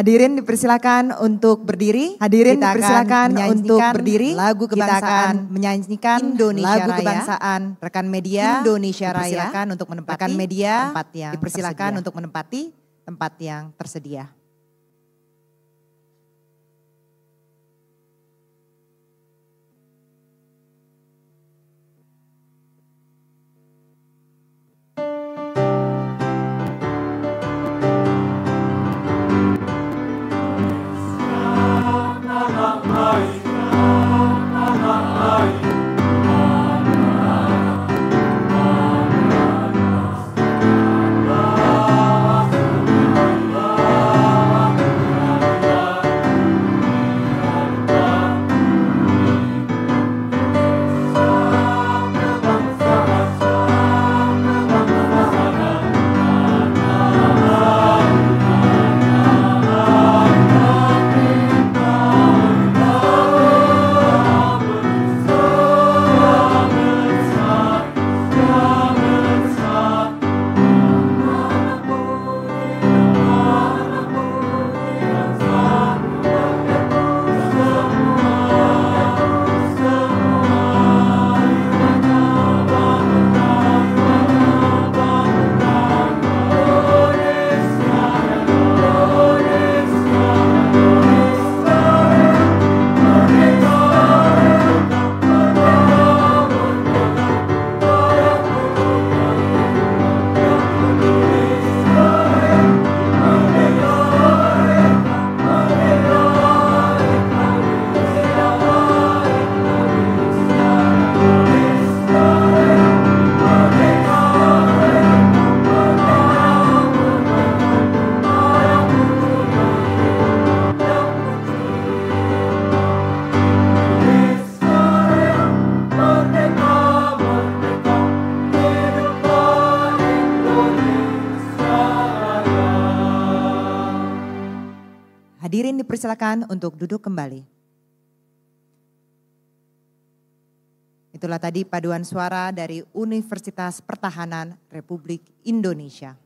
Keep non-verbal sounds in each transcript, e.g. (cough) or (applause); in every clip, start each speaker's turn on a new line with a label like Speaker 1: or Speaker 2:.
Speaker 1: Hadirin dipersilakan untuk berdiri. Hadirin kita dipersilakan untuk berdiri. Lagu kebangsaan kita akan menyanyikan Indonesia lagu Raya. kebangsaan rekan media Indonesia Raya. Dipersilakan untuk menempati media tempat yang dipersilakan tersedia. untuk menempati tempat yang tersedia. dipersilakan untuk duduk kembali. Itulah tadi paduan suara dari Universitas Pertahanan Republik Indonesia.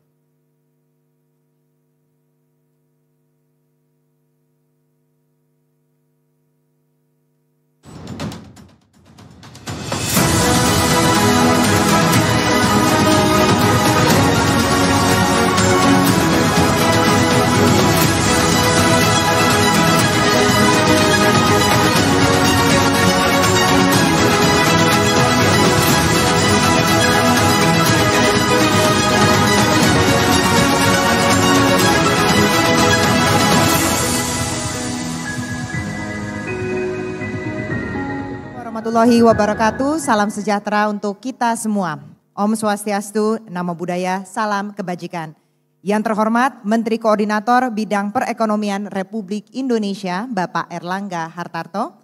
Speaker 1: warahmatullahi wabarakatuh. Salam sejahtera untuk kita semua. Om Swastiastu, Nama Budaya, Salam Kebajikan. Yang terhormat Menteri Koordinator Bidang Perekonomian Republik Indonesia, Bapak Erlangga Hartarto.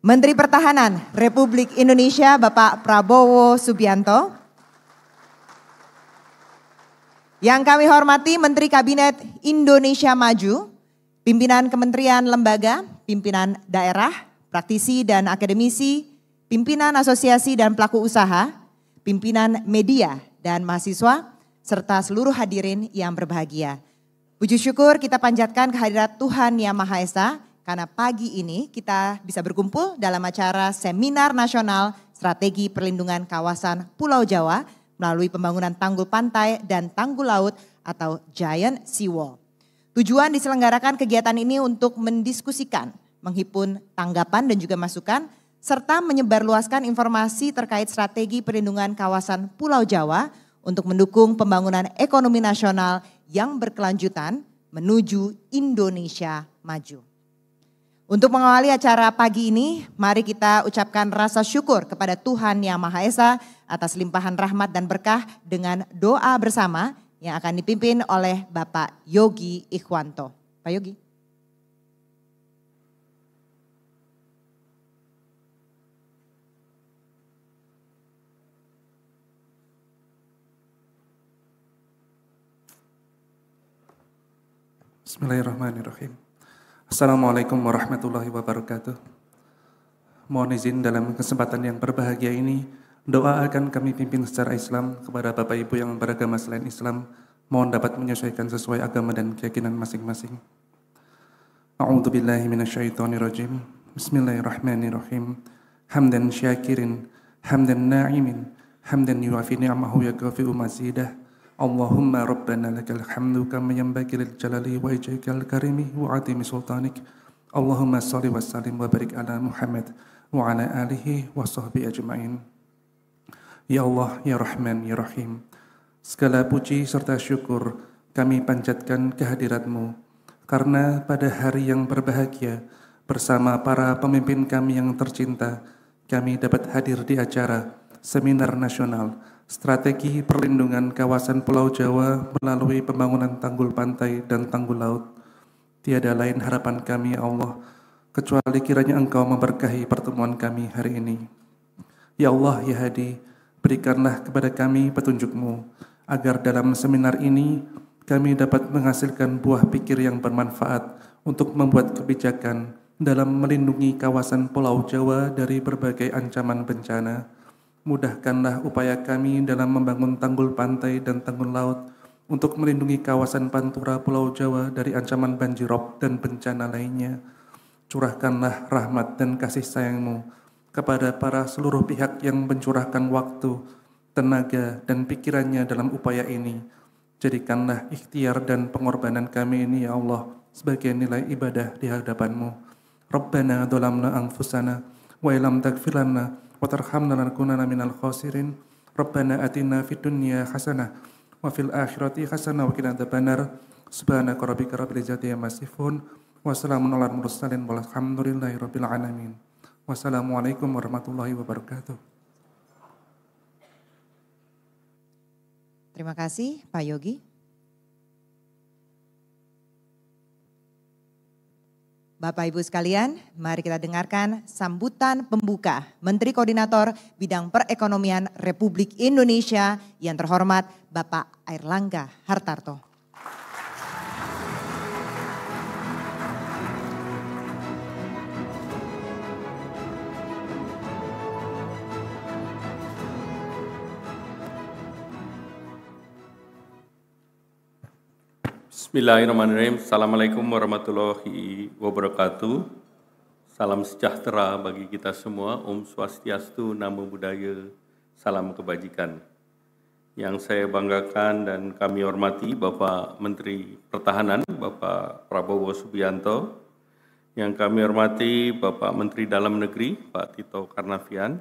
Speaker 1: Menteri Pertahanan Republik Indonesia, Bapak Prabowo Subianto. Yang kami hormati Menteri Kabinet Indonesia Maju, pimpinan kementerian lembaga, pimpinan daerah, praktisi dan akademisi, pimpinan asosiasi dan pelaku usaha, pimpinan media dan mahasiswa, serta seluruh hadirin yang berbahagia. Puji syukur kita panjatkan kehadirat Tuhan Yang Maha Esa, karena pagi ini kita bisa berkumpul dalam acara Seminar Nasional Strategi Perlindungan Kawasan Pulau Jawa melalui pembangunan tanggul pantai dan tanggul laut atau Giant Seawall. Tujuan diselenggarakan kegiatan ini untuk mendiskusikan menghimpun tanggapan dan juga masukan, serta menyebarluaskan informasi terkait strategi perlindungan kawasan Pulau Jawa untuk mendukung pembangunan ekonomi nasional yang berkelanjutan menuju Indonesia maju. Untuk mengawali acara pagi ini, mari kita ucapkan rasa syukur kepada Tuhan Yang Maha Esa atas limpahan rahmat dan berkah dengan doa bersama yang akan dipimpin oleh Bapak Yogi Ikhwanto. Pak Yogi.
Speaker 2: Bismillahirrahmanirrahim. Assalamualaikum warahmatullahi wabarakatuh. Mohon izin dalam kesempatan yang berbahagia ini, doa akan kami pimpin secara Islam kepada Bapak Ibu yang beragama selain Islam, mohon dapat menyesuaikan sesuai agama dan keyakinan masing-masing. A'udzu billahi minasyaitonir rajim. Bismillahirrahmanirrahim. Hamdan syakirin, hamdan na'imin, hamdan yuafi ni'amahu yaghfiru mazidah. اللهم ربنا لك الحمد كما ينبغي للجلال وجهك الكريم وعظيم سلطانك اللهم صل وسلم وبارك على محمد وعلى آله وصحبه أجمعين Ya Allah, Ya Rahman, Ya Rahim. Segala puji serta syukur kami panjatkan kehadiratmu, karena pada hari yang berbahagia, bersama para pemimpin kami yang tercinta, kami dapat hadir di acara Seminar Nasional strategi perlindungan kawasan Pulau Jawa melalui pembangunan tanggul pantai dan tanggul laut. Tiada lain harapan kami, ya Allah, kecuali kiranya Engkau memberkahi pertemuan kami hari ini. Ya Allah, ya Hadi, berikanlah kepada kami petunjukmu, agar dalam seminar ini kami dapat menghasilkan buah pikir yang bermanfaat untuk membuat kebijakan dalam melindungi kawasan Pulau Jawa dari berbagai ancaman bencana Mudahkanlah upaya kami dalam membangun tanggul pantai dan tanggul laut untuk melindungi kawasan Pantura Pulau Jawa dari ancaman banjir rob dan bencana lainnya. Curahkanlah rahmat dan kasih sayangmu kepada para seluruh pihak yang mencurahkan waktu, tenaga, dan pikirannya dalam upaya ini. Jadikanlah ikhtiar dan pengorbanan kami ini, ya Allah, sebagai nilai ibadah di hadapanmu. Rabbana dolamna anfusana wa ilam وترحمنا لنكونن من الخاسرين ربنا أتنا في الدنيا حسنة وفي الآخرة حسنة وقنا عذاب النار سبحانك ربك رب العزة عما يصفون وسلام على المرسلين والحمد لله رب العالمين والسلام عليكم ورحمة الله وبركاته
Speaker 1: Terima kasih Pak Yogi. Bapak Ibu sekalian, mari kita dengarkan sambutan pembuka Menteri Koordinator Bidang Perekonomian Republik Indonesia yang terhormat Bapak Airlangga Hartarto.
Speaker 3: Bismillahirrahmanirrahim. Assalamualaikum warahmatullahi wabarakatuh. Salam sejahtera bagi kita semua. Om Swastiastu, Namo Buddhaya, Salam Kebajikan. Yang saya banggakan dan kami hormati Bapak Menteri Pertahanan, Bapak Prabowo Subianto. Yang kami hormati Bapak Menteri Dalam Negeri, Pak Tito Karnavian.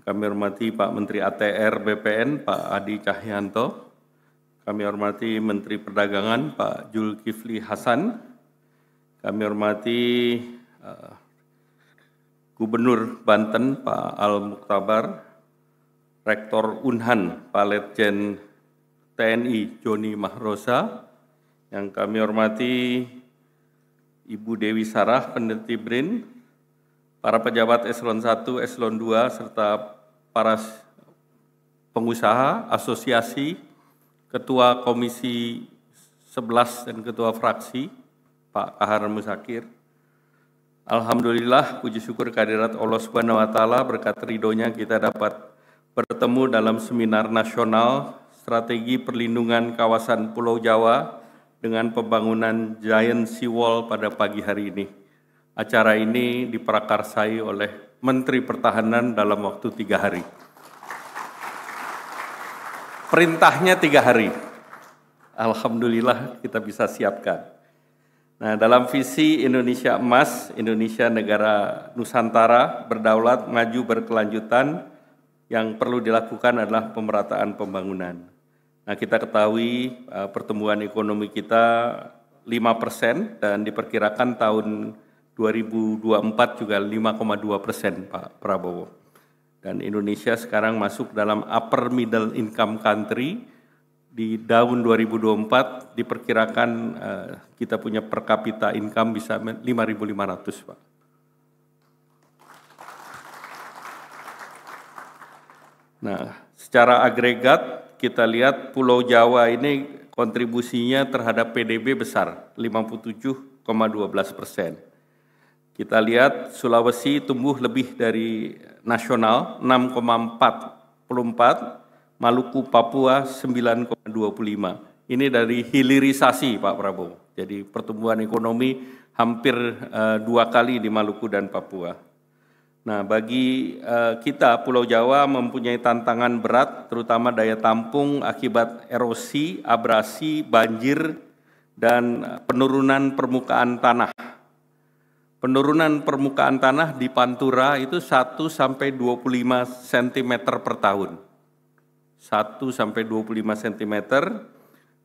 Speaker 3: Kami hormati Pak Menteri ATR BPN, Pak Adi Cahyanto kami hormati Menteri Perdagangan Pak Julkifli Hasan. Kami hormati uh, Gubernur Banten Pak Al Muktabar, Rektor Unhan Pak Letjen TNI Joni Mahrosa, yang kami hormati Ibu Dewi Sarah Peneliti BRIN, para pejabat eselon 1, eselon 2, serta para pengusaha, asosiasi, Ketua Komisi 11 dan Ketua Fraksi, Pak Kahar Musakir. Alhamdulillah, puji syukur kehadirat Allah Subhanahu wa taala berkat ridhonya kita dapat bertemu dalam seminar nasional strategi perlindungan kawasan Pulau Jawa dengan pembangunan Giant Seawall pada pagi hari ini. Acara ini diperakarsai oleh Menteri Pertahanan dalam waktu tiga hari. Perintahnya tiga hari. Alhamdulillah kita bisa siapkan. Nah, dalam visi Indonesia Emas, Indonesia negara Nusantara berdaulat, maju, berkelanjutan, yang perlu dilakukan adalah pemerataan pembangunan. Nah, kita ketahui e, pertumbuhan ekonomi kita 5% dan diperkirakan tahun 2024 juga 5,2% persen, Pak Prabowo. Dan Indonesia sekarang masuk dalam upper middle income country di tahun 2024 diperkirakan uh, kita punya per kapita income bisa 5.500, Pak. Nah, secara agregat kita lihat Pulau Jawa ini kontribusinya terhadap PDB besar, 57,12 persen. Kita lihat Sulawesi tumbuh lebih dari nasional 6,44, Maluku Papua 9,25. Ini dari hilirisasi Pak Prabowo. Jadi pertumbuhan ekonomi hampir uh, dua kali di Maluku dan Papua. Nah, bagi uh, kita Pulau Jawa mempunyai tantangan berat terutama daya tampung akibat erosi, abrasi, banjir dan penurunan permukaan tanah Penurunan permukaan tanah di Pantura itu 1 sampai 25 cm per tahun. 1 sampai 25 cm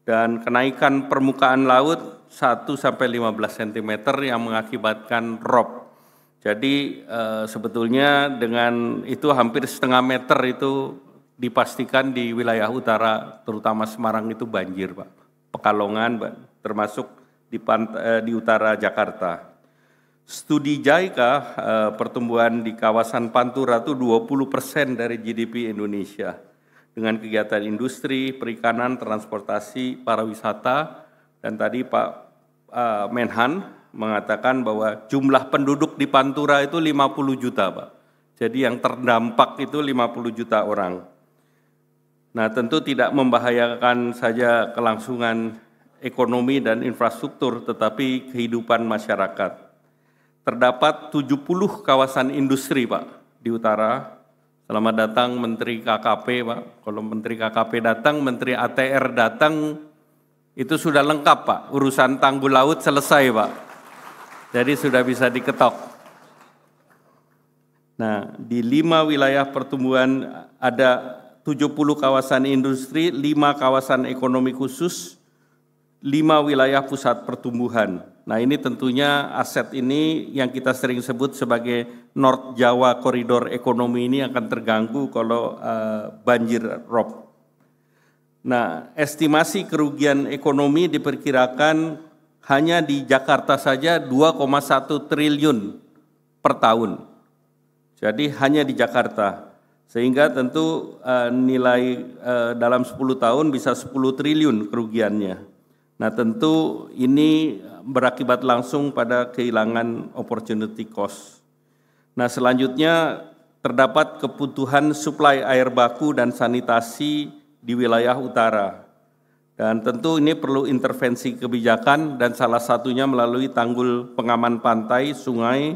Speaker 3: dan kenaikan permukaan laut 1 sampai 15 cm yang mengakibatkan rob. Jadi eh, sebetulnya dengan itu hampir setengah meter itu dipastikan di wilayah utara terutama Semarang itu banjir, Pak. Pekalongan, Pak, termasuk di, pant- eh, di utara Jakarta. Studi JICA eh, pertumbuhan di kawasan Pantura itu 20% dari GDP Indonesia dengan kegiatan industri, perikanan, transportasi, pariwisata dan tadi Pak eh, Menhan mengatakan bahwa jumlah penduduk di Pantura itu 50 juta, Pak. Jadi yang terdampak itu 50 juta orang. Nah, tentu tidak membahayakan saja kelangsungan ekonomi dan infrastruktur tetapi kehidupan masyarakat terdapat 70 kawasan industri Pak di utara. Selamat datang Menteri KKP Pak. Kalau Menteri KKP datang, Menteri ATR datang, itu sudah lengkap Pak. Urusan tanggul laut selesai Pak. Jadi sudah bisa diketok. Nah, di lima wilayah pertumbuhan ada 70 kawasan industri, lima kawasan ekonomi khusus, lima wilayah pusat pertumbuhan. Nah ini tentunya aset ini yang kita sering sebut sebagai North Jawa koridor ekonomi ini akan terganggu kalau uh, banjir rob. Nah estimasi kerugian ekonomi diperkirakan hanya di Jakarta saja 2,1 triliun per tahun. Jadi hanya di Jakarta. Sehingga tentu uh, nilai uh, dalam 10 tahun bisa 10 triliun kerugiannya. Nah tentu ini berakibat langsung pada kehilangan opportunity cost. Nah selanjutnya terdapat kebutuhan suplai air baku dan sanitasi di wilayah utara. Dan tentu ini perlu intervensi kebijakan dan salah satunya melalui tanggul pengaman pantai, sungai,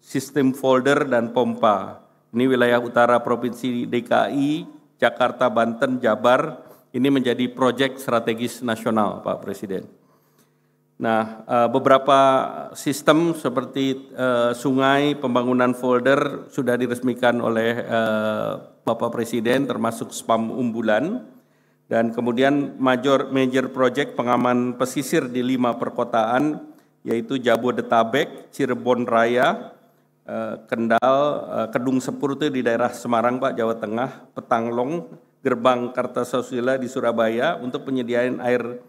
Speaker 3: sistem folder, dan pompa. Ini wilayah utara Provinsi DKI, Jakarta, Banten, Jabar, ini menjadi proyek strategis nasional, Pak Presiden. Nah, eh, beberapa sistem seperti eh, sungai, pembangunan folder sudah diresmikan oleh eh, Bapak Presiden, termasuk spam umbulan, dan kemudian major major project pengaman pesisir di lima perkotaan, yaitu Jabodetabek, Cirebon Raya, Kendal, Kedung Sepur itu di daerah Semarang, Pak, Jawa Tengah, Petanglong, Gerbang Kartasasila di Surabaya untuk penyediaan air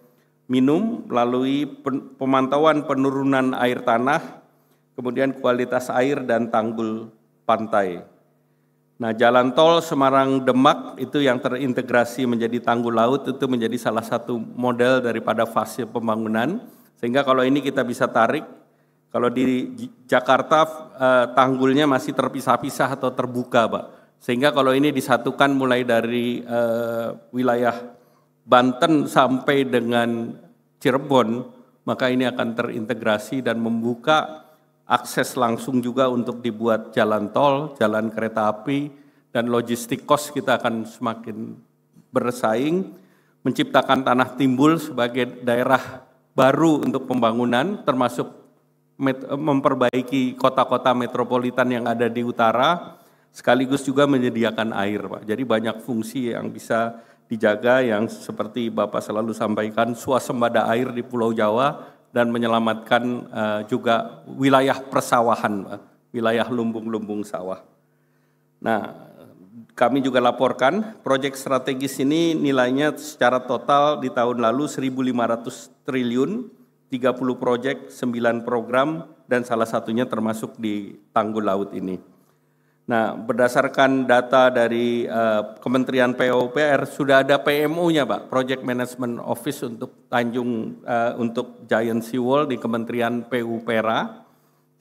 Speaker 3: minum melalui pemantauan penurunan air tanah, kemudian kualitas air dan tanggul pantai. Nah, jalan tol Semarang Demak itu yang terintegrasi menjadi tanggul laut itu menjadi salah satu model daripada fase pembangunan. Sehingga kalau ini kita bisa tarik, kalau di Jakarta eh, tanggulnya masih terpisah-pisah atau terbuka, Pak. Sehingga kalau ini disatukan mulai dari uh, wilayah Banten sampai dengan Cirebon, maka ini akan terintegrasi dan membuka akses langsung juga untuk dibuat jalan tol, jalan kereta api, dan logistik kos kita akan semakin bersaing, menciptakan tanah timbul sebagai daerah baru untuk pembangunan, termasuk memperbaiki kota-kota metropolitan yang ada di utara, sekaligus juga menyediakan air, Pak. Jadi banyak fungsi yang bisa dijaga yang seperti Bapak selalu sampaikan suasembada air di Pulau Jawa dan menyelamatkan uh, juga wilayah persawahan, Pak. wilayah lumbung-lumbung sawah. Nah, kami juga laporkan proyek strategis ini nilainya secara total di tahun lalu 1.500 triliun, 30 proyek, 9 program, dan salah satunya termasuk di tanggul laut ini. Nah, berdasarkan data dari uh, Kementerian PUPR sudah ada pmu nya Pak, Project Management Office untuk Tanjung uh, untuk Giant Seawall di Kementerian PUPera.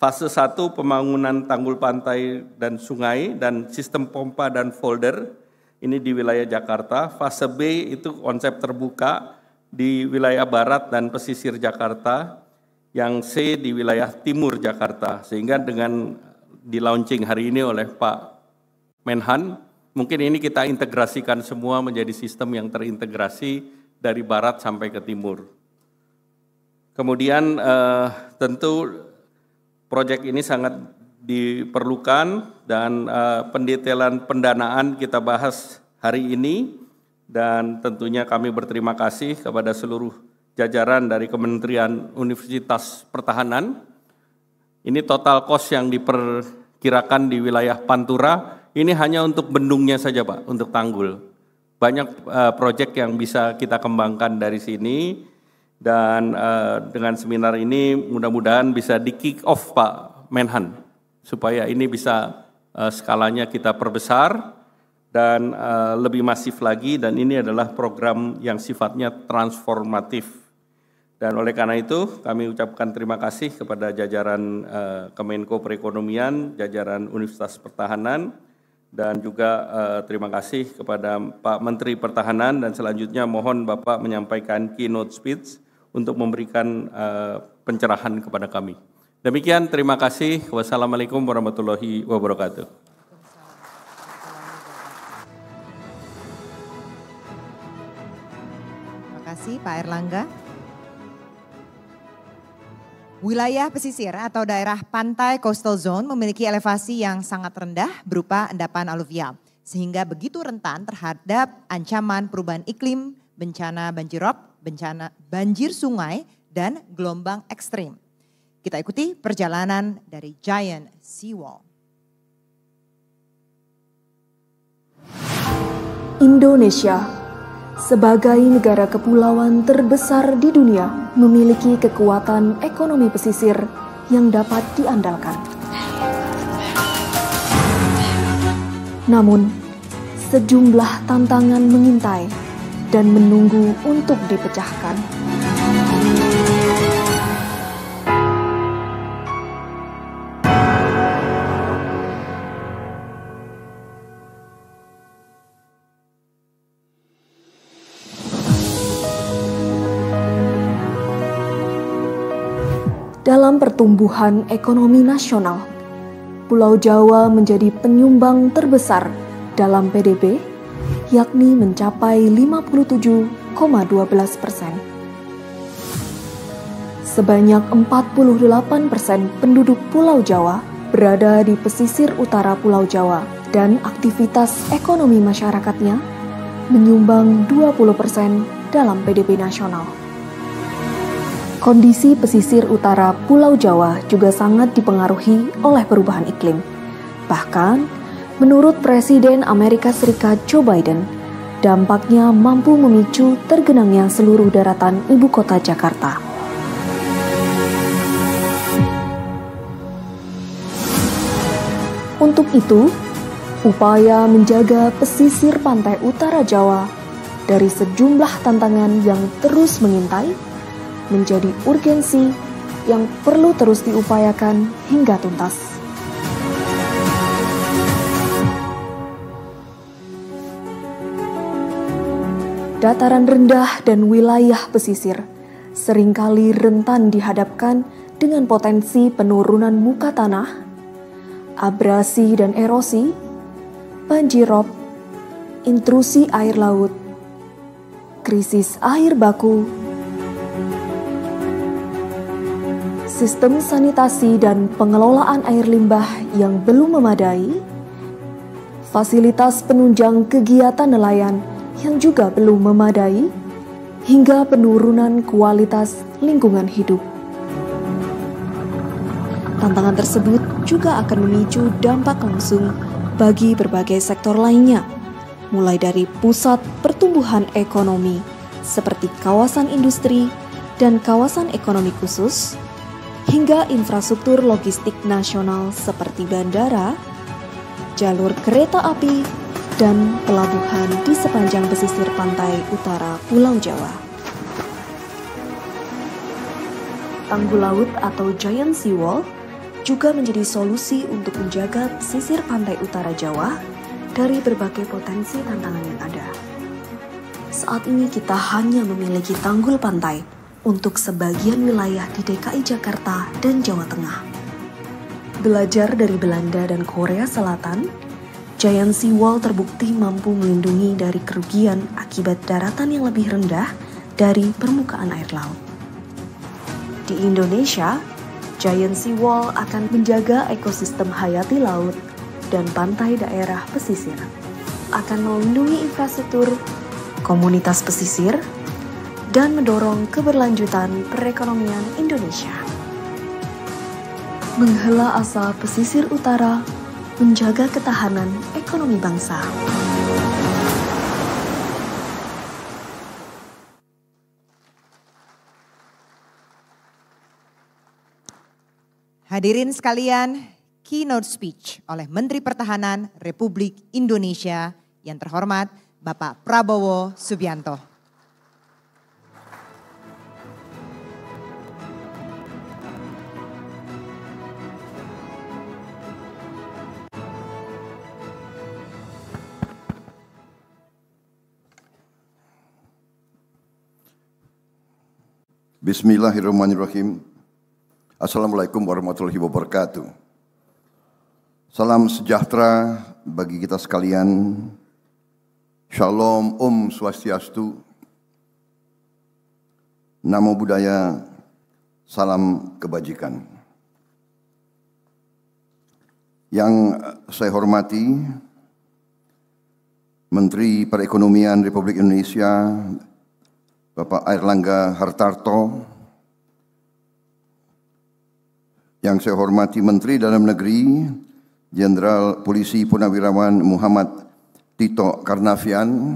Speaker 3: Fase 1 pembangunan tanggul pantai dan sungai dan sistem pompa dan folder ini di wilayah Jakarta. Fase B itu konsep terbuka di wilayah barat dan pesisir Jakarta. Yang C di wilayah timur Jakarta. Sehingga dengan di launching hari ini oleh Pak Menhan, mungkin ini kita integrasikan semua menjadi sistem yang terintegrasi dari barat sampai ke timur. Kemudian eh, tentu proyek ini sangat diperlukan dan eh, pendetailan pendanaan kita bahas hari ini dan tentunya kami berterima kasih kepada seluruh jajaran dari Kementerian Universitas Pertahanan ini total kos yang diperkirakan di wilayah Pantura. Ini hanya untuk bendungnya saja, Pak, untuk tanggul. Banyak uh, eh, proyek yang bisa kita kembangkan dari sini dan uh, dengan seminar ini mudah-mudahan bisa di kick off, Pak Menhan, supaya ini bisa uh, skalanya kita perbesar dan uh, lebih masif lagi dan ini adalah program yang sifatnya transformatif dan oleh karena itu kami ucapkan terima kasih kepada jajaran eh, Kemenko Perekonomian, jajaran Universitas Pertahanan, dan juga eh, terima kasih kepada Pak Menteri Pertahanan dan selanjutnya mohon Bapak menyampaikan keynote speech untuk memberikan eh, pencerahan kepada kami. Demikian terima kasih. Wassalamualaikum warahmatullahi wabarakatuh.
Speaker 1: Terima kasih Pak Erlangga. Wilayah pesisir atau daerah pantai coastal zone memiliki elevasi yang sangat rendah berupa endapan aluvial. Sehingga begitu rentan terhadap ancaman perubahan iklim, bencana banjir rob, bencana banjir sungai, dan gelombang ekstrim. Kita ikuti perjalanan dari Giant Seawall.
Speaker 4: Indonesia sebagai negara kepulauan terbesar di dunia, memiliki kekuatan ekonomi pesisir yang dapat diandalkan. Namun, sejumlah tantangan mengintai dan menunggu untuk dipecahkan. pertumbuhan ekonomi nasional. Pulau Jawa menjadi penyumbang terbesar dalam PDB, yakni mencapai 57,12 persen. Sebanyak 48 persen penduduk Pulau Jawa berada di pesisir utara Pulau Jawa dan aktivitas ekonomi masyarakatnya menyumbang 20 persen dalam PDB nasional. Kondisi pesisir utara Pulau Jawa juga sangat dipengaruhi oleh perubahan iklim. Bahkan, menurut Presiden Amerika Serikat Joe Biden, dampaknya mampu memicu tergenangnya seluruh daratan ibu kota Jakarta. Untuk itu, upaya menjaga pesisir pantai utara Jawa dari sejumlah tantangan yang terus mengintai menjadi urgensi yang perlu terus diupayakan hingga tuntas. Dataran rendah dan wilayah pesisir seringkali rentan dihadapkan dengan potensi penurunan muka tanah, abrasi dan erosi, banjir rob, intrusi air laut, krisis air baku, sistem sanitasi dan pengelolaan air limbah yang belum memadai, fasilitas penunjang kegiatan nelayan yang juga belum memadai, hingga penurunan kualitas lingkungan hidup. Tantangan tersebut juga akan memicu dampak langsung bagi berbagai sektor lainnya, mulai dari pusat pertumbuhan ekonomi seperti kawasan industri dan kawasan ekonomi khusus, hingga infrastruktur logistik nasional seperti bandara, jalur kereta api, dan pelabuhan di sepanjang pesisir pantai utara Pulau Jawa. Tanggul laut atau giant seawall juga menjadi solusi untuk menjaga pesisir pantai utara Jawa dari berbagai potensi tantangan yang ada. Saat ini kita hanya memiliki tanggul pantai untuk sebagian wilayah di DKI Jakarta dan Jawa Tengah. Belajar dari Belanda dan Korea Selatan, Giant Sea Wall terbukti mampu melindungi dari kerugian akibat daratan yang lebih rendah dari permukaan air laut. Di Indonesia, Giant Sea Wall akan menjaga ekosistem hayati laut dan pantai daerah pesisir. Akan melindungi infrastruktur, komunitas pesisir, dan mendorong keberlanjutan perekonomian Indonesia. Menghela asa pesisir utara menjaga ketahanan ekonomi bangsa.
Speaker 1: Hadirin sekalian, keynote speech oleh Menteri Pertahanan Republik Indonesia yang terhormat Bapak Prabowo Subianto.
Speaker 5: Bismillahirrahmanirrahim. Assalamualaikum warahmatullahi wabarakatuh. Salam sejahtera bagi kita sekalian. Shalom, Om Swastiastu. Namo Buddhaya. Salam kebajikan. Yang saya hormati Menteri Perekonomian Republik Indonesia Bapak Airlangga Hartarto, yang saya hormati Menteri Dalam Negeri, Jenderal Polisi Punawirawan Muhammad Tito Karnavian,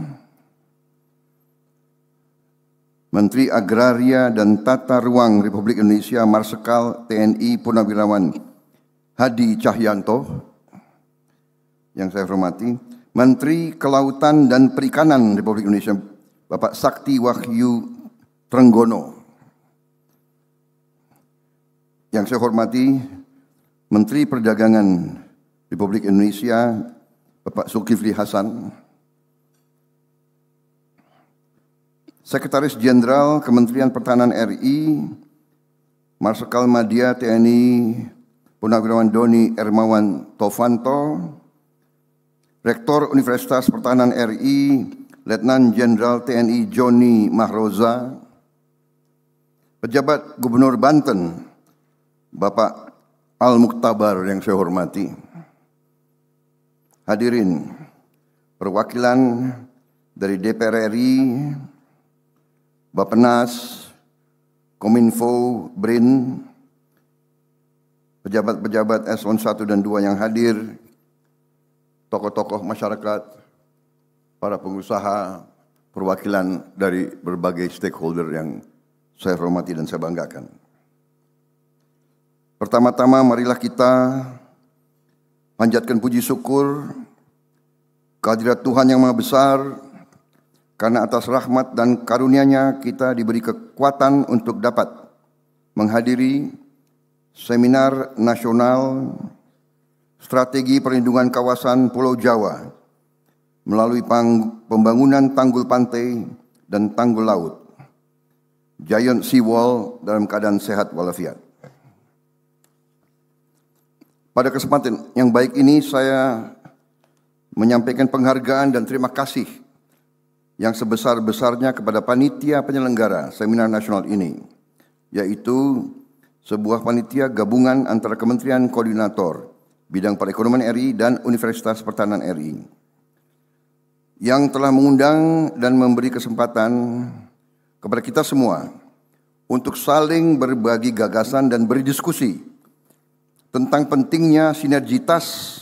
Speaker 5: Menteri Agraria dan Tata Ruang Republik Indonesia Marsekal TNI Punawirawan Hadi Cahyanto, yang saya hormati, Menteri Kelautan dan Perikanan Republik Indonesia Bapak Sakti Wahyu Trenggono. Yang saya hormati Menteri Perdagangan Republik Indonesia Bapak Zulkifli Hasan. Sekretaris Jenderal Kementerian Pertahanan RI Marsikal Madya TNI Purnawirawan Doni Ermawan Tovanto, Rektor Universitas Pertahanan RI Letnan Jenderal TNI Joni Mahroza, pejabat Gubernur Banten, Bapak Al Muktabar yang saya hormati, hadirin perwakilan dari DPR RI, Bapenas, Kominfo, BRIN, pejabat-pejabat s 1 dan 2 yang hadir, tokoh-tokoh masyarakat, para pengusaha, perwakilan dari berbagai stakeholder yang saya hormati dan saya banggakan. Pertama-tama marilah kita panjatkan puji syukur kehadirat Tuhan yang Maha Besar karena atas rahmat dan karunia-Nya kita diberi kekuatan untuk dapat menghadiri seminar nasional strategi perlindungan kawasan Pulau Jawa melalui pembangunan tanggul pantai dan tanggul laut. Giant Wall dalam keadaan sehat walafiat. Pada kesempatan yang baik ini saya menyampaikan penghargaan dan terima kasih yang sebesar-besarnya kepada panitia penyelenggara seminar nasional ini, yaitu sebuah panitia gabungan antara Kementerian Koordinator Bidang Perekonomian RI dan Universitas Pertahanan RI yang telah mengundang dan memberi kesempatan kepada kita semua untuk saling berbagi gagasan dan berdiskusi tentang pentingnya sinergitas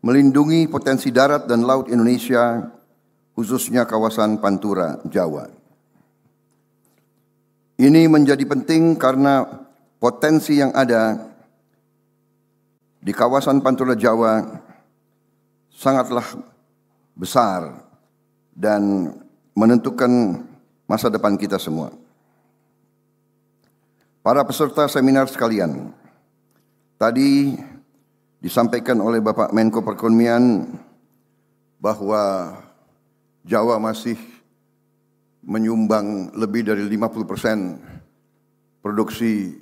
Speaker 5: melindungi potensi darat dan laut Indonesia khususnya kawasan Pantura, Jawa. Ini menjadi penting karena potensi yang ada di kawasan Pantura Jawa sangatlah besar dan menentukan masa depan kita semua. Para peserta seminar sekalian, tadi disampaikan oleh Bapak Menko Perekonomian bahwa Jawa masih menyumbang lebih dari 50 persen produksi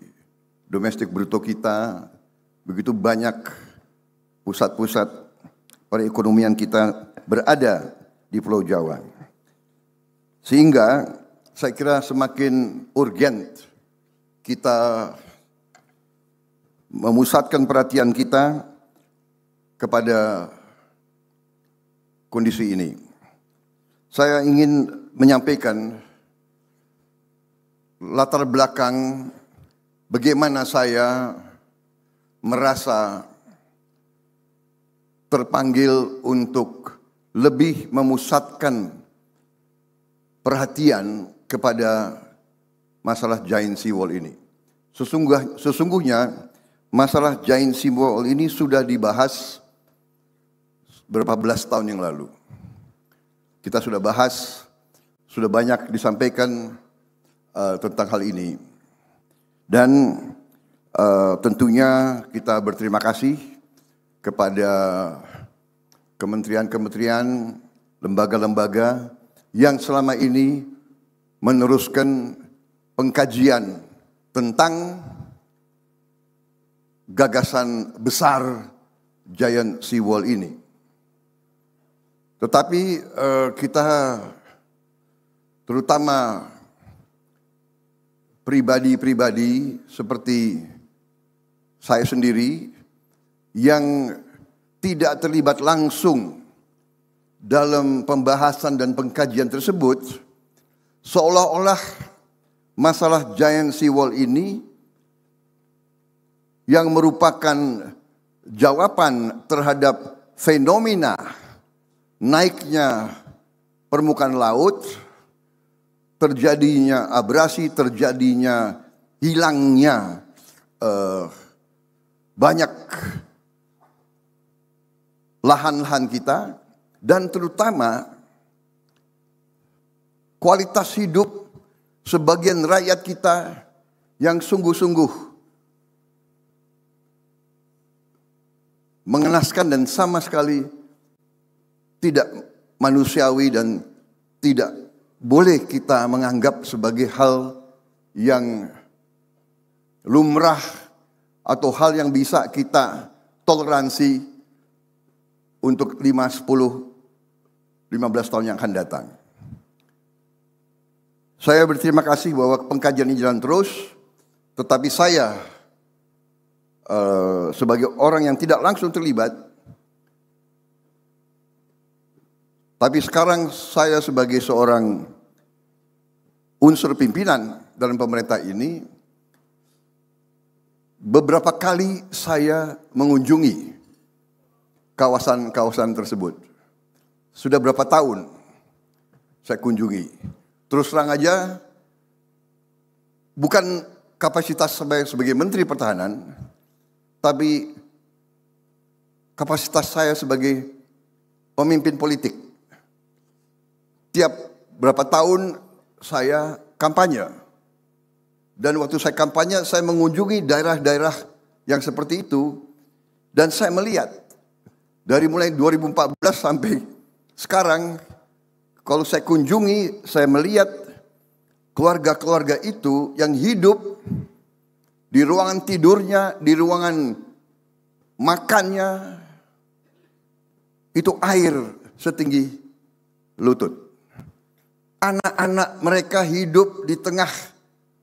Speaker 5: domestik bruto kita. Begitu banyak pusat-pusat perekonomian kita berada di Pulau Jawa. Sehingga saya kira semakin urgent kita memusatkan perhatian kita kepada kondisi ini. Saya ingin menyampaikan latar belakang bagaimana saya merasa terpanggil untuk lebih memusatkan perhatian kepada masalah giant seawall ini. Sesungguh, sesungguhnya masalah giant seawall ini sudah dibahas berapa belas tahun yang lalu. Kita sudah bahas, sudah banyak disampaikan uh, tentang hal ini. Dan uh, tentunya kita berterima kasih kepada kementerian-kementerian, lembaga-lembaga yang selama ini meneruskan pengkajian tentang gagasan besar Giant sea wall ini. Tetapi eh, kita terutama pribadi-pribadi seperti saya sendiri yang tidak terlibat langsung dalam pembahasan dan pengkajian tersebut, seolah-olah masalah giant seawall ini yang merupakan jawaban terhadap fenomena naiknya permukaan laut, terjadinya abrasi, terjadinya hilangnya uh, banyak lahan-lahan kita dan terutama kualitas hidup sebagian rakyat kita yang sungguh-sungguh mengenaskan dan sama sekali tidak manusiawi dan tidak boleh kita menganggap sebagai hal yang lumrah atau hal yang bisa kita toleransi untuk 5, 10, 15 tahun yang akan datang. Saya berterima kasih bahwa pengkajian ini jalan terus, tetapi saya uh, sebagai orang yang tidak langsung terlibat, tapi sekarang saya sebagai seorang unsur pimpinan dalam pemerintah ini, beberapa kali saya mengunjungi kawasan-kawasan tersebut. Sudah berapa tahun saya kunjungi. Terus terang aja, bukan kapasitas sebagai, sebagai Menteri Pertahanan, tapi kapasitas saya sebagai pemimpin politik. Tiap berapa tahun saya kampanye. Dan waktu saya kampanye, saya mengunjungi daerah-daerah yang seperti itu. Dan saya melihat dari mulai 2014 sampai sekarang, kalau saya kunjungi, saya melihat keluarga-keluarga itu yang hidup di ruangan tidurnya, di ruangan makannya, itu air setinggi lutut. Anak-anak mereka hidup di tengah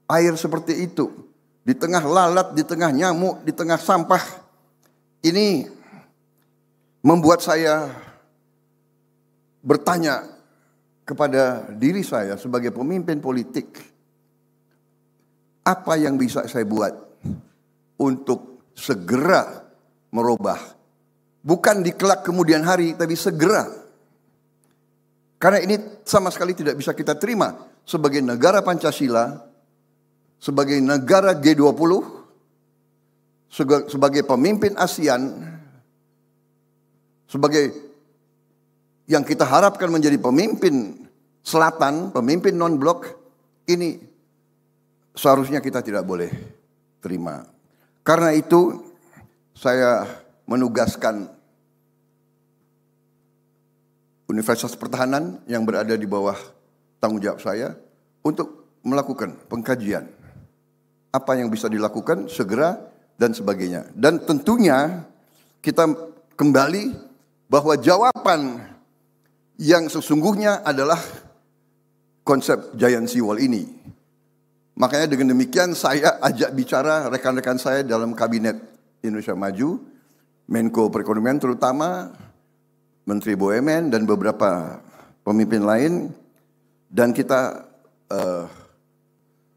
Speaker 5: air seperti itu, di tengah lalat, di tengah nyamuk, di tengah sampah. Ini membuat saya bertanya kepada diri saya sebagai pemimpin politik, apa yang bisa saya buat untuk segera merubah? Bukan di kelak kemudian hari, tapi segera. Karena ini sama sekali tidak bisa kita terima sebagai negara Pancasila, sebagai negara G20, sebagai pemimpin ASEAN, sebagai yang kita harapkan menjadi pemimpin selatan, pemimpin non-blok, ini seharusnya kita tidak boleh terima. Karena itu saya menugaskan Universitas Pertahanan yang berada di bawah tanggung jawab saya untuk melakukan pengkajian apa yang bisa dilakukan segera dan sebagainya. Dan tentunya kita kembali bahwa jawaban yang sesungguhnya adalah konsep giant seawall ini. Makanya dengan demikian saya ajak bicara rekan-rekan saya dalam kabinet Indonesia Maju, Menko Perekonomian terutama, Menteri BUMN dan beberapa pemimpin lain dan kita uh,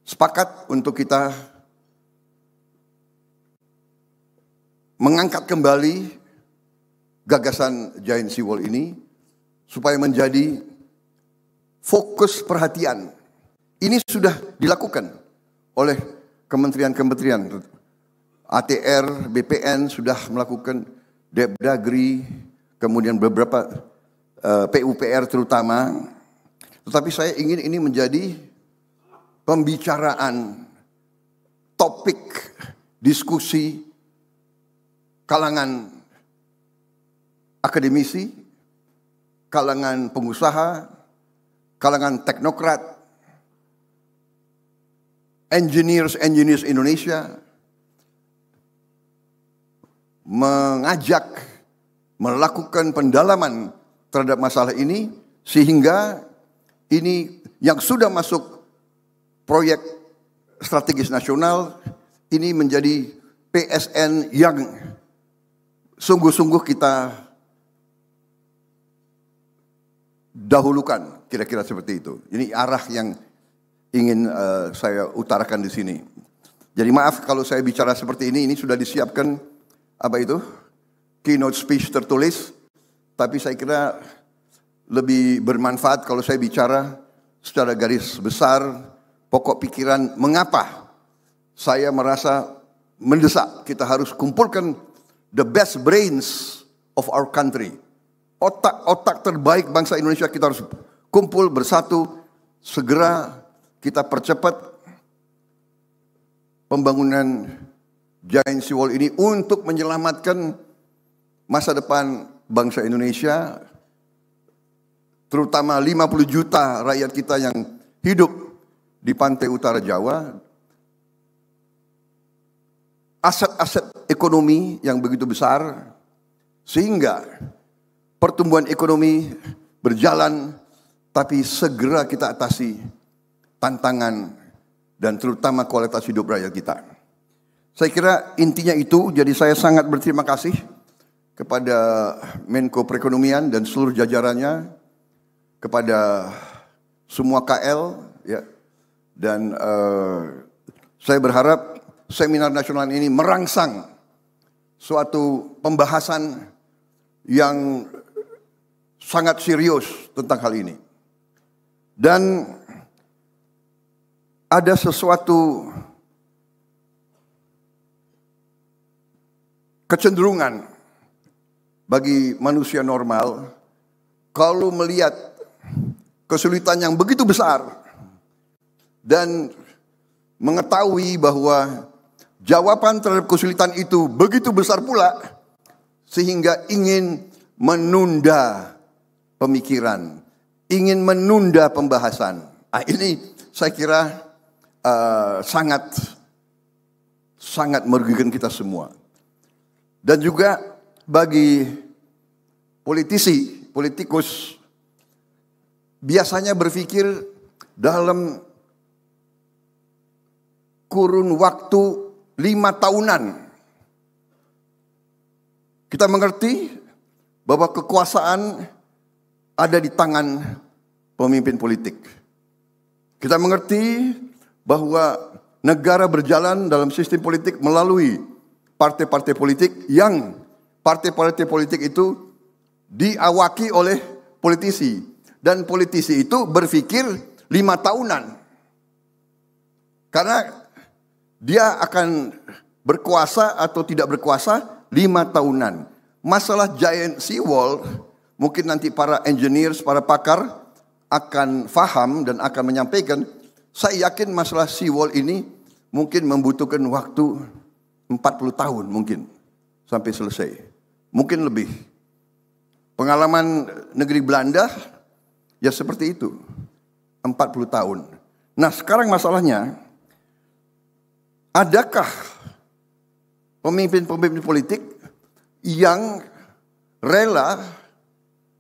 Speaker 5: sepakat untuk kita mengangkat kembali gagasan Giant Seawall ini supaya menjadi fokus perhatian. Ini sudah dilakukan oleh kementerian-kementerian. ATR, BPN sudah melakukan Depdagri, kemudian beberapa uh, eh, PUPR terutama. Tetapi saya ingin ini menjadi pembicaraan, topik, diskusi kalangan akademisi, kalangan pengusaha, kalangan teknokrat, engineers-engineers Indonesia mengajak melakukan pendalaman terhadap masalah ini sehingga ini yang sudah masuk proyek strategis nasional ini menjadi PSN yang sungguh-sungguh kita dahulukan, kira-kira seperti itu. Ini arah yang ingin uh, saya utarakan di sini. Jadi maaf kalau saya bicara seperti ini, ini sudah disiapkan apa itu? Keynote speech tertulis, tapi saya kira lebih bermanfaat kalau saya bicara secara garis besar pokok pikiran mengapa saya merasa mendesak kita harus kumpulkan the best brains of our country otak-otak terbaik bangsa Indonesia kita harus kumpul bersatu segera kita percepat pembangunan Giant Wall ini untuk menyelamatkan masa depan bangsa Indonesia terutama 50 juta rakyat kita yang hidup di pantai utara Jawa aset-aset ekonomi yang begitu besar sehingga pertumbuhan ekonomi berjalan, tapi segera kita atasi tantangan dan terutama kualitas hidup rakyat kita. Saya kira intinya itu, jadi saya sangat berterima kasih kepada Menko Perekonomian dan seluruh jajarannya, kepada semua KL, ya, dan uh, saya berharap seminar nasional ini merangsang suatu pembahasan yang sangat serius tentang hal ini. Dan ada sesuatu kecenderungan bagi manusia normal kalau melihat kesulitan yang begitu besar dan mengetahui bahwa jawaban terhadap kesulitan itu begitu besar pula sehingga ingin menunda pemikiran, ingin menunda pembahasan. Nah, ini saya kira uh, sangat sangat merugikan kita semua. Dan juga bagi politisi, politikus biasanya berpikir dalam kurun waktu lima tahunan. Kita mengerti bahwa kekuasaan ada di tangan pemimpin politik. Kita mengerti bahwa negara berjalan dalam sistem politik melalui partai-partai politik yang partai-partai politik itu diawaki oleh politisi dan politisi itu berpikir lima tahunan karena dia akan berkuasa atau tidak berkuasa lima tahunan. Masalah giant seawall Mungkin nanti para engineers, para pakar akan faham dan akan menyampaikan. Saya yakin masalah seawall ini mungkin membutuhkan waktu 40 tahun mungkin sampai selesai. Mungkin lebih. Pengalaman negeri Belanda ya seperti itu. 40 tahun. Nah sekarang masalahnya adakah pemimpin-pemimpin politik yang rela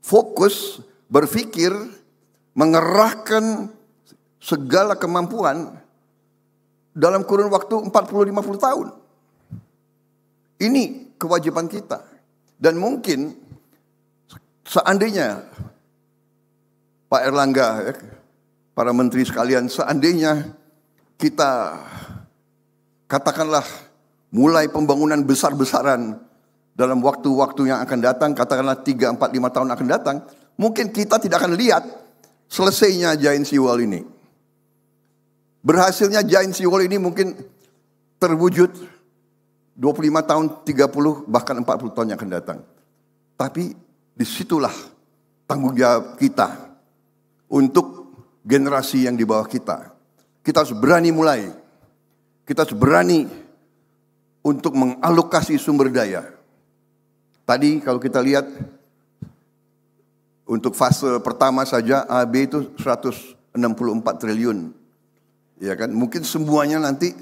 Speaker 5: fokus, berpikir, mengerahkan segala kemampuan dalam kurun waktu 40-50 tahun. Ini kewajiban kita. Dan mungkin seandainya Pak Erlangga, ya, para menteri sekalian, seandainya kita katakanlah mulai pembangunan besar-besaran dalam waktu-waktu yang akan datang, katakanlah 3, 4, 5 tahun akan datang, mungkin kita tidak akan lihat selesainya Giant Wall ini. Berhasilnya Giant Wall ini mungkin terwujud 25 tahun, 30, bahkan 40 tahun yang akan datang. Tapi disitulah tanggung jawab kita untuk generasi yang di bawah kita. Kita harus berani mulai. Kita harus berani untuk mengalokasi sumber daya Tadi kalau kita lihat untuk fase pertama saja AB itu 164 triliun. Ya kan? Mungkin semuanya nanti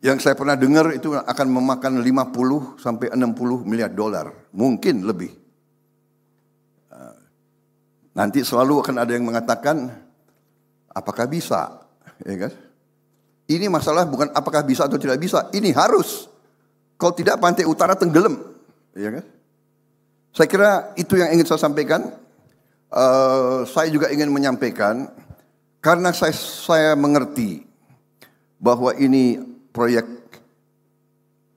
Speaker 5: yang saya pernah dengar itu akan memakan 50 sampai 60 miliar dolar, mungkin lebih. Eh, nanti selalu akan ada yang mengatakan apakah bisa, ya kan? Ini masalah bukan apakah bisa atau tidak bisa, ini harus. Kalau tidak pantai utara tenggelam ya kan? Saya kira itu yang ingin saya sampaikan. Uh, saya juga ingin menyampaikan karena saya, saya mengerti bahwa ini proyek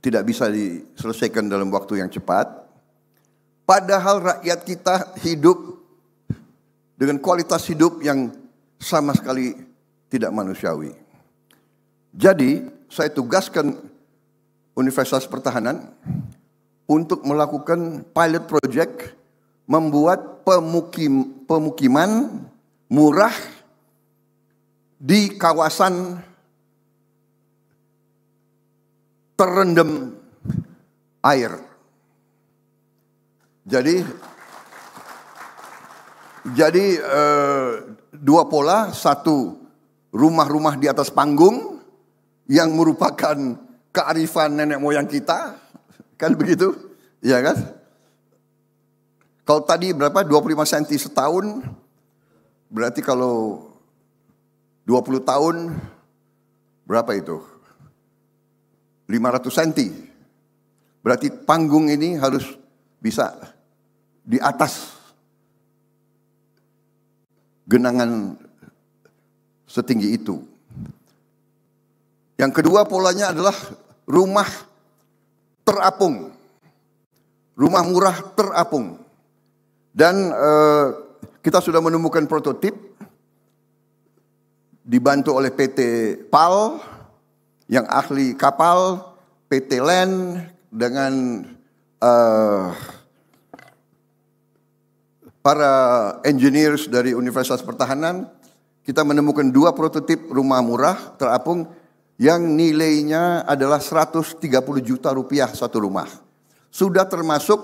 Speaker 5: tidak bisa diselesaikan dalam waktu yang cepat. Padahal rakyat kita hidup dengan kualitas hidup yang sama sekali tidak manusiawi. Jadi saya tugaskan Universitas Pertahanan untuk melakukan pilot project membuat pemukim, pemukiman murah di kawasan terendam air. Jadi jadi eh, dua pola, satu rumah-rumah di atas panggung yang merupakan kearifan nenek moyang kita, Kan begitu? Iya kan? Kalau tadi berapa? 25 cm setahun. Berarti kalau 20 tahun berapa itu? 500 cm. Berarti panggung ini harus bisa di atas genangan setinggi itu. Yang kedua polanya adalah rumah terapung. Rumah murah terapung. Dan eh, kita sudah menemukan prototip dibantu oleh PT PAL yang ahli kapal, PT LEN dengan eh, para engineers dari Universitas Pertahanan kita menemukan dua prototip rumah murah terapung yang nilainya adalah 130 juta rupiah satu rumah. Sudah termasuk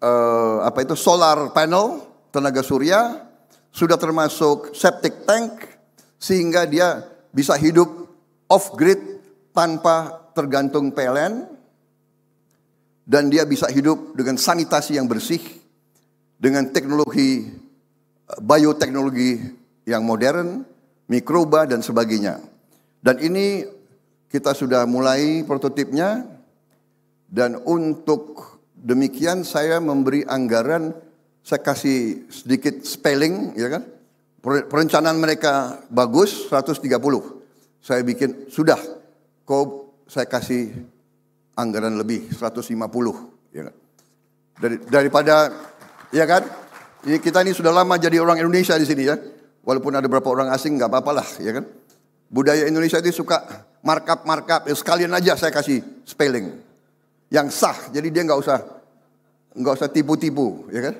Speaker 5: eh, apa itu solar panel tenaga surya, sudah termasuk septic tank sehingga dia bisa hidup off grid tanpa tergantung PLN dan dia bisa hidup dengan sanitasi yang bersih dengan teknologi eh, bioteknologi yang modern, mikroba dan sebagainya. Dan ini kita sudah mulai prototipnya dan untuk demikian saya memberi anggaran saya kasih sedikit spelling ya kan perencanaan mereka bagus 130 saya bikin sudah kau saya kasih anggaran lebih 150 ya kan Dari, daripada ya kan ini kita ini sudah lama jadi orang Indonesia di sini ya walaupun ada beberapa orang asing nggak apa-apalah ya kan Budaya Indonesia itu suka markup-markup. Ya, sekalian aja saya kasih spelling. Yang sah. Jadi dia nggak usah nggak usah tipu-tipu, ya kan?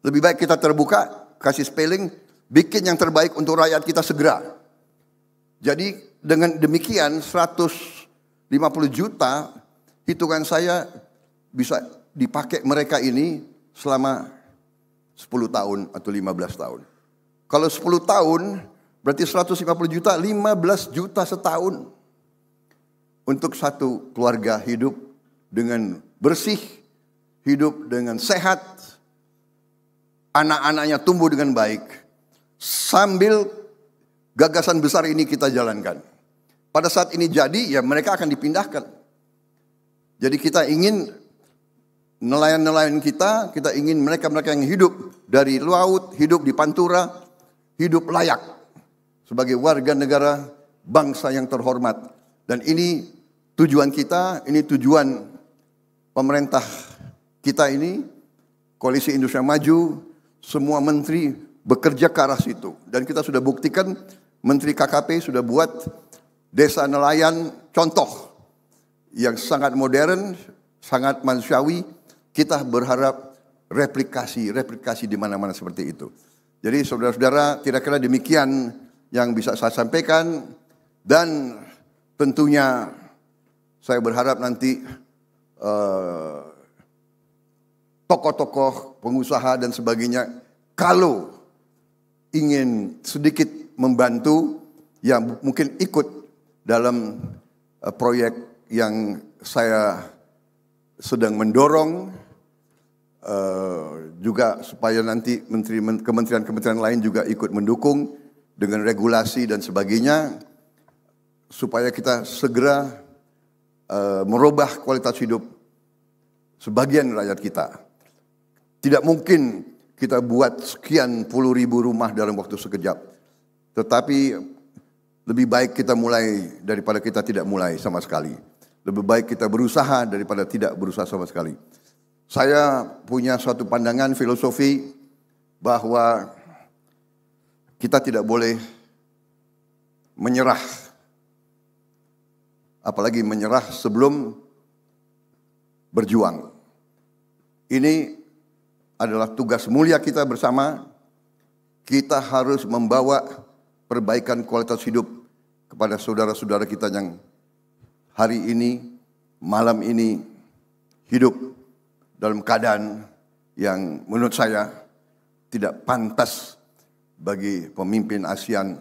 Speaker 5: Lebih baik kita terbuka, kasih spelling, bikin yang terbaik untuk rakyat kita segera. Jadi dengan demikian 150 juta hitungan saya bisa dipakai mereka ini selama 10 tahun atau 15 tahun. Kalau 10 tahun berarti 150 juta, 15 juta setahun. Untuk satu keluarga hidup dengan bersih, hidup dengan sehat, anak-anaknya tumbuh dengan baik. Sambil gagasan besar ini kita jalankan. Pada saat ini jadi, ya mereka akan dipindahkan. Jadi kita ingin nelayan-nelayan kita, kita ingin mereka-mereka yang hidup dari laut, hidup di pantura, hidup layak sebagai warga negara bangsa yang terhormat. Dan ini tujuan kita, ini tujuan pemerintah kita ini, koalisi Indonesia Maju, semua menteri bekerja ke arah situ. Dan kita sudah buktikan Menteri KKP sudah buat desa nelayan contoh yang sangat modern, sangat manusiawi. Kita berharap replikasi, replikasi di mana-mana seperti itu. Jadi saudara-saudara, tidak kira demikian yang bisa saya sampaikan dan tentunya saya berharap nanti tokoh eh, tokoh-tokoh, pengusaha dan sebagainya kalau ingin sedikit membantu yang mungkin ikut dalam uh, proyek yang saya sedang mendorong Eh, juga supaya nanti kementerian-kementerian lain juga ikut mendukung dengan regulasi dan sebagainya supaya kita segera uh, merubah kualitas hidup sebagian rakyat kita. Tidak mungkin kita buat sekian puluh ribu rumah dalam waktu sekejap. Tetapi lebih baik kita mulai daripada kita tidak mulai sama sekali. Lebih baik kita berusaha daripada tidak berusaha sama sekali. Saya punya suatu pandangan filosofi bahwa kita tidak boleh menyerah. Apalagi menyerah sebelum berjuang. Ini adalah tugas mulia kita bersama. Kita harus membawa perbaikan kualitas hidup kepada saudara-saudara kita yang hari ini, malam ini hidup dalam keadaan yang menurut saya tidak pantas bagi pemimpin ASEAN,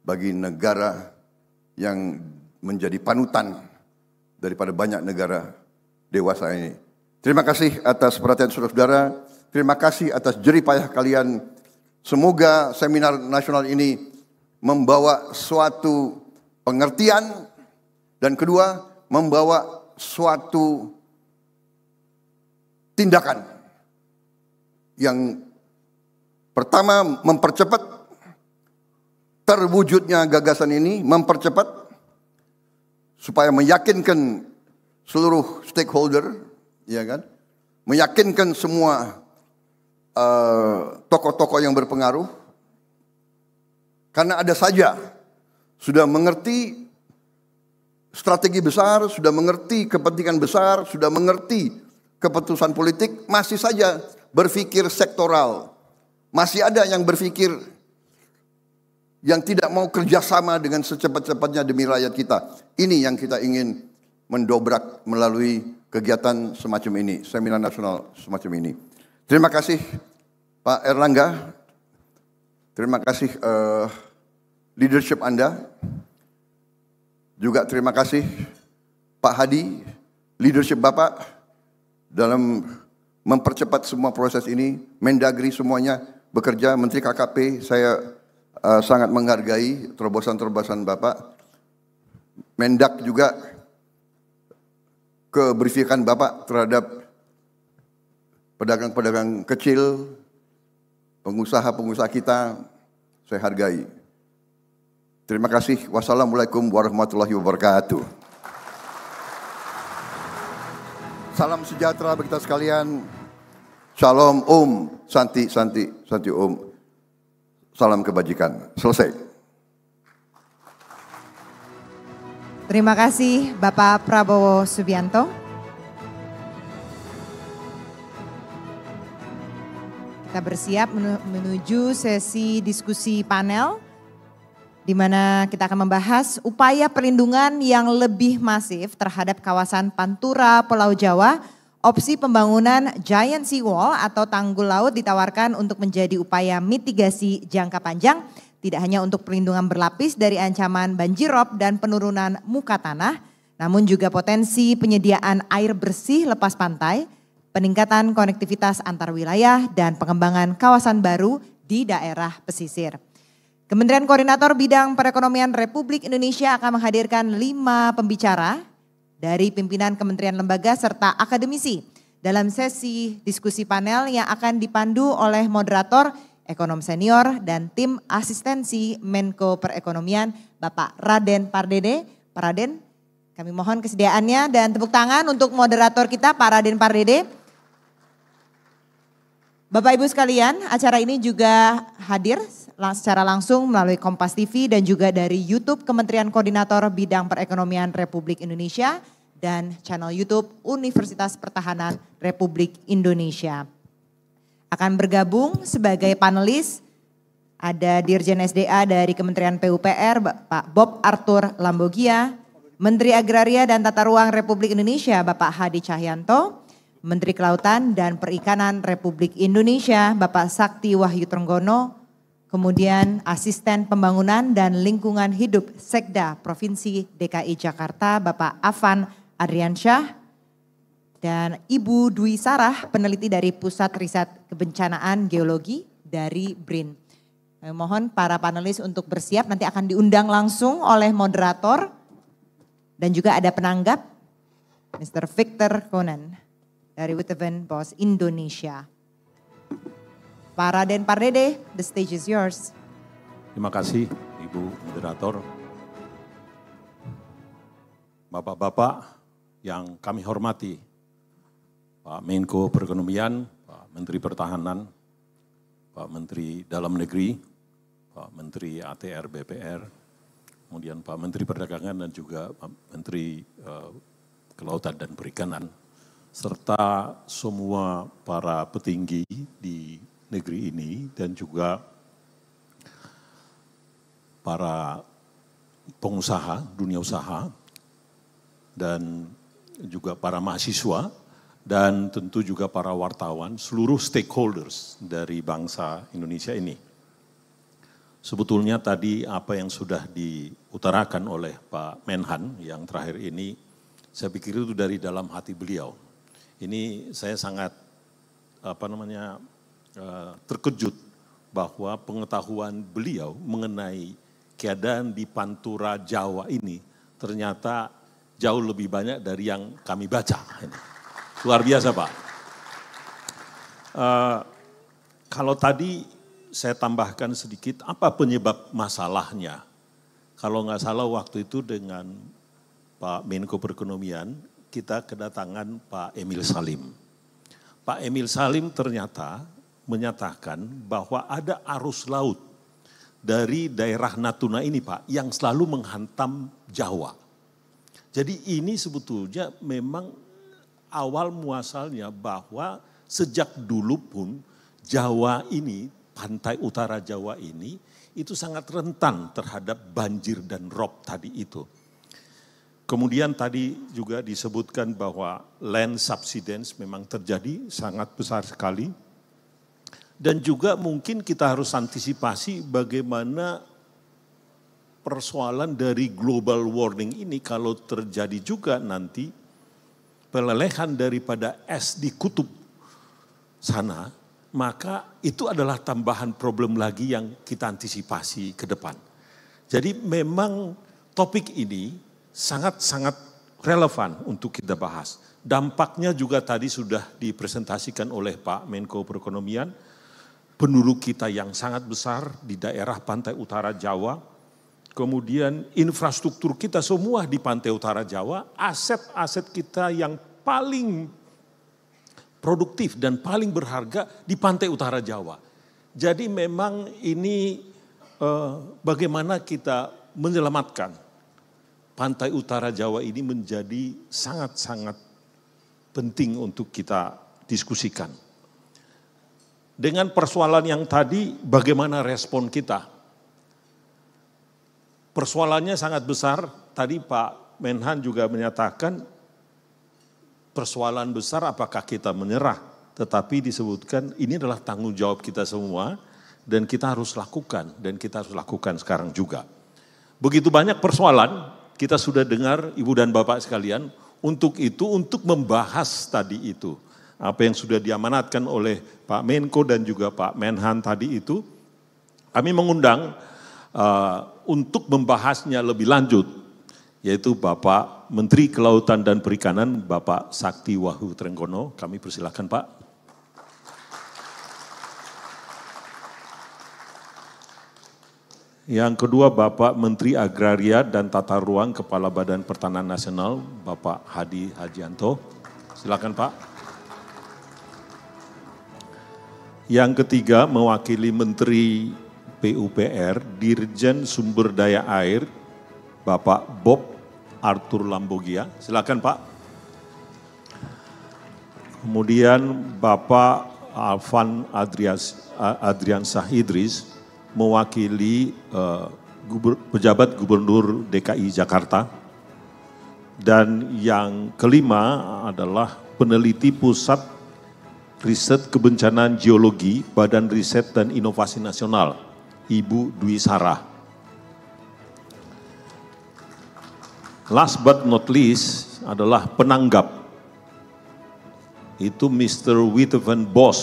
Speaker 5: bagi negara yang menjadi panutan daripada banyak negara dewasa ini. Terima kasih atas perhatian saudara-saudara. Terima kasih atas jerih payah kalian. Semoga seminar nasional ini membawa suatu pengertian dan kedua membawa suatu tindakan. Yang pertama mempercepat terwujudnya gagasan ini, mempercepat supaya meyakinkan seluruh stakeholder, ya kan? Meyakinkan semua eh, tokoh-tokoh uh, yang berpengaruh karena ada saja sudah mengerti strategi besar, sudah mengerti kepentingan besar, sudah mengerti keputusan politik masih saja berpikir sektoral. Masih ada yang berpikir yang tidak mau kerjasama dengan secepat-cepatnya demi rakyat kita. Ini yang kita ingin mendobrak melalui kegiatan semacam ini, seminar nasional semacam ini. Terima kasih Pak Erlangga, terima kasih uh, leadership Anda, juga terima kasih Pak Hadi, leadership Bapak, dalam mempercepat semua proses ini, Mendagri semuanya bekerja, Menteri KKP saya uh, sangat menghargai terobosan-terobosan Bapak. Mendak juga keberifikan Bapak terhadap pedagang-pedagang kecil, pengusaha-pengusaha kita, saya hargai. Terima kasih. Wassalamualaikum warahmatullahi wabarakatuh. Salam sejahtera bagi kita sekalian. Shalom Om, Santi, Santi, Santi Om. Salam kebajikan. Selesai.
Speaker 1: Terima kasih Bapak Prabowo Subianto. Kita bersiap menuju sesi diskusi panel di mana kita akan membahas upaya perlindungan yang lebih masif terhadap kawasan Pantura, Pulau Jawa. Opsi pembangunan Giant Seawall atau tanggul laut ditawarkan untuk menjadi upaya mitigasi jangka panjang, tidak hanya untuk perlindungan berlapis dari ancaman banjir rob dan penurunan muka tanah, namun juga potensi penyediaan air bersih lepas pantai, peningkatan konektivitas antar wilayah, dan pengembangan kawasan baru di daerah pesisir. Kementerian Koordinator Bidang Perekonomian Republik Indonesia akan menghadirkan lima pembicara dari pimpinan kementerian lembaga serta akademisi dalam sesi diskusi panel yang akan dipandu oleh moderator ekonom senior dan tim asistensi Menko Perekonomian Bapak Raden Pardede. Pak Raden, kami mohon kesediaannya dan tepuk tangan untuk moderator kita Pak Raden Pardede. Bapak Ibu sekalian, acara ini juga hadir secara langsung melalui Kompas TV dan juga dari YouTube Kementerian Koordinator Bidang Perekonomian Republik Indonesia dan channel YouTube Universitas Pertahanan Republik Indonesia. Akan bergabung sebagai panelis ada Dirjen SDA dari Kementerian PUPR Pak Bob Arthur Lambogia, Menteri Agraria dan Tata Ruang Republik Indonesia Bapak Hadi Cahyanto, Menteri Kelautan dan Perikanan Republik Indonesia Bapak Sakti Wahyu Trenggono, kemudian Asisten Pembangunan dan Lingkungan Hidup Sekda Provinsi DKI Jakarta Bapak Afan Adriansyah dan Ibu Dwi Sarah peneliti dari Pusat Riset Kebencanaan Geologi dari BRIN. Saya eh, mohon para panelis untuk bersiap nanti akan diundang langsung oleh moderator dan juga ada penanggap Mr. Victor Conan dari Witteven Bos Indonesia. Para Raden Pardede, the stage is yours.
Speaker 6: Terima kasih Ibu Moderator. Bapak-bapak yang kami hormati, Pak Menko Perekonomian, Pak Menteri Pertahanan, Pak Menteri Dalam Negeri, Pak Menteri ATR BPR, kemudian Pak Menteri Perdagangan dan juga Pak Menteri uh, Kelautan dan Perikanan, serta semua para petinggi di negeri ini dan juga para pengusaha, dunia usaha, dan juga para mahasiswa, dan tentu juga para wartawan, seluruh stakeholders dari bangsa Indonesia ini. Sebetulnya tadi apa yang sudah diutarakan oleh Pak Menhan yang terakhir ini, saya pikir itu dari dalam hati beliau. Ini saya sangat apa namanya Eh, terkejut bahwa pengetahuan beliau mengenai keadaan di Pantura Jawa ini ternyata jauh lebih banyak dari yang kami baca. Luar biasa Pak. Uh, kalau tadi saya tambahkan sedikit apa penyebab masalahnya. Kalau nggak salah waktu itu dengan Pak Menko Perekonomian kita kedatangan Pak Emil Salim. Pak Emil Salim ternyata menyatakan bahwa ada arus laut dari daerah Natuna ini Pak yang selalu menghantam Jawa. Jadi ini sebetulnya memang awal muasalnya bahwa sejak dulu pun Jawa ini, pantai utara Jawa ini itu sangat rentan terhadap banjir dan rob tadi itu. Kemudian tadi juga disebutkan bahwa land subsidence memang terjadi sangat besar sekali dan juga mungkin kita harus antisipasi bagaimana persoalan dari global warning ini kalau terjadi juga nanti pelelehan daripada es di kutub sana, maka itu adalah tambahan problem lagi yang kita antisipasi ke depan. Jadi memang topik ini sangat-sangat relevan untuk kita bahas. Dampaknya juga tadi sudah dipresentasikan oleh Pak Menko Perekonomian penduduk kita yang sangat besar di daerah pantai utara Jawa, kemudian infrastruktur kita semua di pantai utara Jawa, aset-aset kita yang paling produktif dan paling berharga di pantai utara Jawa. Jadi memang ini eh, bagaimana kita menyelamatkan pantai utara Jawa ini menjadi sangat-sangat penting untuk kita diskusikan dengan persoalan yang tadi bagaimana respon kita. Persoalannya sangat besar, tadi Pak Menhan juga menyatakan persoalan besar apakah kita menyerah. Tetapi disebutkan ini adalah tanggung jawab kita semua dan kita harus lakukan dan kita harus lakukan sekarang juga. Begitu banyak persoalan kita sudah dengar Ibu dan Bapak sekalian untuk itu untuk membahas tadi itu apa yang sudah diamanatkan oleh Pak Menko dan juga Pak Menhan tadi itu, kami mengundang uh, untuk membahasnya lebih lanjut, yaitu Bapak Menteri Kelautan dan Perikanan, Bapak Sakti Wahyu Trenggono. Kami persilahkan Pak. Yang kedua Bapak Menteri Agraria dan Tata Ruang Kepala Badan Pertanahan Nasional, Bapak Hadi Hajianto. Silakan Pak. Yang ketiga mewakili Menteri PUPR, Dirjen Sumber Daya Air, Bapak Bob Arthur Lambogia. Silakan Pak. Kemudian Bapak Alvan Adrias, Adrian Sahidris mewakili uh, eh, guber, pejabat gubernur DKI Jakarta. Dan yang kelima adalah peneliti pusat Riset Kebencanaan Geologi Badan Riset dan Inovasi Nasional, Ibu Dwi Sarah. Last but not least adalah penanggap. Itu Mr. Witteven Bos,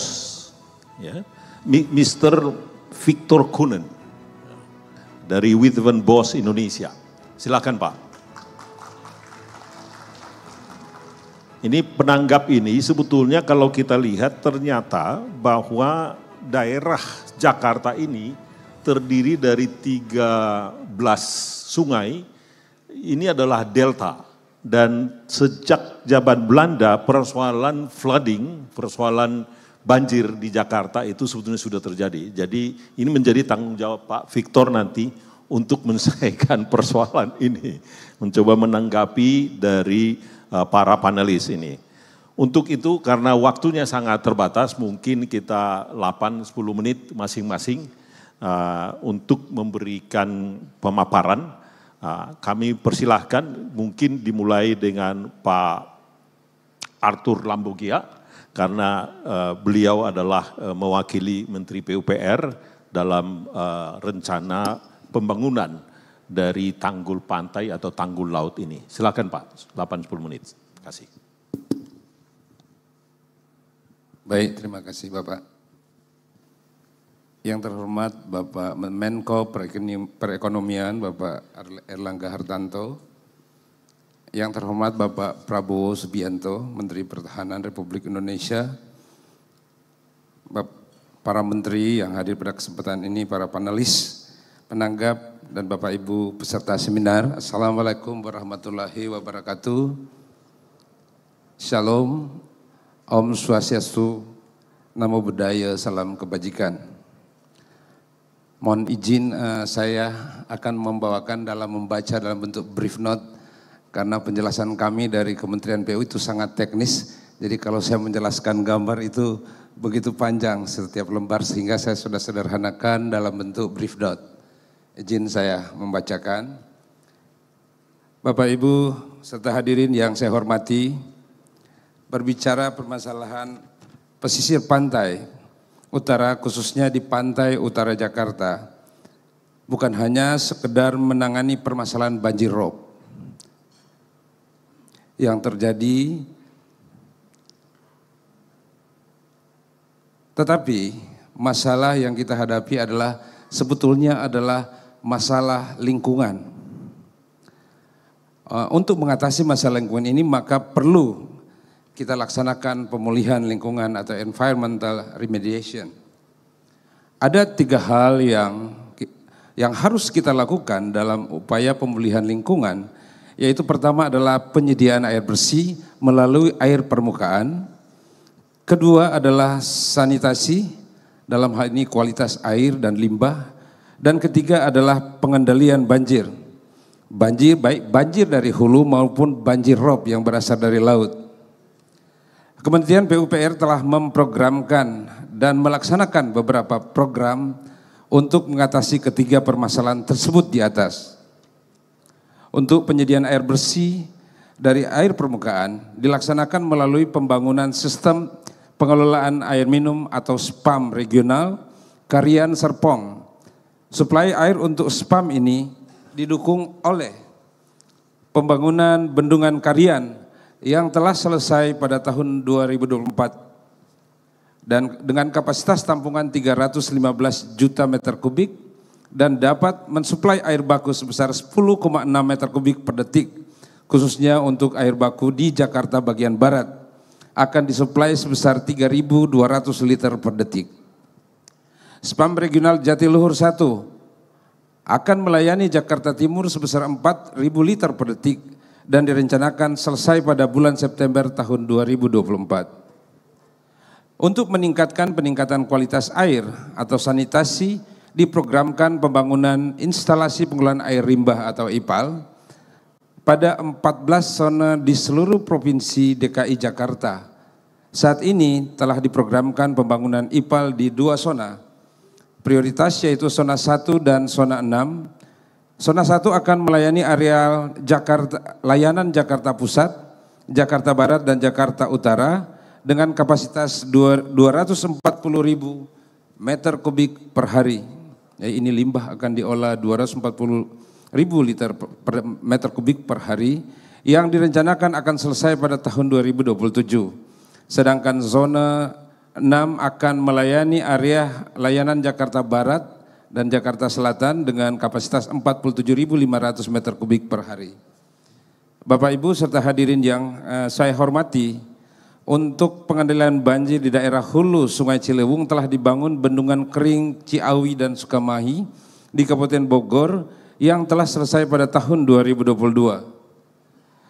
Speaker 6: ya. Mr. Victor Kunen ya, dari Witteven Bos Indonesia. Silakan Pak. Ini penanggap ini sebetulnya kalau kita lihat ternyata bahwa daerah Jakarta ini terdiri dari 13 sungai. Ini adalah delta dan sejak zaman Belanda persoalan flooding, persoalan banjir di Jakarta itu sebetulnya sudah terjadi. Jadi ini menjadi tanggung jawab Pak Victor nanti untuk menyelesaikan (laughs) persoalan ini, mencoba menanggapi dari Eh, para panelis ini. Untuk itu karena waktunya sangat terbatas, mungkin kita 8-10 menit masing-masing uh, untuk memberikan pemaparan. Uh, kami persilahkan mungkin dimulai dengan Pak Arthur Lambogia karena uh, beliau adalah uh, mewakili Menteri PUPR dalam uh, rencana pembangunan dari tanggul pantai atau tanggul laut ini. Silakan Pak, 8-10 menit. Kasih.
Speaker 7: Baik, terima kasih Bapak. Yang terhormat Bapak Menko Perekonomian Bapak Erlangga Hartanto. Yang terhormat Bapak Prabowo Subianto, Menteri Pertahanan Republik Indonesia. Bapak, para menteri yang hadir pada kesempatan ini, para panelis, penanggap dan Bapak Ibu peserta seminar. Assalamualaikum warahmatullahi wabarakatuh. Shalom, Om Swastiastu, Namo Buddhaya, Salam Kebajikan. Mohon izin uh, saya akan membawakan dalam membaca dalam bentuk brief note karena penjelasan kami dari Kementerian PU itu sangat teknis. Jadi kalau saya menjelaskan gambar itu begitu panjang setiap lembar sehingga saya sudah sederhanakan dalam bentuk brief note. Izin saya membacakan. Bapak Ibu serta hadirin yang saya hormati, berbicara permasalahan pesisir pantai utara khususnya di pantai utara Jakarta bukan hanya sekedar menangani permasalahan banjir rob yang terjadi tetapi masalah yang kita hadapi adalah sebetulnya adalah masalah lingkungan. Eh, untuk mengatasi masalah lingkungan ini maka perlu kita laksanakan pemulihan lingkungan atau environmental remediation. Ada tiga hal yang yang harus kita lakukan dalam upaya pemulihan lingkungan, yaitu pertama adalah penyediaan air bersih melalui air permukaan, kedua adalah sanitasi dalam hal ini kualitas air dan limbah, dan ketiga adalah pengendalian banjir. Banjir baik banjir dari hulu maupun banjir rob yang berasal dari laut. Kementerian PUPR telah memprogramkan dan melaksanakan beberapa program untuk mengatasi ketiga permasalahan tersebut di atas. Untuk penyediaan air bersih dari air permukaan dilaksanakan melalui pembangunan sistem pengelolaan air minum atau SPAM regional Karian Serpong Supply air untuk spam ini didukung oleh pembangunan bendungan Karian yang telah selesai pada tahun 2024 dan dengan kapasitas tampungan 315 juta meter kubik dan dapat mensuplai air baku sebesar 10,6 meter kubik per detik khususnya untuk air baku di Jakarta bagian barat akan disuplai sebesar 3.200 liter per detik. Spam Regional Jatiluhur 1 akan melayani Jakarta Timur sebesar 4.000 liter per detik dan direncanakan selesai pada bulan September tahun 2024. Untuk meningkatkan peningkatan kualitas air atau sanitasi, diprogramkan pembangunan instalasi pengelolaan air limbah atau IPAL pada 14 zona di seluruh Provinsi DKI Jakarta. Saat ini telah diprogramkan pembangunan IPAL di dua zona, prioritas yaitu zona 1 dan zona 6. Zona 1 akan melayani areal Jakarta layanan Jakarta Pusat, Jakarta Barat dan Jakarta Utara dengan kapasitas 240 ribu meter kubik per hari. Ya, ini limbah akan diolah 240 ribu liter per meter kubik per hari yang direncanakan akan selesai pada tahun 2027. Sedangkan zona 6 akan melayani area layanan Jakarta Barat dan Jakarta Selatan dengan kapasitas 47.500 meter kubik per hari. Bapak Ibu serta hadirin yang eh, saya hormati, untuk pengendalian banjir di daerah hulu Sungai Ciliwung telah dibangun bendungan kering Ciawi dan Sukamahi di Kabupaten Bogor yang telah selesai pada tahun 2022.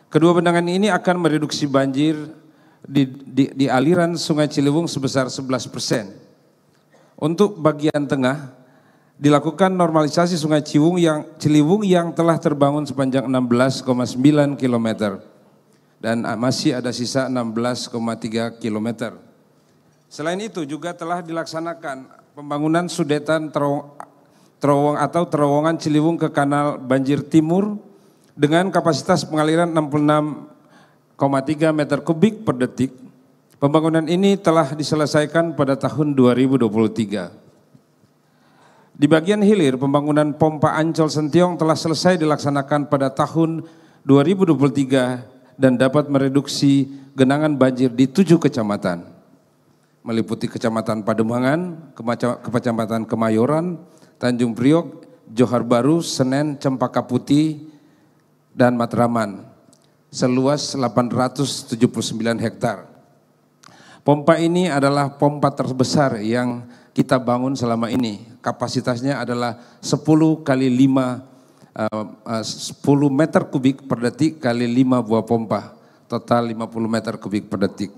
Speaker 7: Kedua bendungan ini akan mereduksi banjir di, di, di aliran Sungai Ciliwung sebesar 11 persen. Untuk bagian tengah dilakukan normalisasi Sungai Ciliwung yang Ciliwung yang telah terbangun sepanjang 16,9 km dan masih ada sisa 16,3 km. Selain itu juga telah dilaksanakan pembangunan sudetan terowong, terowong atau terowongan Ciliwung ke kanal banjir timur dengan kapasitas pengaliran 66 meter kubik per detik. Pembangunan ini telah diselesaikan pada tahun 2023. Di bagian hilir, pembangunan pompa Ancol Sentiong telah selesai dilaksanakan pada tahun 2023 dan dapat mereduksi genangan banjir di tujuh kecamatan, meliputi Kecamatan Pademangan, Kecamatan Kemayoran, Tanjung Priok, Johar Baru, Senen, Cempaka Putih, dan Matraman seluas 879 hektar. Pompa ini adalah pompa terbesar yang kita bangun selama ini. Kapasitasnya adalah 10 kali 5 10 eh, eh, meter kubik per detik kali 5 buah pompa. Total 50 meter kubik per detik.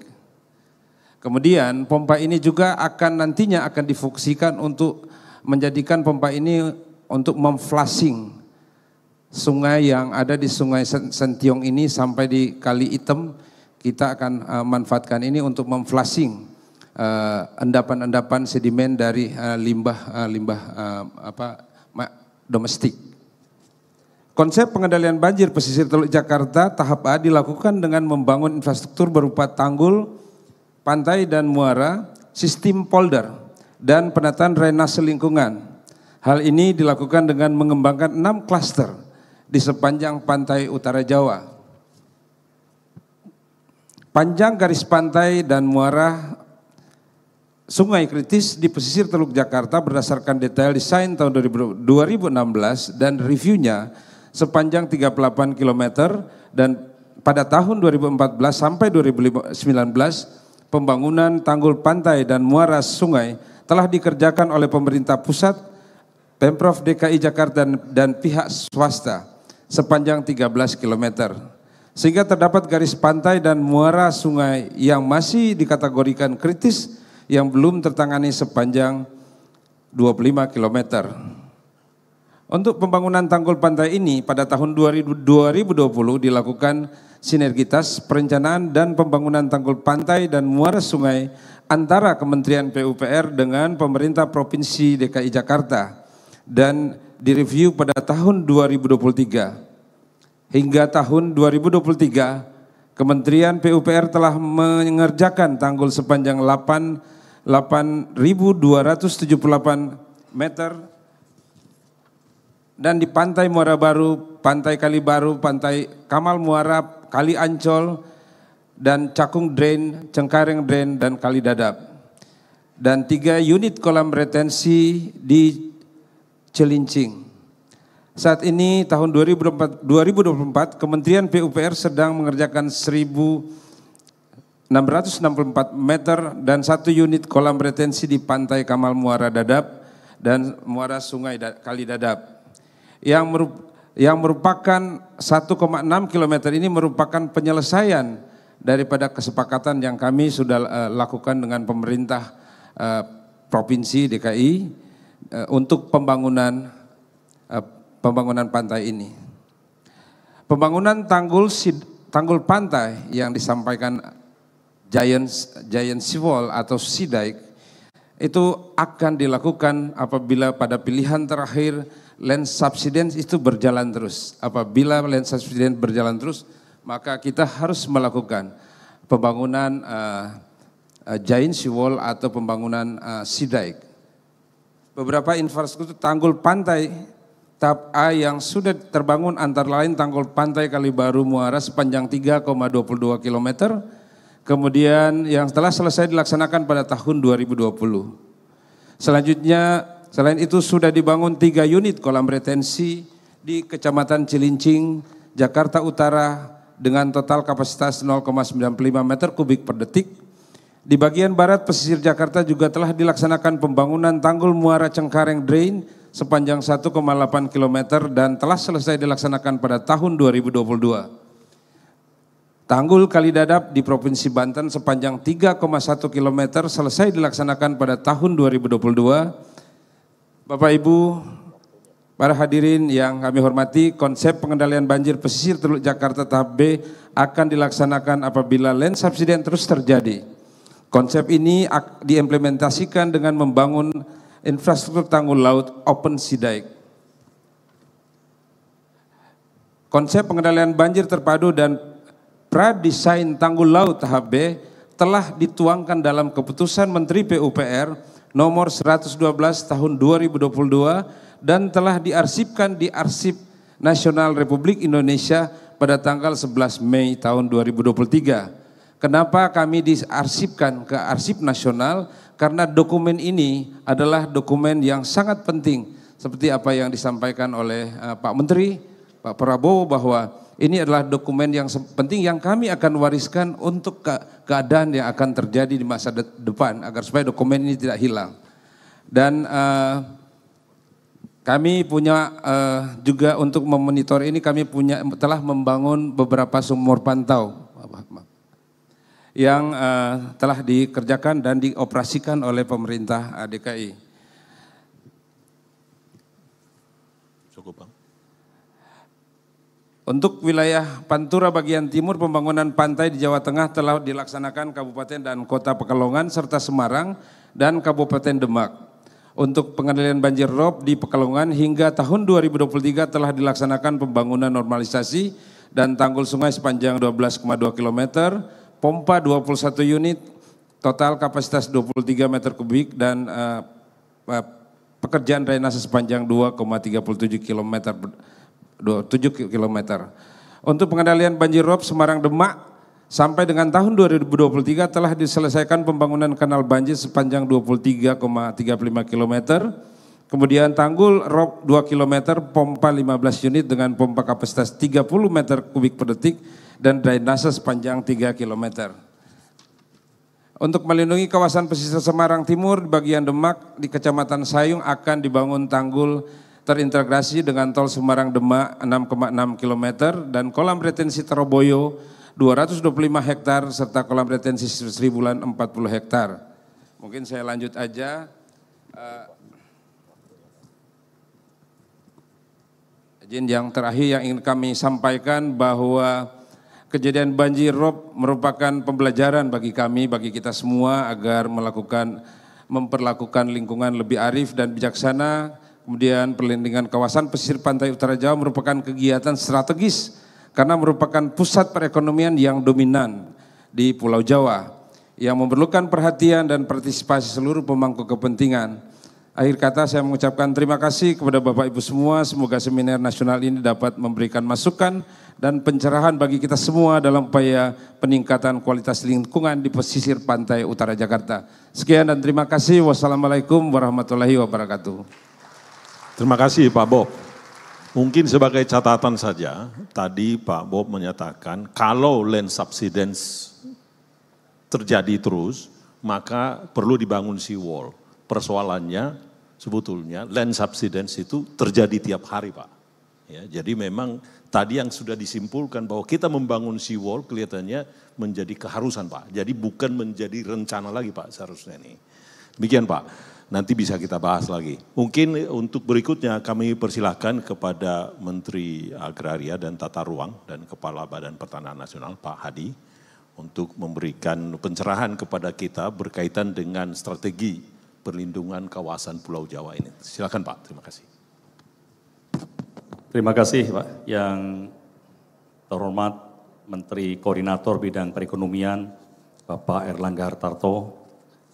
Speaker 7: Kemudian pompa ini juga akan nantinya akan difungsikan untuk menjadikan pompa ini untuk memflushing sungai yang ada di Sungai Sentiong ini sampai di Kali Item kita akan eh, manfaatkan ini untuk memflushing eh, endapan-endapan sedimen dari eh, limbah limbah apa domestik. Konsep pengendalian banjir pesisir Teluk Jakarta tahap A dilakukan dengan membangun infrastruktur berupa tanggul, pantai dan muara, sistem polder dan penataan drainase lingkungan. Hal ini dilakukan dengan mengembangkan enam klaster di sepanjang pantai utara Jawa. Panjang garis pantai dan muara sungai kritis di pesisir Teluk Jakarta berdasarkan detail desain tahun 2016 dan reviewnya sepanjang 38 km dan pada tahun 2014 sampai 2019 pembangunan tanggul pantai dan muara sungai telah dikerjakan oleh pemerintah pusat, Pemprov DKI Jakarta dan, dan pihak swasta sepanjang 13 km. Sehingga terdapat garis pantai dan muara sungai yang masih dikategorikan kritis yang belum tertangani sepanjang 25 km. Untuk pembangunan tanggul pantai ini pada tahun 2020 dilakukan sinergitas perencanaan dan pembangunan tanggul pantai dan muara sungai antara Kementerian PUPR dengan pemerintah Provinsi DKI Jakarta dan direview pada tahun 2023. Hingga tahun 2023, Kementerian PUPR telah mengerjakan tanggul sepanjang 8.278 meter dan di Pantai Muara Baru, Pantai Kali Baru, Pantai Kamal Muara, Kali Ancol, dan Cakung Drain, Cengkareng Drain, dan Kali Dadap. Dan tiga unit kolam retensi di Celincing. Saat ini tahun 2024, 2024 Kementerian PUPR sedang mengerjakan 1.664 meter dan satu unit kolam retensi di pantai Kamal Muara Dadap dan Muara Sungai Kali Dadap. Yang merupakan yang merupakan 1,6 km ini merupakan penyelesaian daripada kesepakatan yang kami sudah uh, lakukan dengan pemerintah uh, provinsi DKI Eh, untuk pembangunan eh, pembangunan pantai ini. Pembangunan tanggul tanggul pantai yang disampaikan Giant Giant Seawall atau Dike itu akan dilakukan apabila pada pilihan terakhir land subsidence itu berjalan terus. Apabila land subsidence berjalan terus, maka kita harus melakukan pembangunan uh, uh, Giant Seawall atau pembangunan uh, Dike beberapa infrastruktur tanggul pantai tahap A yang sudah terbangun antara lain tanggul pantai Kalibaru Muara sepanjang 3,22 km, kemudian yang telah selesai dilaksanakan pada tahun 2020. Selanjutnya, selain itu sudah dibangun tiga unit kolam retensi di Kecamatan Cilincing, Jakarta Utara dengan total kapasitas 0,95 meter kubik per detik di bagian barat pesisir Jakarta juga telah dilaksanakan pembangunan tanggul muara Cengkareng Drain sepanjang 1,8 km dan telah selesai dilaksanakan pada tahun 2022. Tanggul Kalidadap di Provinsi Banten sepanjang 3,1 km selesai dilaksanakan pada tahun 2022. Bapak Ibu, para hadirin yang kami hormati, konsep pengendalian banjir pesisir Teluk Jakarta tahap B akan dilaksanakan apabila land subsiden terus terjadi. Konsep ini diimplementasikan dengan membangun infrastruktur tanggul laut open sea dike. Konsep pengendalian banjir terpadu dan pradesain tanggul laut tahap B telah dituangkan dalam keputusan Menteri PUPR nomor 112 tahun 2022 dan telah diarsipkan di Arsip Nasional Republik Indonesia pada tanggal 11 Mei tahun 2023. Kenapa kami diarsipkan ke arsip nasional? Karena dokumen ini adalah dokumen yang sangat penting seperti apa yang disampaikan oleh eh, Pak Menteri, Pak Prabowo bahwa ini adalah dokumen yang penting yang kami akan wariskan untuk ke keadaan yang akan terjadi di masa de depan agar supaya dokumen ini tidak hilang. Dan uh, kami punya uh, juga untuk memonitor ini kami punya telah membangun beberapa sumur pantau. Maaf, yang uh, telah dikerjakan dan dioperasikan oleh pemerintah eh, DKI. Cukup, Bang. Untuk wilayah Pantura bagian timur, pembangunan pantai di Jawa Tengah telah dilaksanakan Kabupaten dan Kota Pekalongan serta Semarang dan Kabupaten Demak. Untuk pengendalian banjir rob di Pekalongan hingga tahun 2023 telah dilaksanakan pembangunan normalisasi dan tanggul sungai sepanjang 12,2 kilometer pompa 21 unit, total kapasitas 23 meter kubik dan uh, uh, pekerjaan drainase sepanjang 2,37 km 27 km. Untuk pengendalian banjir rob Semarang Demak sampai dengan tahun 2023 telah diselesaikan pembangunan kanal banjir sepanjang 23,35 km. Kemudian tanggul rob 2 km, pompa 15 unit dengan pompa kapasitas 30 meter kubik per detik dan drainase sepanjang 3 km. Untuk melindungi kawasan pesisir Semarang Timur di bagian Demak di Kecamatan Sayung akan dibangun tanggul terintegrasi dengan tol Semarang Demak 6,6 km dan kolam retensi Teroboyo 225 hektar serta kolam retensi Seribulan 40 hektar. Mungkin saya lanjut aja. Uh, yang terakhir yang ingin kami sampaikan bahwa Kejadian banjir rob merupakan pembelajaran bagi kami, bagi kita semua agar melakukan memperlakukan lingkungan lebih arif dan bijaksana. Kemudian perlindungan kawasan pesisir pantai utara Jawa merupakan kegiatan strategis karena merupakan pusat perekonomian yang dominan di Pulau Jawa yang memerlukan perhatian dan partisipasi seluruh pemangku kepentingan. Akhir kata saya mengucapkan terima kasih kepada Bapak Ibu semua. Semoga seminar nasional ini dapat memberikan masukan dan pencerahan bagi kita semua dalam upaya peningkatan kualitas lingkungan di pesisir pantai utara Jakarta. Sekian dan terima kasih. Wassalamualaikum warahmatullahi wabarakatuh. Terima kasih Pak Bob. Mungkin sebagai catatan saja, tadi Pak Bob menyatakan
Speaker 6: kalau land subsidence terjadi terus, maka perlu dibangun seawall. Persoalannya sebetulnya land subsidence itu terjadi tiap hari Pak. Ya, jadi memang tadi yang sudah disimpulkan bahwa kita membangun seawall kelihatannya menjadi keharusan Pak. Jadi bukan menjadi rencana lagi Pak seharusnya ini. Demikian Pak, nanti bisa kita bahas lagi. Mungkin untuk berikutnya kami persilahkan kepada Menteri Agraria dan Tata Ruang dan Kepala Badan Pertanahan Nasional Pak Hadi untuk memberikan pencerahan kepada kita berkaitan dengan strategi perlindungan kawasan Pulau Jawa ini. Silakan Pak, terima kasih. Terima kasih Pak, yang terhormat
Speaker 8: Menteri Koordinator Bidang Perekonomian Bapak Erlangga Hartarto,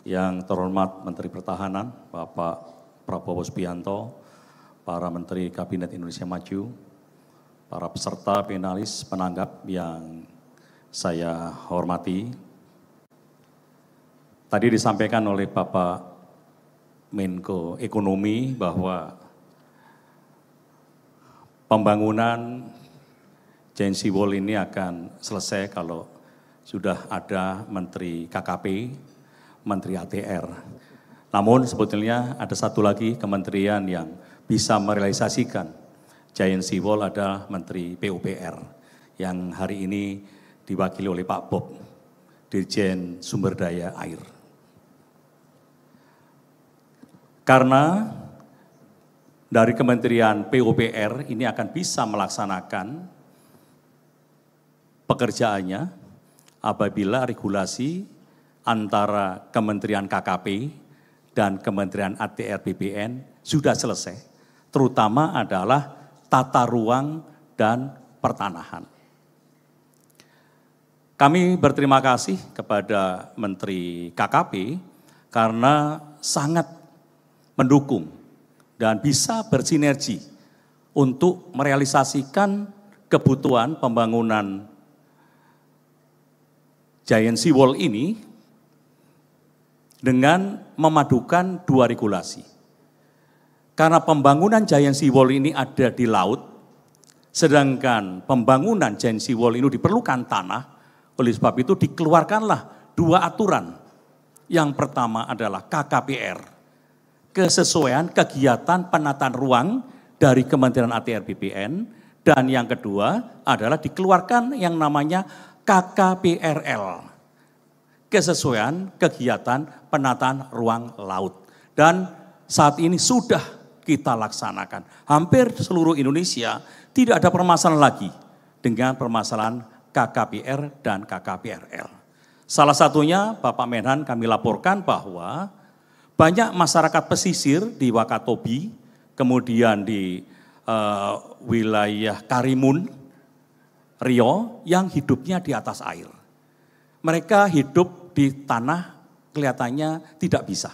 Speaker 8: yang terhormat Menteri Pertahanan Bapak Prabowo Subianto, para Menteri Kabinet Indonesia Maju, para peserta penalis penanggap yang saya hormati. Tadi disampaikan oleh Bapak Menko Ekonomi bahwa pembangunan Jensi Wall ini akan selesai kalau sudah ada Menteri KKP, Menteri ATR. Namun sebetulnya ada satu lagi kementerian yang bisa merealisasikan Giant Sea adalah Menteri PUPR yang hari ini diwakili oleh Pak Bob, Dirjen Sumber Daya Air. Karena dari Kementerian PUPR ini akan bisa melaksanakan pekerjaannya apabila regulasi antara Kementerian KKP dan Kementerian ATR BPN sudah selesai, terutama adalah tata ruang dan pertanahan. Kami berterima kasih kepada Menteri KKP karena sangat mendukung dan bisa bersinergi untuk merealisasikan kebutuhan pembangunan Giant Sea Wall ini dengan memadukan dua regulasi. Karena pembangunan Giant Sea Wall ini ada di laut, sedangkan pembangunan Giant Sea Wall ini diperlukan tanah, oleh sebab itu dikeluarkanlah dua aturan. Yang pertama adalah KKPR, kesesuaian kegiatan penataan ruang dari Kementerian ATR BPN dan yang kedua adalah dikeluarkan yang namanya KKPRL kesesuaian kegiatan penataan ruang laut dan saat ini sudah kita laksanakan hampir seluruh Indonesia tidak ada permasalahan lagi dengan permasalahan KKPR dan KKPRL. Salah satunya Bapak Menhan kami laporkan bahwa banyak masyarakat pesisir di Wakatobi, kemudian di uh, wilayah Karimun, Rio, yang hidupnya di atas air. Mereka hidup di tanah kelihatannya tidak bisa.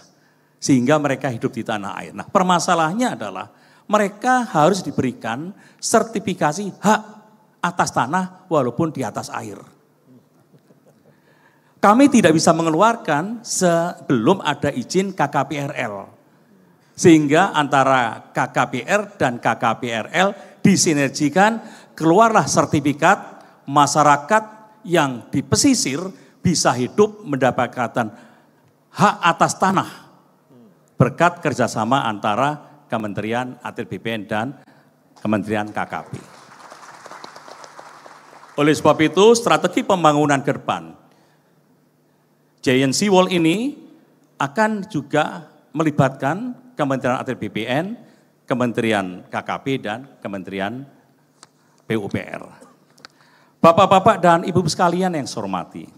Speaker 8: Sehingga mereka hidup di tanah air. Nah permasalahannya adalah mereka harus diberikan sertifikasi hak atas tanah walaupun di atas air. Kami tidak bisa mengeluarkan sebelum ada izin KKPRL. Sehingga antara KKPR dan KKPRL disinergikan, keluarlah sertifikat masyarakat yang di pesisir bisa hidup mendapatkan hak atas tanah berkat kerjasama antara Kementerian ATR BPN dan Kementerian KKP. Oleh sebab itu, strategi pembangunan ke depan Giant Seawall ini akan juga melibatkan Kementerian ATR BPN, Kementerian KKP, dan Kementerian PUPR. Bapak-bapak dan ibu sekalian yang saya hormati,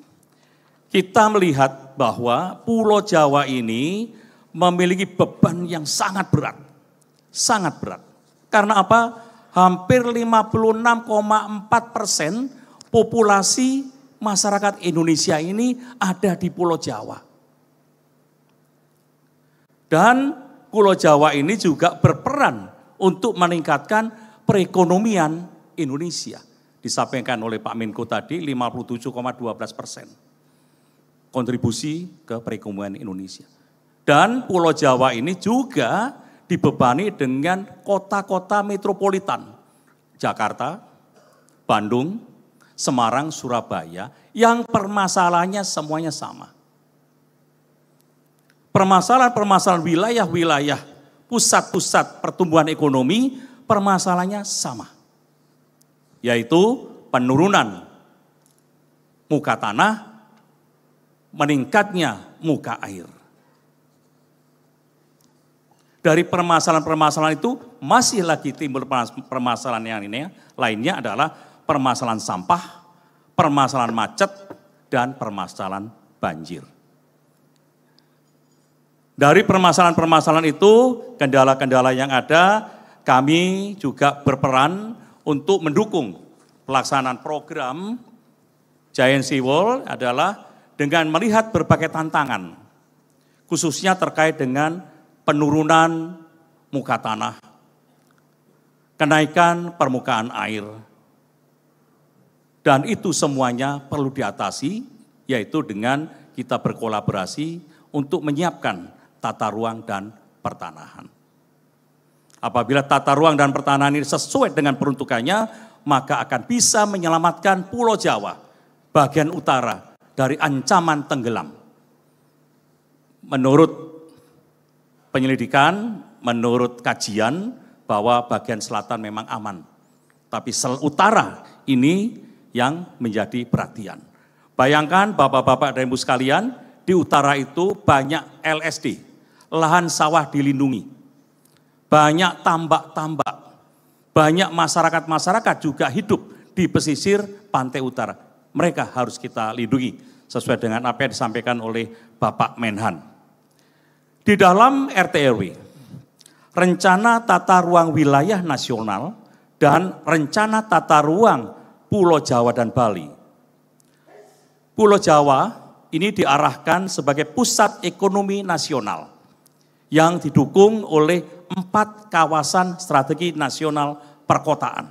Speaker 8: kita melihat bahwa Pulau Jawa ini memiliki beban yang sangat berat. Sangat berat. Karena apa? Hampir 56,4 persen populasi masyarakat Indonesia ini ada di Pulau Jawa. Dan Pulau Jawa ini juga berperan untuk meningkatkan perekonomian Indonesia. Disampaikan oleh Pak Menko tadi 57,12 persen kontribusi ke perekonomian Indonesia. Dan Pulau Jawa ini juga dibebani dengan kota-kota metropolitan. Jakarta, Bandung, Semarang, Surabaya, yang permasalahannya semuanya sama. Permasalahan-permasalahan wilayah-wilayah pusat-pusat pertumbuhan ekonomi, permasalahannya sama. Yaitu penurunan muka tanah, meningkatnya muka air. Dari permasalahan-permasalahan itu masih lagi timbul permasalahan yang ini, ya, lainnya adalah permasalahan sampah, permasalahan macet, dan permasalahan banjir. Dari permasalahan-permasalahan itu, kendala-kendala yang ada, kami juga berperan untuk mendukung pelaksanaan program Giant Sea Wall adalah dengan melihat berbagai tantangan, khususnya terkait dengan penurunan muka tanah, kenaikan permukaan air, dan itu semuanya perlu diatasi, yaitu dengan kita berkolaborasi untuk menyiapkan tata ruang dan pertanahan. Apabila tata ruang dan pertanahan ini sesuai dengan peruntukannya, maka akan bisa menyelamatkan Pulau Jawa, bagian utara, dari ancaman tenggelam. Menurut penyelidikan, menurut kajian, bahwa bagian selatan memang aman. Tapi sel utara ini yang menjadi perhatian. Bayangkan Bapak-bapak dan Ibu sekalian, di utara itu banyak LSD, lahan sawah dilindungi. Banyak tambak-tambak. Banyak masyarakat-masyarakat juga hidup di pesisir pantai utara. Mereka harus kita lindungi sesuai dengan apa yang disampaikan oleh Bapak Menhan. Di dalam RTRW, rencana tata ruang wilayah nasional dan rencana tata ruang Pulau Jawa dan Bali. Pulau Jawa ini diarahkan sebagai pusat ekonomi nasional yang didukung oleh empat kawasan strategi nasional perkotaan.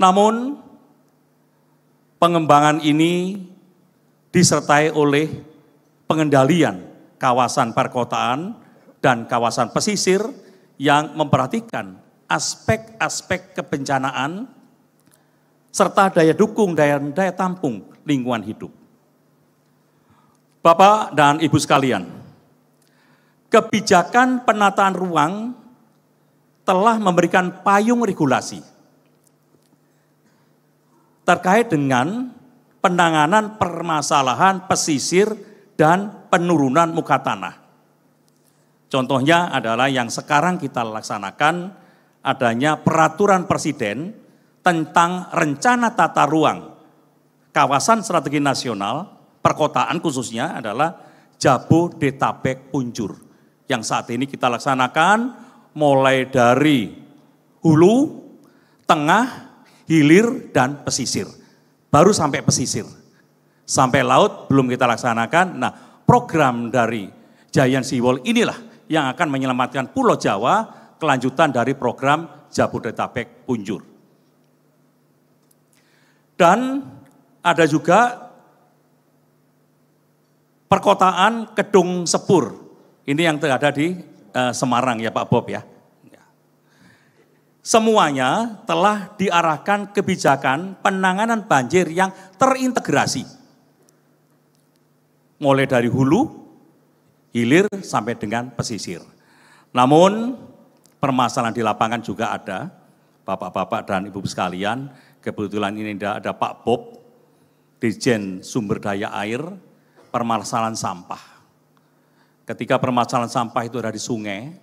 Speaker 8: Namun, pengembangan ini disertai oleh pengendalian kawasan perkotaan dan kawasan pesisir yang memperhatikan aspek-aspek kebencanaan, serta daya dukung dan daya tampung lingkungan hidup. Bapak dan Ibu sekalian, kebijakan penataan ruang telah memberikan payung regulasi terkait dengan penanganan permasalahan pesisir dan penurunan muka tanah. Contohnya adalah yang sekarang kita laksanakan adanya peraturan presiden tentang rencana tata ruang kawasan strategi nasional perkotaan khususnya adalah Jabodetabek Punjur yang saat ini kita laksanakan mulai dari hulu, tengah, hilir dan pesisir. Baru sampai pesisir. Sampai laut belum kita laksanakan. Nah, program dari Giant Seawall inilah yang akan menyelamatkan Pulau Jawa kelanjutan dari program Jabodetabek Punjur. Dan ada juga perkotaan Kedung Sepur. Ini yang terada di eh, Semarang ya Pak Bob ya. ya. Semuanya telah diarahkan kebijakan penanganan banjir yang terintegrasi. Mulai dari hulu, hilir sampai dengan pesisir. Namun permasalahan di lapangan juga ada, Bapak-bapak dan Ibu ibu sekalian, kebetulan ini ada Pak Bob, Dirjen Sumber Daya Air, permasalahan sampah. Ketika permasalahan sampah itu ada di sungai,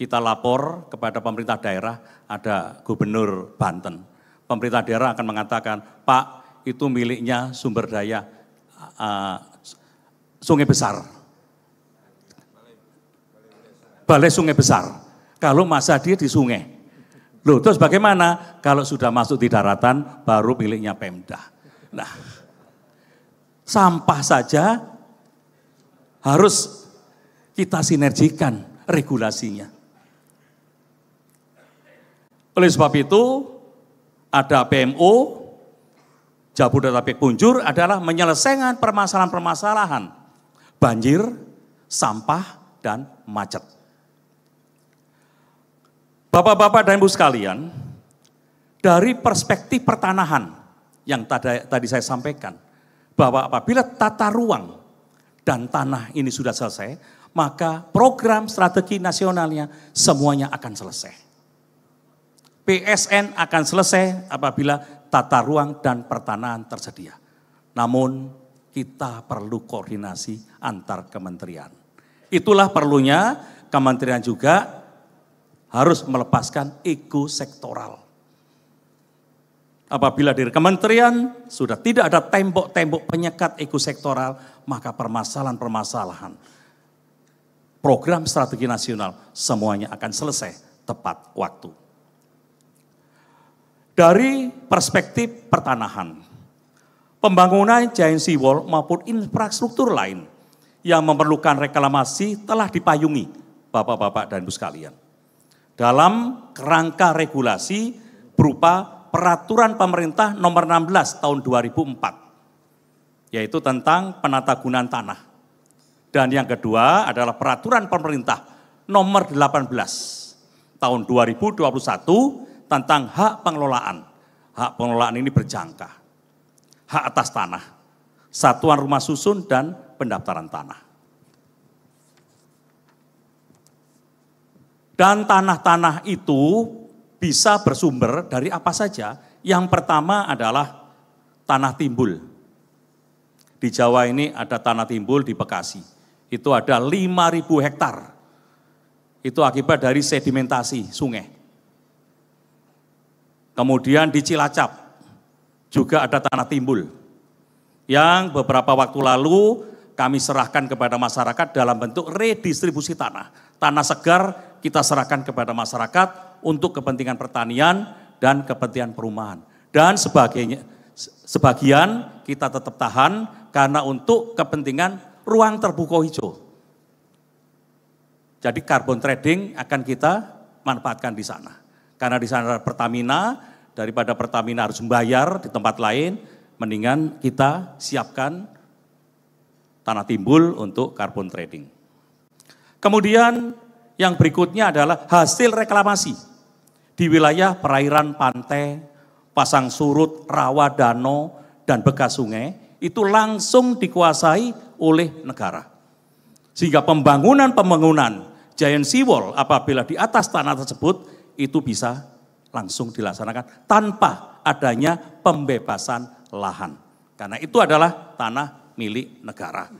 Speaker 8: kita lapor kepada pemerintah daerah, ada gubernur Banten. Pemerintah daerah akan mengatakan, Pak, itu miliknya sumber daya uh, sungai besar. Balai Sungai Besar kalau masa dia di sungai. Loh, terus bagaimana kalau sudah masuk di daratan baru miliknya Pemda? Nah, sampah saja harus kita sinergikan regulasinya. Oleh sebab itu, ada PMO, Jabodetabek Punjur adalah menyelesaikan permasalahan-permasalahan banjir, sampah, dan macet. Bapak-bapak dan Ibu sekalian, dari perspektif pertanahan yang tadi, tadi saya sampaikan, bahwa apabila tata ruang dan tanah ini sudah selesai, maka program strategi nasionalnya semuanya akan selesai. PSN akan selesai apabila tata ruang dan pertanahan tersedia. Namun kita perlu koordinasi antar kementerian. Itulah perlunya kementerian juga harus melepaskan ego sektoral. Apabila di kementerian sudah tidak ada tembok-tembok penyekat ego sektoral, maka permasalahan-permasalahan program strategi nasional semuanya akan selesai tepat waktu. Dari perspektif pertanahan, pembangunan giant seawall maupun infrastruktur lain yang memerlukan reklamasi telah dipayungi Bapak-bapak dan Ibu sekalian dalam kerangka regulasi berupa peraturan pemerintah nomor 16 tahun 2004 yaitu tentang penatagunan tanah. Dan yang kedua adalah peraturan pemerintah nomor 18 tahun 2021 tentang hak pengelolaan. Hak pengelolaan ini berjangka. Hak atas tanah, satuan rumah susun dan pendaftaran tanah. Dan tanah-tanah itu bisa bersumber dari apa saja. Yang pertama adalah tanah timbul. Di Jawa ini ada tanah timbul di Bekasi. Itu ada 5.000 hektar. Itu akibat dari sedimentasi sungai. Kemudian di Cilacap juga ada tanah timbul. Yang beberapa waktu lalu kami serahkan kepada masyarakat dalam bentuk redistribusi tanah. Tanah segar kita serahkan kepada masyarakat untuk kepentingan pertanian dan kepentingan perumahan. Dan sebagainya, sebagian kita tetap tahan karena untuk kepentingan ruang terbuka hijau. Jadi carbon trading akan kita manfaatkan di sana. Karena di sana Pertamina, daripada Pertamina harus membayar di tempat lain, mendingan kita siapkan tanah timbul untuk carbon trading. Kemudian yang berikutnya adalah hasil reklamasi di wilayah perairan pantai, pasang surut, rawa danau, dan bekas sungai itu langsung dikuasai oleh negara. Sehingga pembangunan-pembangunan giant seawall apabila di atas tanah tersebut itu bisa langsung dilaksanakan tanpa adanya pembebasan lahan. Karena itu adalah tanah milik negara.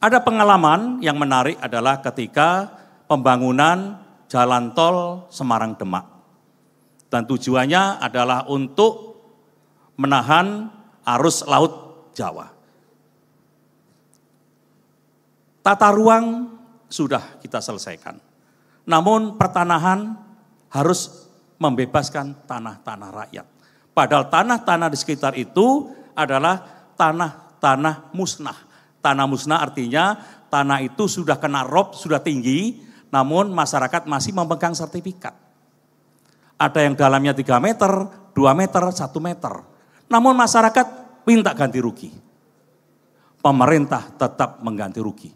Speaker 8: Ada pengalaman yang menarik adalah ketika pembangunan jalan tol Semarang-Demak. Dan tujuannya adalah untuk menahan arus laut Jawa. Tata ruang sudah kita selesaikan. Namun pertanahan harus membebaskan tanah-tanah rakyat. Padahal tanah-tanah di sekitar itu adalah tanah-tanah musnah. Tanah musnah artinya tanah itu sudah kena rob, sudah tinggi, namun masyarakat masih memegang sertifikat. Ada yang dalamnya 3 meter, 2 meter, 1 meter. Namun masyarakat minta ganti rugi. Pemerintah tetap mengganti rugi.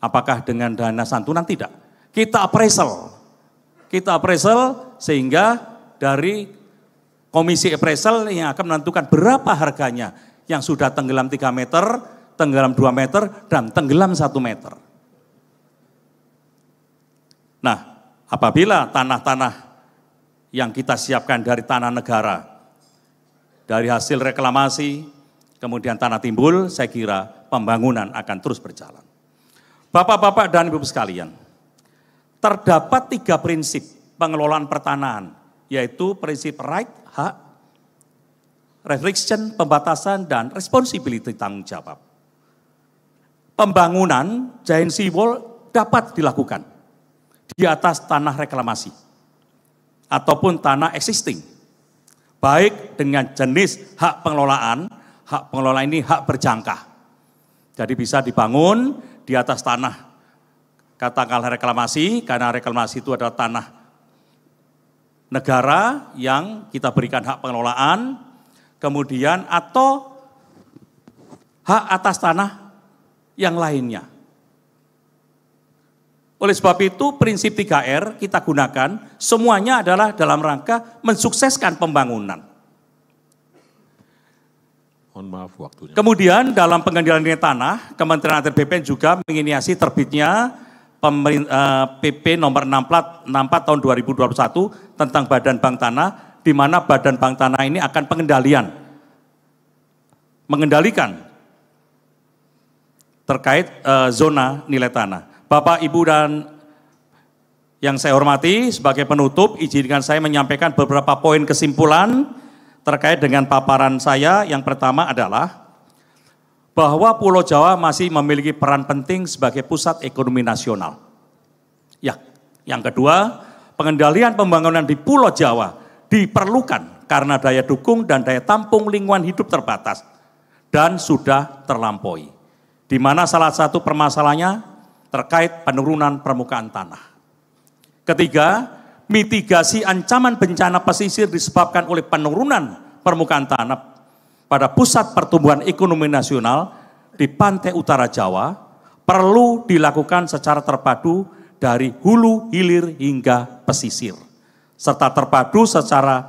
Speaker 8: Apakah dengan dana santunan? Tidak. Kita appraisal. Kita appraisal sehingga dari komisi appraisal yang akan menentukan berapa harganya yang sudah tenggelam 3 meter, tenggelam 2 meter, dan tenggelam 1 meter. Nah, apabila tanah-tanah yang kita siapkan dari tanah negara, dari hasil reklamasi, kemudian tanah timbul, saya kira pembangunan akan terus berjalan. Bapak-bapak dan ibu ibu sekalian, terdapat tiga prinsip pengelolaan pertanahan, yaitu prinsip right, hak, restriction, pembatasan, dan responsibility tanggung jawab. Pembangunan giant seawall dapat dilakukan di atas tanah reklamasi ataupun tanah existing. Baik dengan jenis hak pengelolaan, hak pengelolaan ini hak berjangka. Jadi bisa dibangun di atas tanah katakanlah reklamasi karena reklamasi itu adalah tanah negara yang kita berikan hak pengelolaan, kemudian atau hak atas tanah yang lainnya. Oleh sebab itu prinsip 3R kita gunakan semuanya adalah dalam rangka mensukseskan pembangunan.
Speaker 6: Mohon maaf waktunya.
Speaker 8: Kemudian dalam pengendalian nilai tanah, Kementerian Atir BPN juga menginisiasi terbitnya PP eh, nomor 64, 64 tahun 2021 tentang Badan Bank Tanah, di mana Badan Bank Tanah ini akan pengendalian, mengendalikan terkait eh, zona nilai tanah. Bapak, Ibu, dan yang saya hormati, sebagai penutup, izinkan saya menyampaikan beberapa poin kesimpulan terkait dengan paparan saya. Yang pertama adalah bahwa Pulau Jawa masih memiliki peran penting sebagai pusat ekonomi nasional. Ya, yang kedua, pengendalian pembangunan di Pulau Jawa diperlukan karena daya dukung dan daya tampung lingkungan hidup terbatas dan sudah terlampaui. Di mana salah satu permasalahannya terkait penurunan permukaan tanah. Ketiga, mitigasi ancaman bencana pesisir disebabkan oleh penurunan permukaan tanah pada pusat pertumbuhan ekonomi nasional di pantai utara Jawa perlu dilakukan secara terpadu dari hulu hilir hingga pesisir serta terpadu secara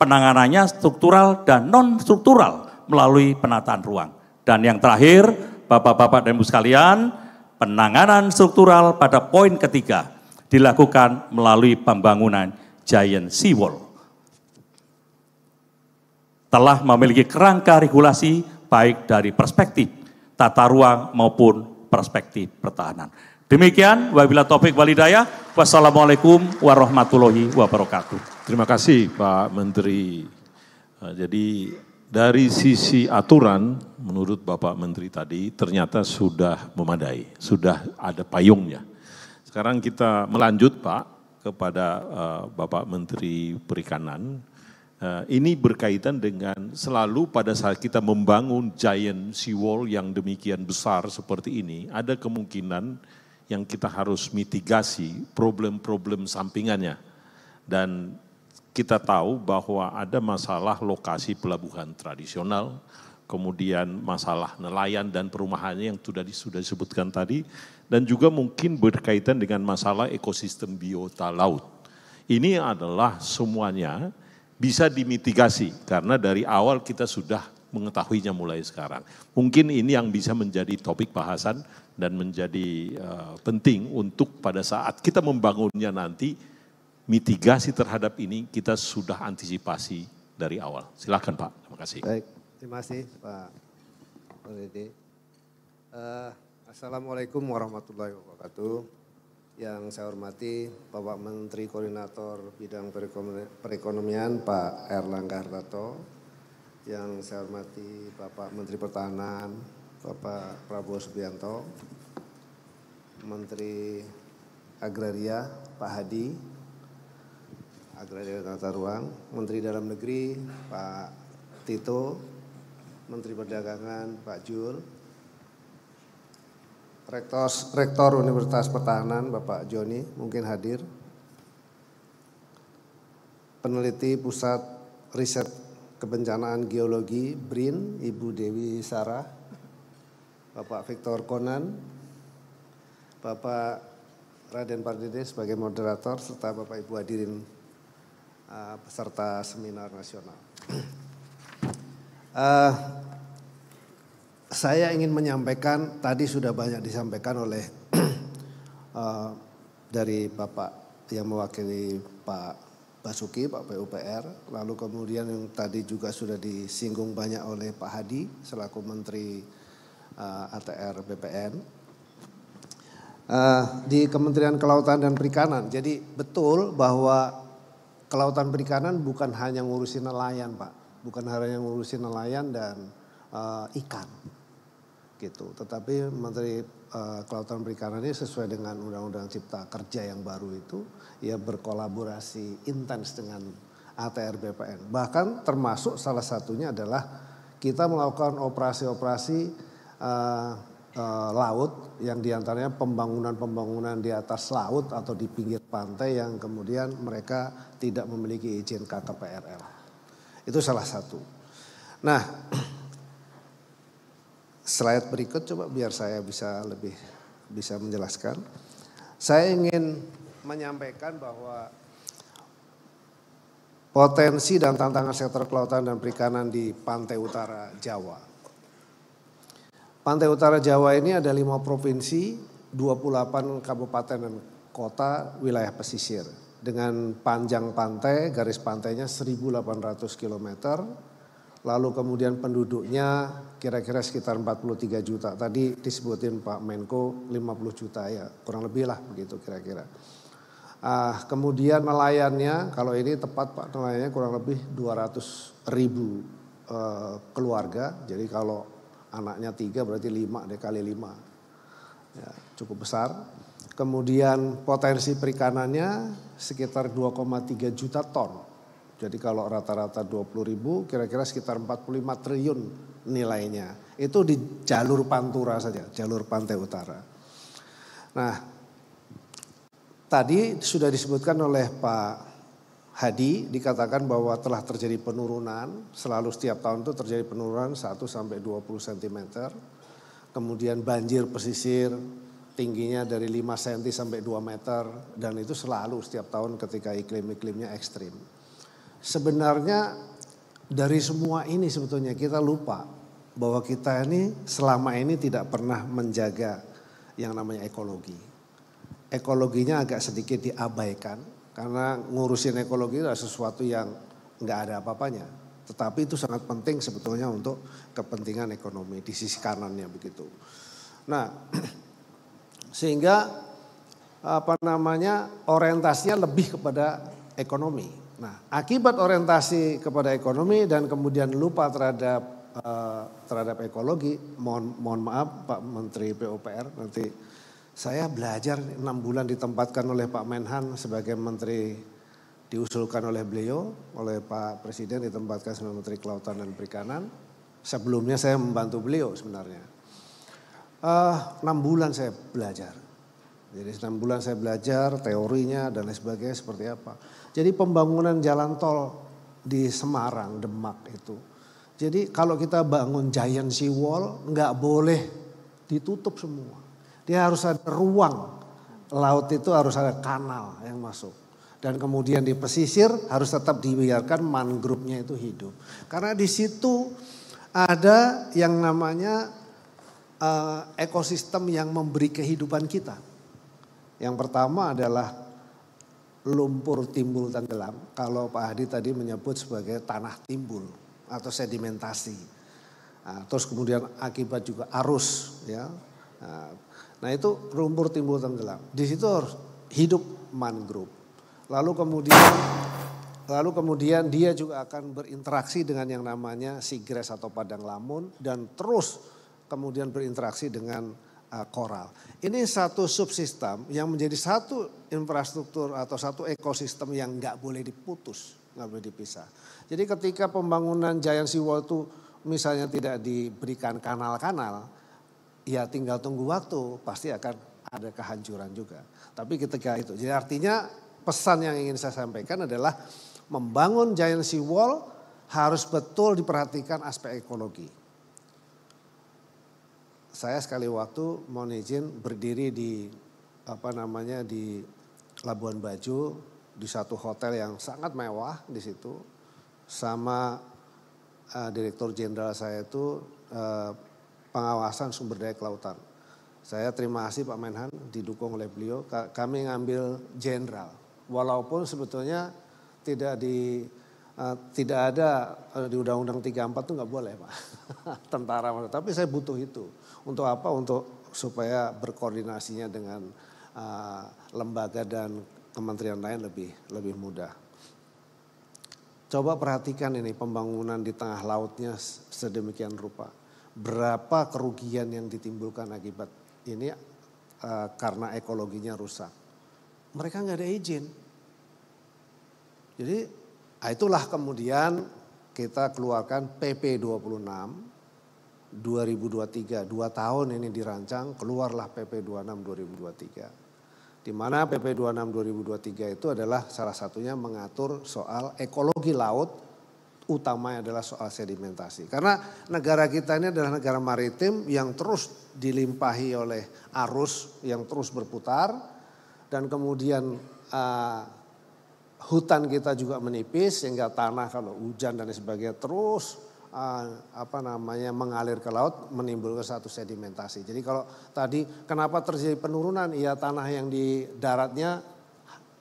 Speaker 8: penanganannya struktural dan non struktural melalui penataan ruang. Dan yang terakhir, Bapak-bapak dan Ibu sekalian, penanganan struktural pada poin ketiga dilakukan melalui pembangunan Giant Seawall. Telah memiliki kerangka regulasi baik dari perspektif tata ruang maupun perspektif pertahanan. Demikian,
Speaker 6: wabila topik walidaya, wassalamualaikum warahmatullahi wabarakatuh. Terima kasih Pak Menteri. Eh, jadi dari sisi aturan menurut Bapak Menteri tadi ternyata sudah memadai, sudah ada payungnya. Sekarang kita melanjut Pak kepada uh, Bapak Menteri Perikanan. Uh, ini berkaitan dengan selalu pada saat kita membangun giant seawall yang demikian besar seperti ini, ada kemungkinan yang kita harus mitigasi problem-problem sampingannya. Dan kita tahu bahwa ada masalah lokasi pelabuhan tradisional, kemudian masalah nelayan dan perumahannya yang sudah sudah disebutkan tadi, dan juga mungkin berkaitan dengan masalah ekosistem biota laut. Ini adalah semuanya bisa dimitigasi karena dari awal kita sudah mengetahuinya mulai sekarang. Mungkin ini yang bisa menjadi topik bahasan dan menjadi uh, penting untuk pada saat kita membangunnya nanti mitigasi terhadap ini kita sudah antisipasi dari awal. Silakan Pak. Terima kasih. Baik,
Speaker 9: terima kasih Pak Rudi. Uh, Assalamualaikum warahmatullahi wabarakatuh. Yang saya hormati Bapak Menteri Koordinator Bidang Perekonomian Pak Erlangga Hartarto. Yang saya hormati Bapak Menteri Pertahanan Bapak Prabowo Subianto. Menteri Agraria Pak Hadi Adra Tata Ruang, Menteri Dalam Negeri Pak Tito, Menteri Perdagangan Pak Jul, Rektor, Rektor Universitas Pertahanan Bapak Joni mungkin hadir, peneliti Pusat Riset Kebencanaan Geologi BRIN Ibu Dewi Sarah, Bapak Victor Konan, Bapak Raden Pardede sebagai moderator serta Bapak Ibu hadirin Eh, peserta seminar nasional. Uh, saya ingin menyampaikan tadi sudah banyak disampaikan oleh uh, (clears throat) dari Bapak yang mewakili Pak Basuki, Pak PUPR, lalu kemudian yang tadi juga sudah disinggung banyak oleh Pak Hadi selaku Menteri uh, ATR BPN. Uh, di Kementerian Kelautan dan Perikanan. Jadi betul bahwa kelautan perikanan bukan hanya ngurusin nelayan pak, bukan hanya ngurusin nelayan dan uh, ikan gitu. Tetapi Menteri uh, Kelautan Perikanan ini sesuai dengan Undang-Undang Cipta Kerja yang baru itu, ya berkolaborasi intens dengan ATR BPN. Bahkan termasuk salah satunya adalah kita melakukan operasi-operasi uh, eh, laut yang diantaranya pembangunan-pembangunan di atas laut atau di pinggir pantai yang kemudian mereka tidak memiliki izin KKPRL. Itu salah satu. Nah, (clears throat) slide berikut coba biar saya bisa lebih bisa menjelaskan. Saya ingin menyampaikan bahwa potensi dan tantangan sektor kelautan dan perikanan di pantai utara Jawa Pantai Utara Jawa ini ada lima provinsi, 28 kabupaten dan kota wilayah pesisir. Dengan panjang pantai, garis pantainya 1.800 km. Lalu kemudian penduduknya kira-kira sekitar 43 juta. Tadi disebutin Pak Menko 50 juta ya, kurang lebih lah begitu kira-kira. Uh, kemudian nelayannya, kalau ini tepat Pak nelayannya kurang lebih 200 ribu eh, keluarga. Jadi kalau Anaknya tiga berarti lima deh kali lima. Ya, cukup besar. Kemudian potensi perikanannya sekitar 2,3 juta ton. Jadi kalau rata-rata 20 ribu kira-kira sekitar 45 triliun nilainya. Itu di jalur Pantura saja, jalur pantai utara. Nah, tadi sudah disebutkan oleh Pak Hadi dikatakan bahwa telah terjadi penurunan, selalu setiap tahun itu terjadi penurunan 1 sampai 20 cm. Kemudian banjir pesisir tingginya dari 5 cm sampai 2 meter dan itu selalu setiap tahun ketika iklim-iklimnya ekstrim. Sebenarnya dari semua ini sebetulnya kita lupa bahwa kita ini selama ini tidak pernah menjaga yang namanya ekologi. Ekologinya agak sedikit diabaikan karena ngurusin ekologi itu adalah sesuatu yang nggak ada apa-apanya. Tetapi itu sangat penting sebetulnya untuk kepentingan ekonomi di sisi kanannya begitu. Nah, (clears throat) sehingga apa namanya orientasinya lebih kepada ekonomi. Nah, akibat orientasi kepada ekonomi dan kemudian lupa terhadap eh, terhadap ekologi, mohon mohon maaf Pak Menteri PUPR nanti saya belajar enam bulan ditempatkan oleh Pak Menhan sebagai menteri diusulkan oleh beliau, oleh Pak Presiden ditempatkan sebagai Menteri Kelautan dan Perikanan. Sebelumnya saya membantu beliau sebenarnya. Eh, enam bulan saya belajar. Jadi enam bulan saya belajar teorinya dan lain sebagainya seperti apa. Jadi pembangunan jalan tol di Semarang, Demak itu. Jadi kalau kita bangun giant sea wall nggak boleh ditutup semua. Dia harus ada ruang. Laut itu harus ada kanal yang masuk. Dan kemudian di pesisir harus tetap dibiarkan mangrove-nya itu hidup. Karena di situ ada yang namanya uh, ekosistem yang memberi kehidupan kita. Yang pertama adalah lumpur timbul tenggelam. Kalau Pak Hadi tadi menyebut sebagai tanah timbul atau sedimentasi. Nah, terus kemudian akibat juga arus ya. Nah, Nah itu lumpur timbul tenggelam. Di situ harus hidup mangrove. Lalu kemudian lalu kemudian dia juga akan berinteraksi dengan yang namanya si grass atau padang lamun dan terus kemudian berinteraksi dengan koral. Uh, Ini satu subsistem yang menjadi satu infrastruktur atau satu ekosistem yang nggak boleh diputus, nggak boleh dipisah. Jadi ketika pembangunan Giant Seawall itu misalnya tidak diberikan kanal-kanal, ya tinggal tunggu waktu pasti akan ada kehancuran juga. Tapi ketika itu, jadi artinya pesan yang ingin saya sampaikan adalah membangun giant sea wall harus betul diperhatikan aspek ekologi. Saya sekali waktu mau izin berdiri di apa namanya di Labuan Bajo di satu hotel yang sangat mewah di situ sama uh, direktur jenderal saya itu uh, pengawasan sumber daya kelautan. Saya terima kasih Pak Menhan didukung oleh beliau. Kami ngambil jenderal, walaupun sebetulnya tidak di uh, tidak ada uh, di Undang-Undang 34 itu nggak boleh Pak (laughs) tentara. Tapi saya butuh itu untuk apa? Untuk supaya berkoordinasinya dengan uh, lembaga dan kementerian lain lebih lebih mudah. Coba perhatikan ini pembangunan di tengah lautnya sedemikian rupa berapa kerugian yang ditimbulkan akibat ini uh, karena ekologinya rusak. Mereka nggak ada izin. Jadi ah, itulah kemudian kita keluarkan PP 26 2023, dua tahun ini dirancang, keluarlah PP 26 2023 di mana PP 26 2023 itu adalah salah satunya mengatur soal ekologi laut utama adalah soal sedimentasi. Karena negara kita ini adalah negara maritim yang terus dilimpahi oleh arus yang terus berputar dan kemudian uh, hutan kita juga menipis sehingga tanah kalau hujan dan sebagainya terus uh, apa namanya mengalir ke laut menimbulkan satu sedimentasi. Jadi kalau tadi kenapa terjadi penurunan? Ya tanah yang di daratnya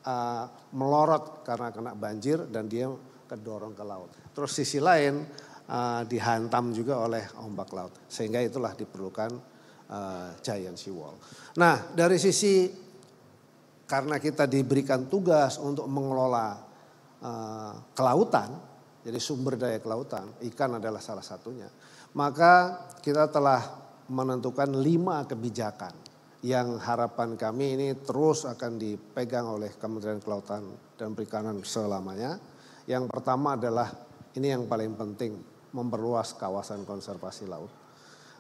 Speaker 9: uh, melorot karena kena banjir dan dia kedorong ke laut. Terus sisi lain uh, dihantam juga oleh ombak laut. Sehingga itulah diperlukan uh, giant Wall. Nah dari sisi karena kita diberikan tugas untuk mengelola uh, kelautan, jadi sumber daya kelautan, ikan adalah salah satunya. Maka kita telah menentukan lima kebijakan yang harapan kami ini terus akan dipegang oleh Kementerian Kelautan dan Perikanan selamanya yang pertama adalah ini yang paling penting, memperluas kawasan konservasi laut.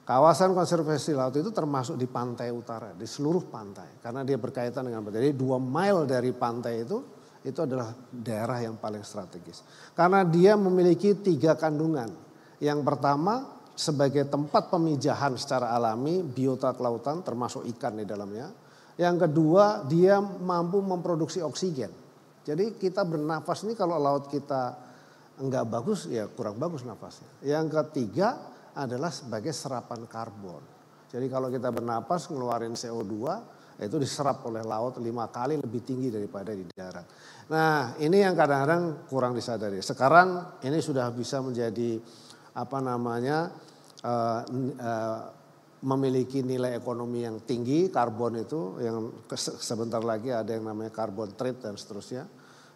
Speaker 9: Kawasan konservasi laut itu termasuk di pantai utara, di seluruh pantai. Karena dia berkaitan dengan pantai. Jadi dua mile dari pantai itu, itu adalah daerah yang paling strategis. Karena dia memiliki tiga kandungan. Yang pertama sebagai tempat pemijahan secara alami biota kelautan termasuk ikan di dalamnya. Yang kedua dia mampu memproduksi oksigen jadi kita bernafas ini kalau laut kita enggak bagus ya kurang bagus nafasnya. Yang ketiga adalah sebagai serapan karbon. Jadi kalau kita bernapas ngeluarin CO2 itu diserap oleh laut lima kali lebih tinggi daripada di darat. Nah ini yang kadang-kadang kurang disadari. Sekarang ini sudah bisa menjadi apa namanya uh, memiliki nilai ekonomi yang tinggi karbon itu yang sebentar lagi ada yang namanya karbon trade dan seterusnya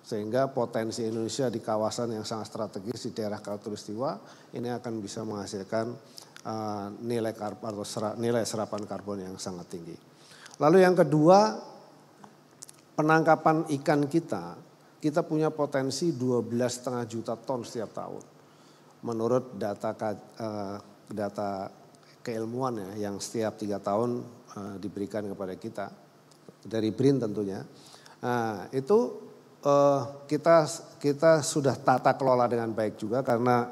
Speaker 9: sehingga potensi Indonesia di kawasan yang sangat strategis di daerah khatulistiwa ini akan bisa menghasilkan uh, nilai karbon atau serap, nilai serapan karbon yang sangat tinggi. Lalu yang kedua penangkapan ikan kita kita punya potensi 12,5 juta ton setiap tahun menurut data uh, data keilmuan ya yang setiap tiga tahun uh, diberikan kepada kita dari BRIN tentunya. Nah, itu uh, kita kita sudah tata kelola dengan baik juga karena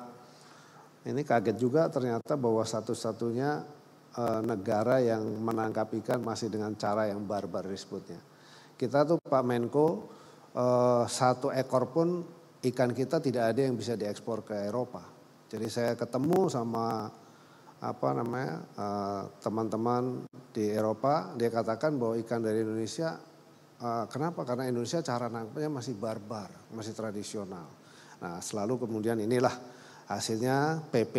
Speaker 9: ini kaget juga ternyata bahwa satu-satunya uh, negara yang menangkap ikan masih dengan cara yang barbar disebutnya. Kita tuh Pak Menko uh, satu ekor pun ikan kita tidak ada yang bisa diekspor ke Eropa. Jadi saya ketemu sama apa namanya eh, teman-teman di Eropa dia katakan bahwa ikan dari Indonesia eh, kenapa karena Indonesia cara nangkapnya masih barbar masih tradisional nah selalu kemudian inilah hasilnya PP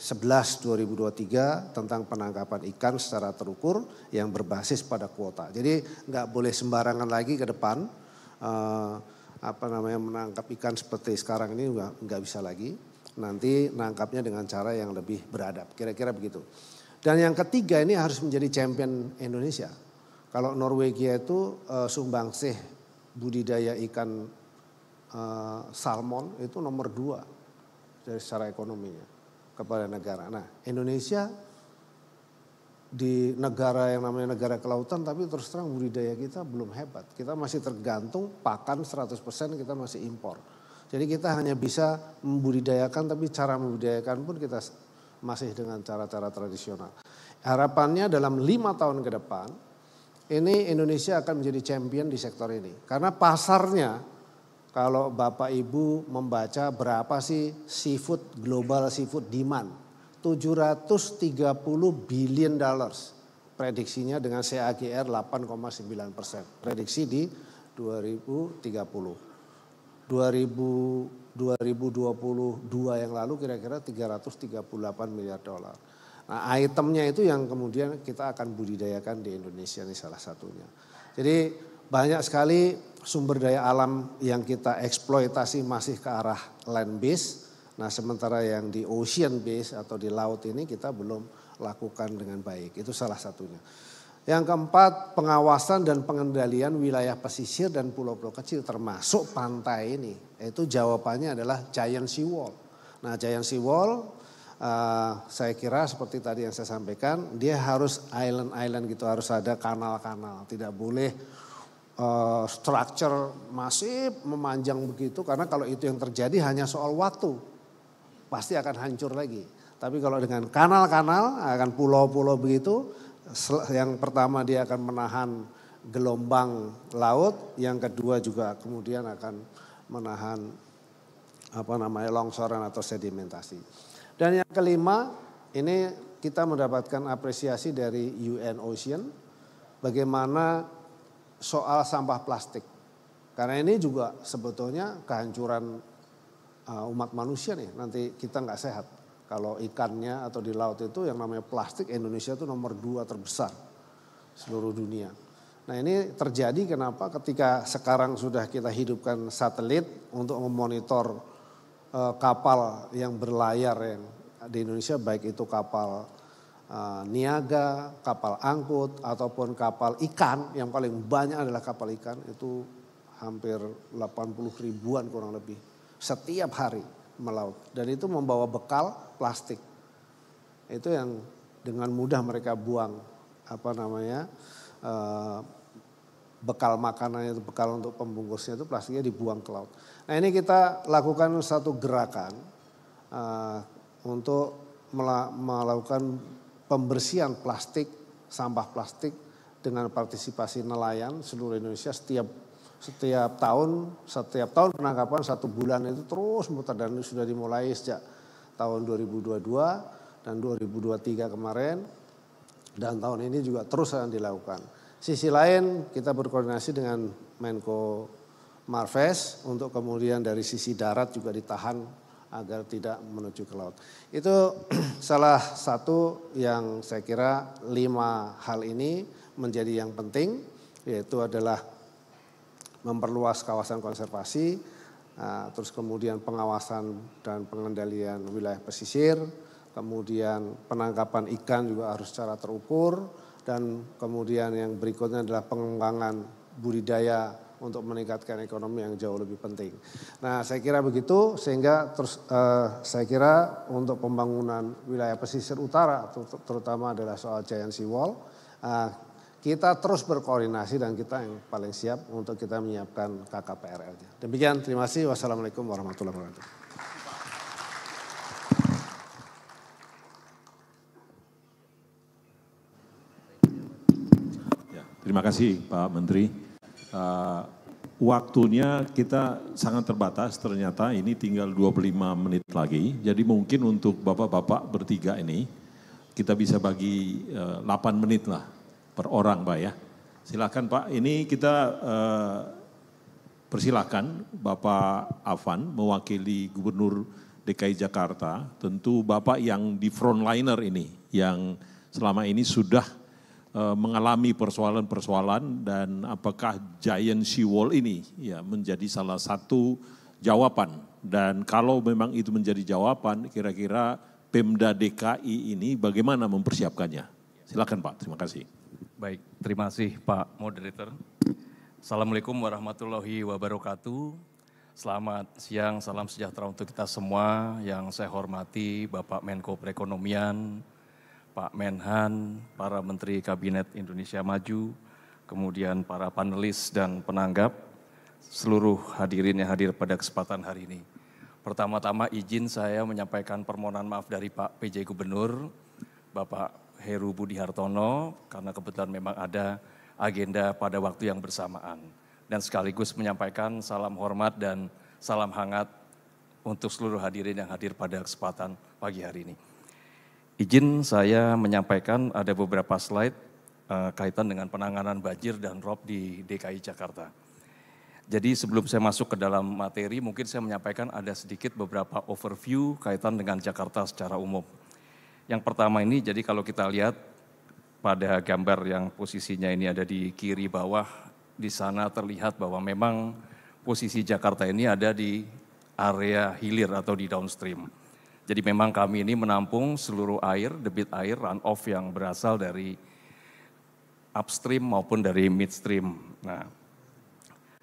Speaker 9: 11 2023 tentang penangkapan ikan secara terukur yang berbasis pada kuota jadi nggak boleh sembarangan lagi ke depan eh, apa namanya menangkap ikan seperti sekarang ini nggak bisa lagi nanti nangkapnya dengan cara yang lebih beradab. Kira-kira begitu. Dan yang ketiga ini harus menjadi champion Indonesia. Kalau Norwegia itu e, sumbangsih budidaya ikan e, salmon itu nomor dua dari secara ekonominya kepada negara. Nah Indonesia di negara yang namanya negara kelautan tapi terus terang budidaya kita belum hebat. Kita masih tergantung pakan 100% kita masih impor. Jadi kita hanya bisa membudidayakan tapi cara membudidayakan pun kita masih dengan cara-cara tradisional. Harapannya dalam lima tahun ke depan ini Indonesia akan menjadi champion di sektor ini. Karena pasarnya kalau Bapak Ibu membaca berapa sih seafood global seafood demand. 730 billion dollars. Prediksinya dengan CAGR 8,9 persen. Prediksi di 2030. 2000, 2022 yang lalu kira-kira 338 miliar dolar. Nah, itemnya itu yang kemudian kita akan budidayakan di Indonesia ini salah satunya. Jadi banyak sekali sumber daya alam yang kita eksploitasi masih ke arah land base. Nah, sementara yang di ocean base atau di laut ini kita belum lakukan dengan baik. Itu salah satunya. Yang keempat, pengawasan dan pengendalian wilayah pesisir dan pulau-pulau kecil termasuk pantai ini. Itu jawabannya adalah giant seawall. Nah, giant seawall uh, saya kira seperti tadi yang saya sampaikan, dia harus island-island gitu, harus ada kanal-kanal. Tidak boleh uh, structure masif memanjang begitu karena kalau itu yang terjadi hanya soal waktu. Pasti akan hancur lagi. Tapi kalau dengan kanal-kanal, akan pulau-pulau begitu, yang pertama dia akan menahan gelombang laut, yang kedua juga kemudian akan menahan apa namanya longsoran atau sedimentasi. Dan yang kelima ini kita mendapatkan apresiasi dari UN Ocean bagaimana soal sampah plastik. Karena ini juga sebetulnya kehancuran uh, umat manusia nih nanti kita nggak sehat. Kalau ikannya atau di laut itu yang namanya plastik Indonesia itu nomor dua terbesar seluruh dunia. Nah ini terjadi kenapa ketika sekarang sudah kita hidupkan satelit untuk memonitor eh, kapal yang berlayar yang di Indonesia baik itu kapal eh, niaga, kapal angkut ataupun kapal ikan yang paling banyak adalah kapal ikan itu hampir 80 ribuan kurang lebih setiap hari melaut. Dan itu membawa bekal plastik. Itu yang dengan mudah mereka buang apa namanya eh, bekal makanannya itu bekal untuk pembungkusnya itu plastiknya dibuang ke laut. Nah ini kita lakukan satu gerakan eh, untuk melakukan pembersihan plastik, sampah plastik dengan partisipasi nelayan seluruh Indonesia setiap setiap tahun setiap tahun penangkapan satu bulan itu terus muter dan sudah dimulai sejak tahun 2022 dan 2023 kemarin dan tahun ini juga terus akan dilakukan. Sisi lain kita berkoordinasi dengan Menko Marves untuk kemudian dari sisi darat juga ditahan agar tidak menuju ke laut. Itu (clears throat) salah satu yang saya kira lima hal ini menjadi yang penting yaitu adalah memperluas kawasan konservasi, uh, terus kemudian pengawasan dan pengendalian wilayah pesisir, kemudian penangkapan ikan juga harus secara terukur, dan kemudian yang berikutnya adalah pengembangan budidaya untuk meningkatkan ekonomi yang jauh lebih penting. Nah, saya kira begitu sehingga terus eh, saya kira untuk pembangunan wilayah pesisir utara terutama adalah soal giant seawall eh, uh, kita terus berkoordinasi dan kita yang paling siap untuk kita menyiapkan KKPRL-nya. Demikian, terima kasih. Wassalamualaikum warahmatullahi wabarakatuh.
Speaker 6: Ya, terima kasih Pak Menteri. Uh, waktunya kita sangat terbatas, ternyata ini tinggal 25 menit lagi. Jadi mungkin untuk Bapak-Bapak bertiga ini, kita bisa bagi uh, 8 menit lah per orang Pak ya. Silakan Pak, ini kita eh, persilakan Bapak Avan mewakili Gubernur DKI Jakarta. Tentu Bapak yang di frontliner ini, yang selama ini sudah eh, mengalami persoalan-persoalan dan apakah giant Wall ini ya menjadi salah satu jawaban. Dan kalau memang itu menjadi jawaban, kira-kira Pemda DKI ini bagaimana mempersiapkannya? Silakan Pak, terima kasih. Baik, terima kasih Pak Moderator.
Speaker 10: Assalamualaikum warahmatullahi wabarakatuh. Selamat siang, salam sejahtera untuk kita semua yang saya hormati Bapak Menko Perekonomian, Pak Menhan, para Menteri Kabinet Indonesia Maju, kemudian para panelis dan penanggap, seluruh hadirin yang hadir pada kesempatan hari ini. Pertama-tama izin saya menyampaikan permohonan maaf dari Pak PJ Gubernur, Bapak Heru Budi Hartono karena kebetulan memang ada agenda pada waktu yang bersamaan. Dan sekaligus menyampaikan salam hormat dan salam hangat untuk seluruh hadirin yang hadir pada kesempatan pagi hari ini. Izin saya menyampaikan ada beberapa slide uh, kaitan dengan penanganan banjir dan rob di DKI Jakarta. Jadi sebelum saya masuk ke dalam materi, mungkin saya menyampaikan ada sedikit beberapa overview kaitan dengan Jakarta secara umum. Yang pertama ini, jadi kalau kita lihat pada gambar yang posisinya ini ada di kiri bawah, di sana terlihat bahwa memang posisi Jakarta ini ada di area hilir atau di downstream. Jadi memang kami ini menampung seluruh air, debit air, runoff yang berasal dari upstream maupun dari midstream. Nah,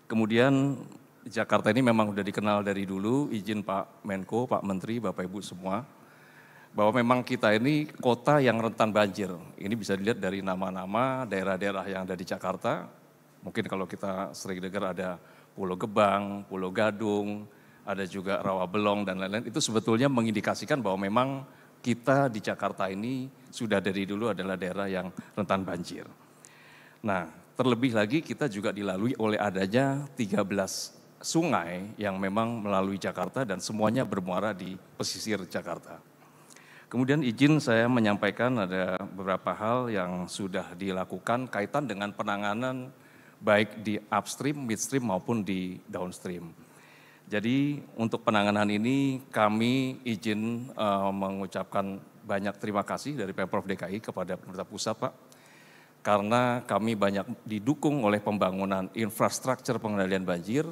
Speaker 10: kemudian Jakarta ini memang sudah dikenal dari dulu, izin Pak Menko, Pak Menteri, Bapak Ibu semua, bahwa memang kita ini kota yang rentan banjir. Ini bisa dilihat dari nama-nama daerah-daerah yang ada di Jakarta. Mungkin kalau kita sering dengar ada Pulau Gebang, Pulau Gadung, ada juga Rawa Belong dan lain-lain. Itu sebetulnya mengindikasikan bahwa memang kita di Jakarta ini sudah dari dulu adalah daerah yang rentan banjir. Nah, terlebih lagi kita juga dilalui oleh adanya 13 sungai yang memang melalui Jakarta dan semuanya bermuara di pesisir Jakarta. Kemudian izin saya menyampaikan ada beberapa hal yang sudah dilakukan kaitan dengan penanganan baik di upstream, midstream maupun di downstream. Jadi untuk penanganan ini kami izin uh, mengucapkan banyak terima kasih dari Pemprov DKI kepada pemerintah pusat Pak. Karena kami banyak didukung oleh pembangunan infrastruktur pengendalian banjir,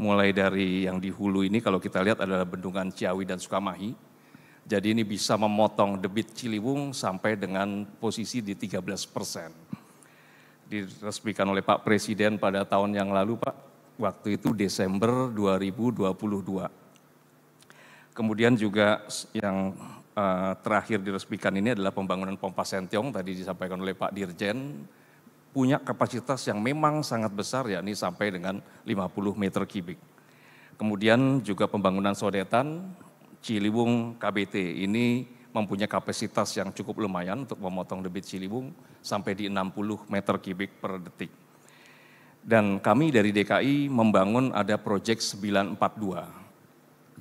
Speaker 10: mulai dari yang di hulu ini kalau kita lihat adalah bendungan Ciawi dan Sukamahi, jadi ini bisa memotong debit Ciliwung sampai dengan posisi di 13 persen. Diresmikan oleh Pak Presiden pada tahun yang lalu Pak, waktu itu Desember 2022. Kemudian juga yang uh, terakhir diresmikan ini adalah pembangunan pompa Sentiong tadi disampaikan oleh Pak Dirjen punya kapasitas yang memang sangat besar yakni sampai dengan 50 meter kubik. Kemudian juga pembangunan sodetan Ciliwung KBT ini mempunyai kapasitas yang cukup lumayan untuk memotong debit Ciliwung sampai di 60 meter kubik per detik. Dan kami dari DKI membangun ada proyek 942.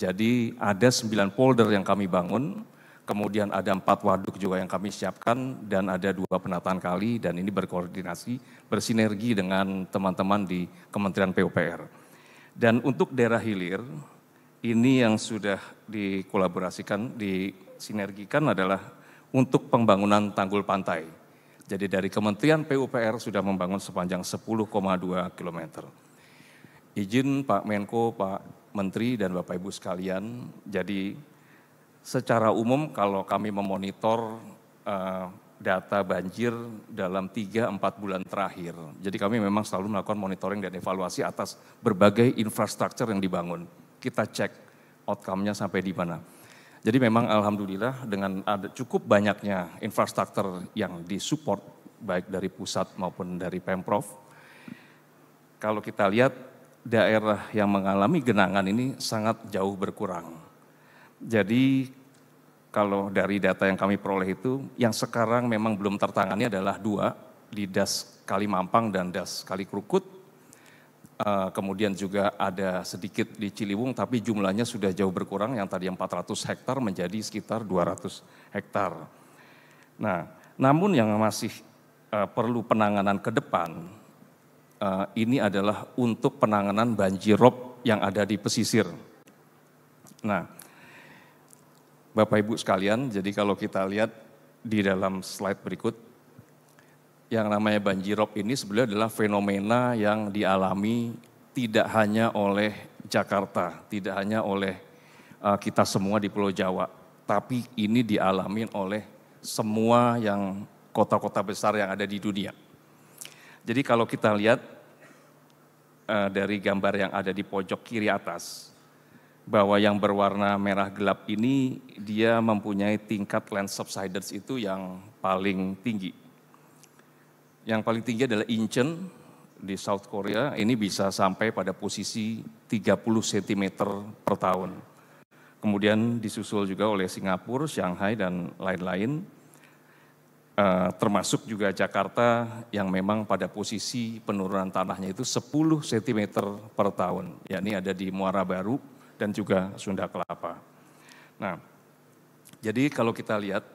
Speaker 10: Jadi ada 9 polder yang kami bangun, kemudian ada 4 waduk juga yang kami siapkan dan ada dua penataan kali dan ini berkoordinasi bersinergi dengan teman-teman di Kementerian PUPR. Dan untuk daerah hilir ini yang sudah dikolaborasikan, disinergikan adalah untuk pembangunan tanggul pantai. Jadi dari Kementerian PUPR sudah membangun sepanjang 10,2 km. Izin Pak Menko, Pak Menteri dan Bapak Ibu sekalian, jadi secara umum kalau kami memonitor uh, data banjir dalam 3-4 bulan terakhir. Jadi kami memang selalu melakukan monitoring dan evaluasi atas berbagai infrastruktur yang dibangun kita cek outcome-nya sampai di mana. Jadi memang alhamdulillah dengan ada cukup banyaknya infrastruktur yang disupport baik dari pusat maupun dari Pemprov. Kalau kita lihat daerah yang mengalami genangan ini sangat jauh berkurang. Jadi kalau dari data yang kami peroleh itu yang sekarang memang belum tertangani adalah dua di das Kalimampang dan das Kalikrukut Eh, kemudian juga ada sedikit di Ciliwung, tapi jumlahnya sudah jauh berkurang. Yang tadi 400 hektar menjadi sekitar 200 hektar. Nah, namun yang masih eh, perlu penanganan ke depan eh, ini adalah untuk penanganan banjirop yang ada di pesisir. Nah, Bapak Ibu sekalian, jadi kalau kita lihat di dalam slide berikut yang namanya banjirop ini sebenarnya adalah fenomena yang dialami tidak hanya oleh Jakarta, tidak hanya oleh uh, kita semua di Pulau Jawa, tapi ini dialami oleh semua yang kota-kota besar yang ada di dunia. Jadi kalau kita lihat uh, dari gambar yang ada di pojok kiri atas, bahwa yang berwarna merah gelap ini dia mempunyai tingkat land subsidence itu yang paling tinggi yang paling tinggi adalah Incheon di South Korea, ini bisa sampai pada posisi 30 cm per tahun. Kemudian disusul juga oleh Singapura, Shanghai, dan lain-lain. Uh, termasuk juga Jakarta yang memang pada posisi penurunan tanahnya itu 10 cm per tahun, Ya ini ada di Muara Baru dan juga Sunda Kelapa. Nah, jadi kalau kita lihat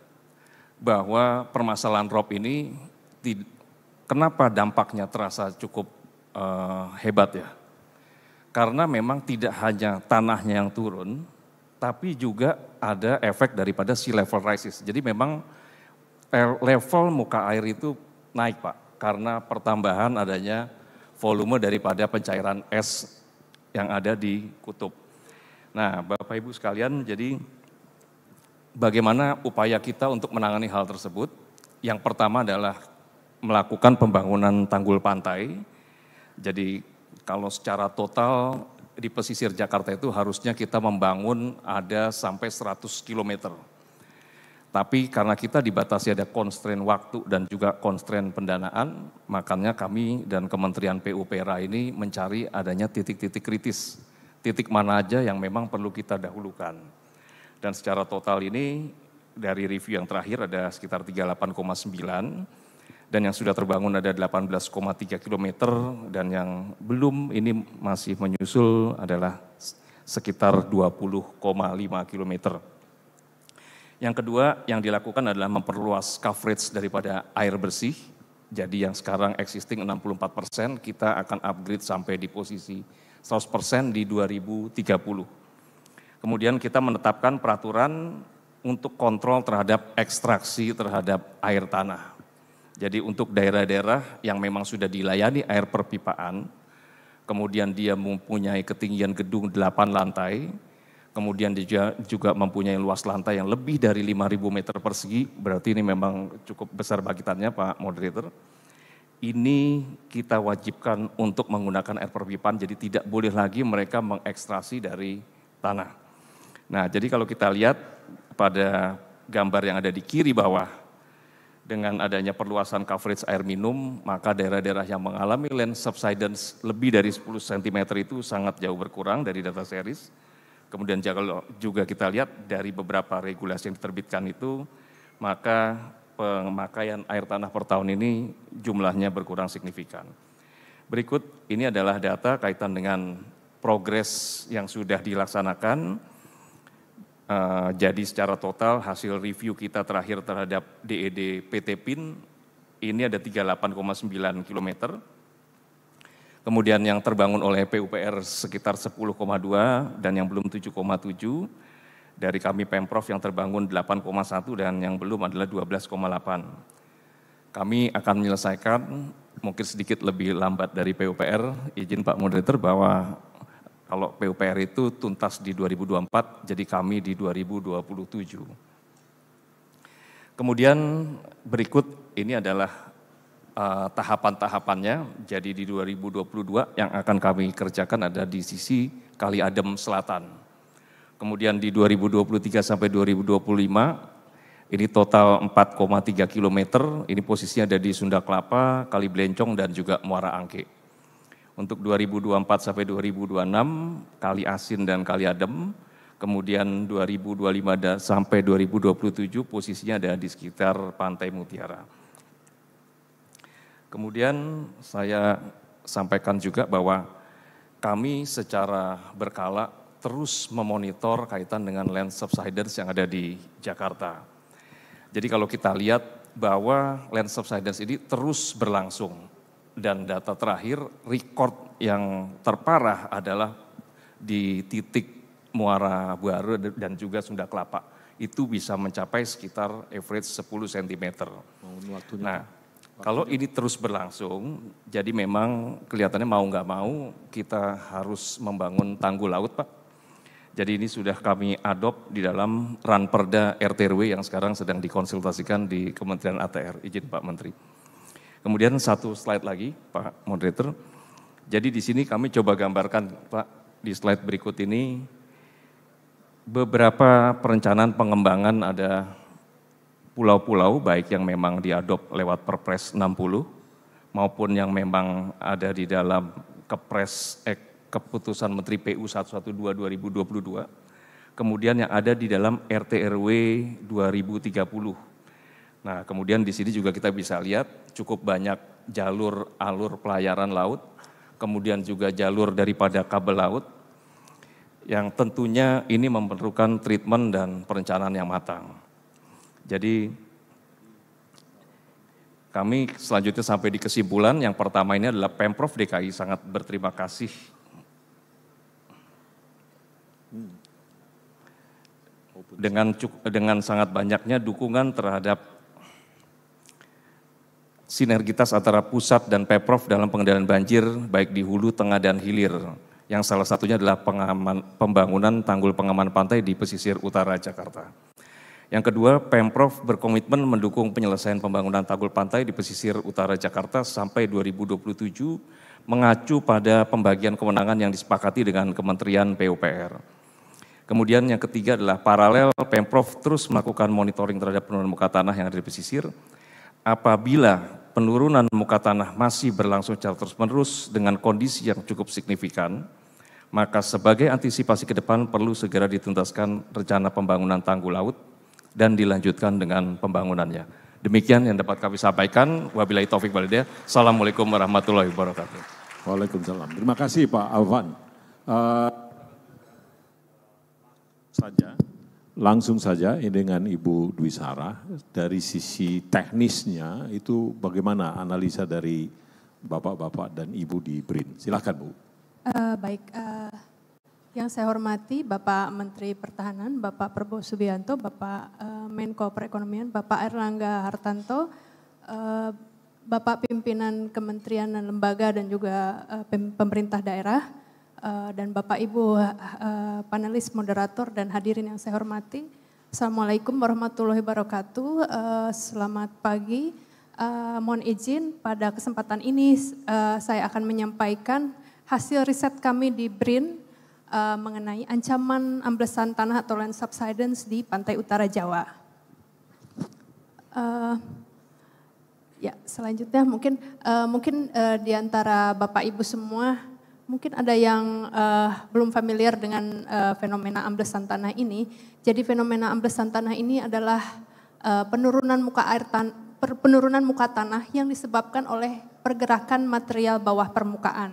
Speaker 10: bahwa permasalahan rob ini Kenapa dampaknya terasa cukup uh, hebat ya? Karena memang tidak hanya tanahnya yang turun, tapi juga ada efek daripada sea level rises. Jadi memang eh, level muka air itu naik Pak, karena pertambahan adanya volume daripada pencairan es yang ada di kutub. Nah, Bapak Ibu sekalian, jadi bagaimana upaya kita untuk menangani hal tersebut? Yang pertama adalah melakukan pembangunan tanggul pantai. Jadi kalau secara total di pesisir Jakarta itu harusnya kita membangun ada sampai 100 km. Tapi karena kita dibatasi ada konstrain waktu dan juga konstrain pendanaan, makanya kami dan Kementerian PUPR ini mencari adanya titik-titik kritis. Titik mana aja yang memang perlu kita dahulukan. Dan secara total ini dari review yang terakhir ada sekitar 38,9 dan yang sudah terbangun ada 18,3 km dan yang belum ini masih menyusul adalah sekitar 20,5 km. Yang kedua yang dilakukan adalah memperluas coverage daripada air bersih. Jadi yang sekarang existing 64 persen, kita akan upgrade sampai di posisi 100 persen di 2030. Kemudian kita menetapkan peraturan untuk kontrol terhadap ekstraksi terhadap air tanah jadi untuk daerah-daerah yang memang sudah dilayani air perpipaan, kemudian dia mempunyai ketinggian gedung 8 lantai, kemudian dia juga mempunyai luas lantai yang lebih dari 5.000 meter persegi, berarti ini memang cukup besar bagitannya Pak Moderator. Ini kita wajibkan untuk menggunakan air perpipaan, jadi tidak boleh lagi mereka mengekstrasi dari tanah. Nah, jadi kalau kita lihat pada gambar yang ada di kiri bawah dengan adanya perluasan coverage air minum, maka daerah-daerah yang mengalami land subsidence lebih dari 10 cm itu sangat jauh berkurang dari data series. Kemudian juga kita lihat dari beberapa regulasi yang diterbitkan itu, maka pemakaian air tanah per tahun ini jumlahnya berkurang signifikan. Berikut ini adalah data kaitan dengan progres yang sudah dilaksanakan Eh, jadi secara total hasil review kita terakhir terhadap DED PT PIN ini ada 38,9 km. Kemudian yang terbangun oleh PUPR sekitar 10,2 dan yang belum 7,7. Dari kami Pemprov yang terbangun 8,1 dan yang belum adalah 12,8. Kami akan menyelesaikan mungkin sedikit lebih lambat dari PUPR. Izin Pak Moderator bahwa kalau PUPR itu tuntas di 2024, jadi kami di 2027. Kemudian berikut ini adalah uh, tahapan-tahapannya. Jadi di 2022 yang akan kami kerjakan ada di sisi Kali Adem Selatan. Kemudian di 2023 sampai 2025 ini total 4,3 km, ini posisinya ada di Sunda Kelapa, Kali Blencong, dan juga Muara Angke untuk 2024 sampai 2026 Kali Asin dan Kali Adem, kemudian 2025 sampai 2027 posisinya ada di sekitar Pantai Mutiara. Kemudian saya sampaikan juga bahwa kami secara berkala terus memonitor kaitan dengan land subsidence yang ada di Jakarta. Jadi kalau kita lihat bahwa land subsidence ini terus berlangsung dan data terakhir record yang terparah adalah di titik Muara Baru dan juga Sunda Kelapa. Itu bisa mencapai sekitar average 10 cm. Waktunya, nah, waktunya. kalau ini terus berlangsung, jadi memang kelihatannya mau nggak mau kita harus membangun tanggul laut, Pak. Jadi ini sudah kami adop di dalam Ranperda RTRW yang sekarang sedang dikonsultasikan di Kementerian ATR. Izin Pak Menteri. Kemudian satu slide lagi, Pak Moderator. Jadi di sini kami coba gambarkan, Pak, di slide berikut ini beberapa perencanaan pengembangan ada pulau-pulau baik yang memang diadop lewat Perpres 60 maupun yang memang ada di dalam Kepres eh, keputusan Menteri PU 112 2022. Kemudian yang ada di dalam RT RW 2030 Nah, kemudian di sini juga kita bisa lihat cukup banyak jalur alur pelayaran laut, kemudian juga jalur daripada kabel laut, yang tentunya ini memerlukan treatment dan perencanaan yang matang. Jadi kami selanjutnya sampai di kesimpulan yang pertama ini adalah Pemprov DKI sangat berterima kasih hmm. dengan dengan sangat banyaknya dukungan terhadap sinergitas antara pusat dan Pemprov dalam pengendalian banjir baik di hulu, tengah, dan hilir. Yang salah satunya adalah pengaman, pembangunan tanggul pengaman pantai di pesisir utara Jakarta. Yang kedua, Pemprov berkomitmen mendukung penyelesaian pembangunan tanggul pantai di pesisir utara Jakarta sampai 2027 mengacu pada pembagian kewenangan yang disepakati dengan Kementerian PUPR. Kemudian yang ketiga adalah paralel Pemprov terus melakukan monitoring terhadap penurunan muka tanah yang ada di pesisir. Apabila penurunan muka tanah masih berlangsung secara terus-menerus dengan kondisi yang cukup signifikan, maka sebagai antisipasi ke depan perlu segera dituntaskan rencana pembangunan tanggul laut dan dilanjutkan dengan pembangunannya. Demikian yang dapat kami sampaikan. Wabillahi taufik walhidayah. Assalamualaikum warahmatullahi wabarakatuh.
Speaker 6: Waalaikumsalam. Terima kasih Pak Alvan. Uh, saja langsung saja dengan Ibu Dwi Sarah dari sisi teknisnya itu bagaimana analisa dari bapak-bapak dan ibu di BRIN. Silahkan Bu.
Speaker 11: Uh, baik, uh, yang saya hormati Bapak Menteri Pertahanan, Bapak Prabowo Subianto, Bapak uh, Menko Perekonomian, Bapak Erlangga Hartanto, uh, Bapak Pimpinan Kementerian dan Lembaga dan juga uh, Pemerintah Daerah, Eh, dan Bapak Ibu eh, panelis moderator dan hadirin yang saya hormati. Assalamualaikum warahmatullahi wabarakatuh. Eh, selamat pagi. mohon izin pada kesempatan ini saya akan menyampaikan hasil riset kami di BRIN mengenai ancaman amblesan tanah atau land subsidence di pantai utara Jawa. ya, selanjutnya mungkin mungkin uh, di antara Bapak Ibu semua Mungkin ada yang uh, belum familiar dengan uh, fenomena amblesan tanah ini. Jadi fenomena amblesan tanah ini adalah uh, penurunan muka air tan penurunan muka tanah yang disebabkan oleh pergerakan material bawah permukaan.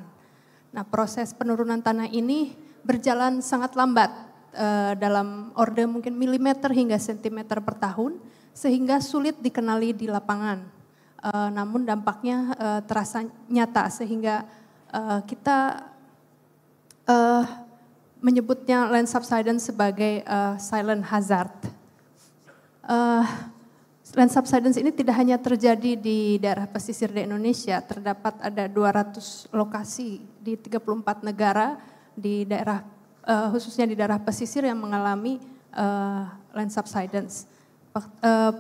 Speaker 11: Nah, proses penurunan tanah ini berjalan sangat lambat uh, dalam orde mungkin milimeter hingga sentimeter per tahun sehingga sulit dikenali di lapangan. Uh, namun dampaknya uh, terasa nyata sehingga uh, kita uh, menyebutnya land subsidence sebagai uh, silent hazard. Uh, land subsidence ini tidak hanya terjadi di daerah pesisir di Indonesia, terdapat ada 200 lokasi di 34 negara di daerah uh, khususnya di daerah pesisir yang mengalami uh, land subsidence.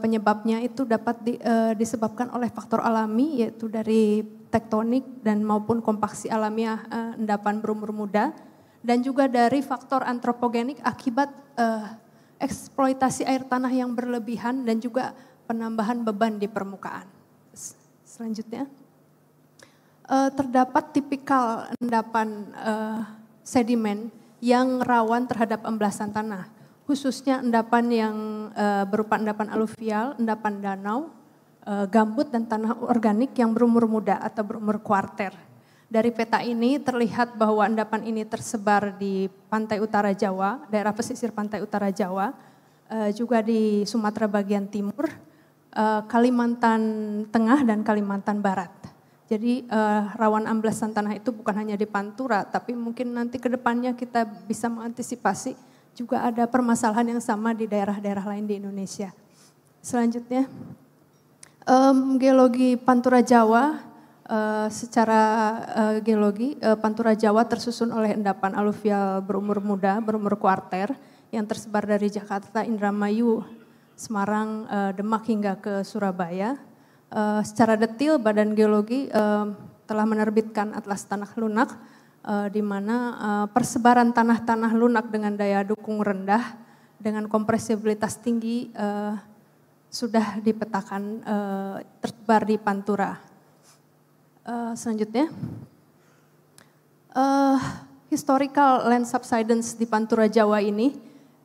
Speaker 11: penyebabnya itu dapat di, uh, disebabkan oleh faktor alami yaitu dari tektonik dan maupun kompaksi alamiah uh, endapan berumur muda dan juga dari faktor antropogenik akibat uh, eksploitasi air tanah yang berlebihan dan juga penambahan beban di permukaan. Selanjutnya uh, terdapat tipikal endapan uh, sedimen yang rawan terhadap embelasan tanah, khususnya endapan yang uh, berupa endapan aluvial, endapan danau, Eh, gambut dan tanah organik yang berumur muda atau berumur kuarter. Dari peta ini terlihat bahwa endapan ini tersebar di pantai utara Jawa, daerah pesisir pantai utara Jawa, eh, juga di Sumatera bagian timur, eh, Kalimantan Tengah dan Kalimantan Barat. Jadi rawan amblasan tanah itu bukan hanya di Pantura, tapi mungkin nanti ke depannya kita bisa mengantisipasi juga ada permasalahan yang sama di daerah-daerah lain di Indonesia. Selanjutnya, Um, geologi Pantura Jawa uh, secara uh, geologi uh, Pantura Jawa tersusun oleh endapan aluvial berumur muda, berumur kuarter yang tersebar dari Jakarta, Indramayu, Semarang, uh, Demak hingga ke Surabaya. Uh, secara detil Badan Geologi uh, telah menerbitkan Atlas Tanah Lunak uh, di mana uh, persebaran tanah-tanah lunak dengan daya dukung rendah dengan kompresibilitas tinggi uh, sudah dipetakan uh, tersebar di Pantura. Uh, selanjutnya, uh, historical land subsidence di Pantura Jawa ini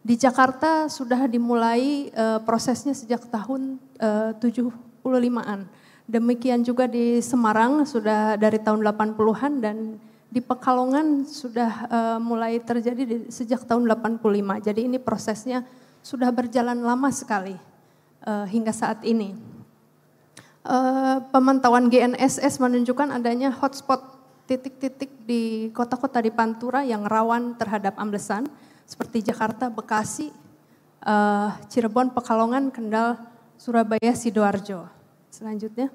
Speaker 11: di Jakarta sudah dimulai uh, prosesnya sejak tahun uh, 75-an. Demikian juga di Semarang sudah dari tahun 80-an dan di Pekalongan sudah uh, mulai terjadi di, sejak tahun 85. Jadi ini prosesnya sudah berjalan lama sekali uh, hingga saat ini. Uh, pemantauan GNSS menunjukkan adanya hotspot titik-titik di kota-kota di Pantura yang rawan terhadap amblesan seperti Jakarta, Bekasi, uh, Cirebon, Pekalongan, Kendal, Surabaya, Sidoarjo. Selanjutnya.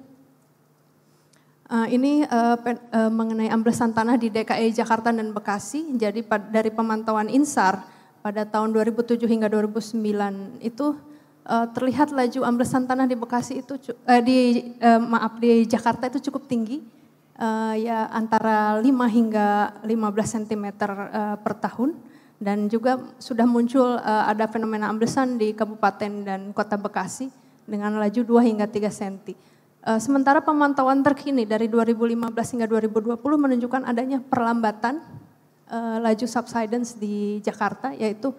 Speaker 11: Uh, ini uh, pen, uh, mengenai amblesan tanah di DKI e Jakarta dan Bekasi. Jadi pad, dari pemantauan INSAR pada tahun 2007 hingga 2009 itu uh, terlihat laju amblesan tanah di Bekasi itu uh, di uh, maaf di Jakarta itu cukup tinggi uh, ya antara 5 hingga 15 cm uh, per tahun dan juga sudah muncul uh, ada fenomena amblesan di kabupaten dan kota Bekasi dengan laju 2 hingga 3 cm. sementara pemantauan terkini dari 2015 hingga 2020 menunjukkan adanya perlambatan uh, laju subsidence di Jakarta yaitu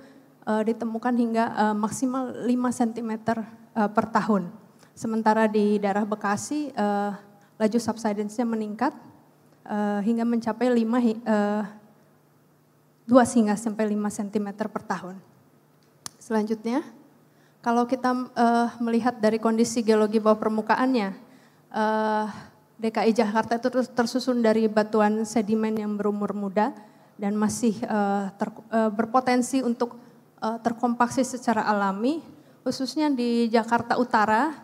Speaker 11: uh, ditemukan hingga uh, maksimal 5 cm uh, per tahun. Sementara di daerah Bekasi uh, laju subsidence-nya meningkat uh, hingga mencapai 5 uh, 2 hingga sampai 5 cm per tahun. Selanjutnya, kalau kita uh, melihat dari kondisi geologi bawah permukaannya, uh, DKI Jakarta itu tersusun dari batuan sedimen yang berumur muda dan masih uh, ter, uh, berpotensi untuk uh, terkompaksi secara alami, khususnya di Jakarta Utara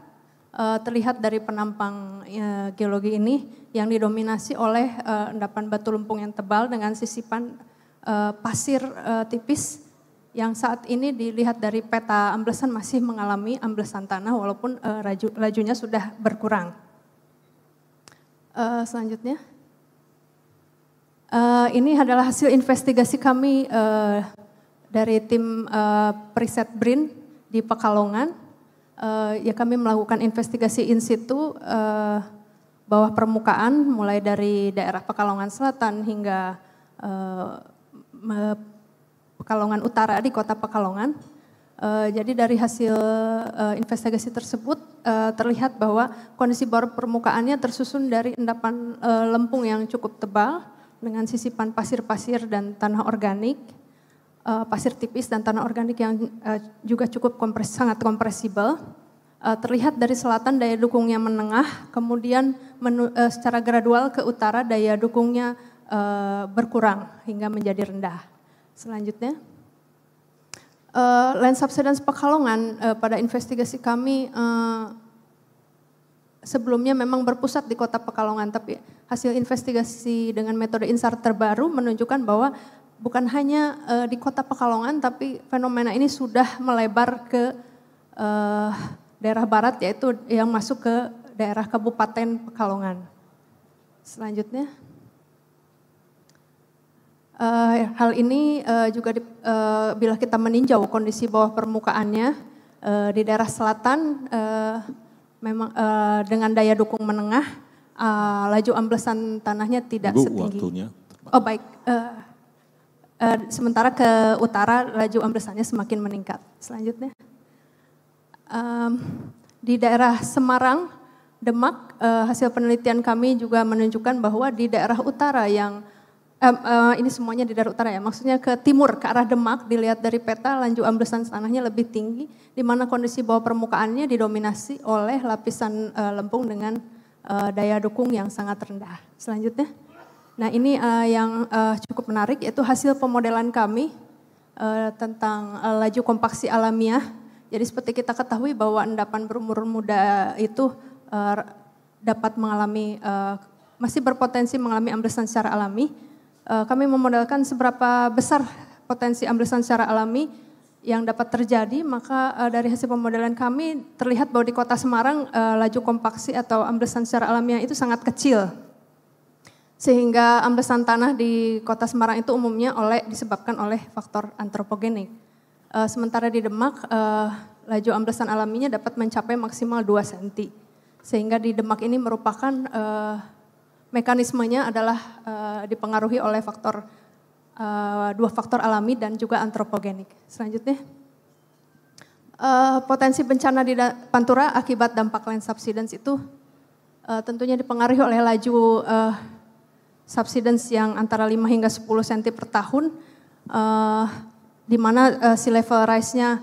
Speaker 11: uh, terlihat dari penampang uh, geologi ini yang didominasi oleh uh, endapan batu lumpung yang tebal dengan sisipan uh, pasir uh, tipis yang saat ini dilihat dari peta amblesan masih mengalami amblesan tanah walaupun uh, raju, lajunya sudah berkurang. Uh, selanjutnya, uh, ini adalah hasil investigasi kami uh, dari tim uh, eh, periset BRIN di Pekalongan. Uh, ya kami melakukan investigasi in situ uh, bawah permukaan mulai dari daerah Pekalongan Selatan hingga uh, Pekalongan Utara di kota Pekalongan. Uh, jadi dari hasil uh, investigasi tersebut uh, terlihat bahwa kondisi bawah permukaannya tersusun dari endapan uh, lempung yang cukup tebal dengan sisipan pasir-pasir dan tanah organik uh, pasir tipis dan tanah organik yang uh, juga cukup kompres, sangat kompresibel. Uh, terlihat dari selatan daya dukungnya menengah, kemudian menu, uh, secara gradual ke utara daya dukungnya uh, berkurang hingga menjadi rendah. Selanjutnya, uh, land subsidence Pekalongan uh, pada investigasi kami uh, sebelumnya memang berpusat di kota Pekalongan, tapi hasil investigasi dengan metode INSAR terbaru menunjukkan bahwa bukan hanya uh, di kota Pekalongan tapi fenomena ini sudah melebar ke uh, daerah barat yaitu yang masuk ke daerah Kabupaten Pekalongan. Selanjutnya. Uh, hal ini uh, juga di, uh, bila kita meninjau kondisi bawah permukaannya uh, di daerah selatan uh, memang uh, dengan daya dukung menengah uh, laju amblesan tanahnya tidak Bu, setinggi. Waktunya. Oh baik. Uh, Eh, sementara ke utara laju amblesannya semakin meningkat. Selanjutnya. Um, di daerah Semarang, Demak, uh, hasil penelitian kami juga menunjukkan bahwa di daerah utara yang um, uh, ini semuanya di daerah utara ya, maksudnya ke timur ke arah Demak dilihat dari peta laju amblesan tanahnya lebih tinggi, di mana kondisi bawah permukaannya didominasi oleh lapisan uh, lempung dengan uh, daya dukung yang sangat rendah. Selanjutnya. Nah ini uh, yang uh, cukup menarik yaitu hasil pemodelan kami uh, tentang uh, laju kompaksi alamiah. Jadi seperti kita ketahui bahwa endapan berumur muda itu uh, dapat mengalami uh, masih berpotensi mengalami amblesan secara alami. Uh, kami memodelkan seberapa besar potensi amblesan secara alami yang dapat terjadi, maka uh, dari hasil pemodelan kami terlihat bahwa di kota Semarang uh, laju kompaksi atau amblesan secara alamiah itu sangat kecil sehingga amblesan tanah di kota Semarang itu umumnya oleh disebabkan oleh faktor antropogenik. E, sementara di Demak, e, laju amblesan alaminya dapat mencapai maksimal 2 cm. Sehingga di Demak ini merupakan e, mekanismenya adalah e, dipengaruhi oleh faktor e, dua faktor alami dan juga antropogenik. Selanjutnya. E, potensi bencana di Pantura akibat dampak land subsidence itu uh, tentunya dipengaruhi oleh laju uh, subsidence yang antara 5 hingga 10 cm per tahun, uh, di mana uh, sea level rise-nya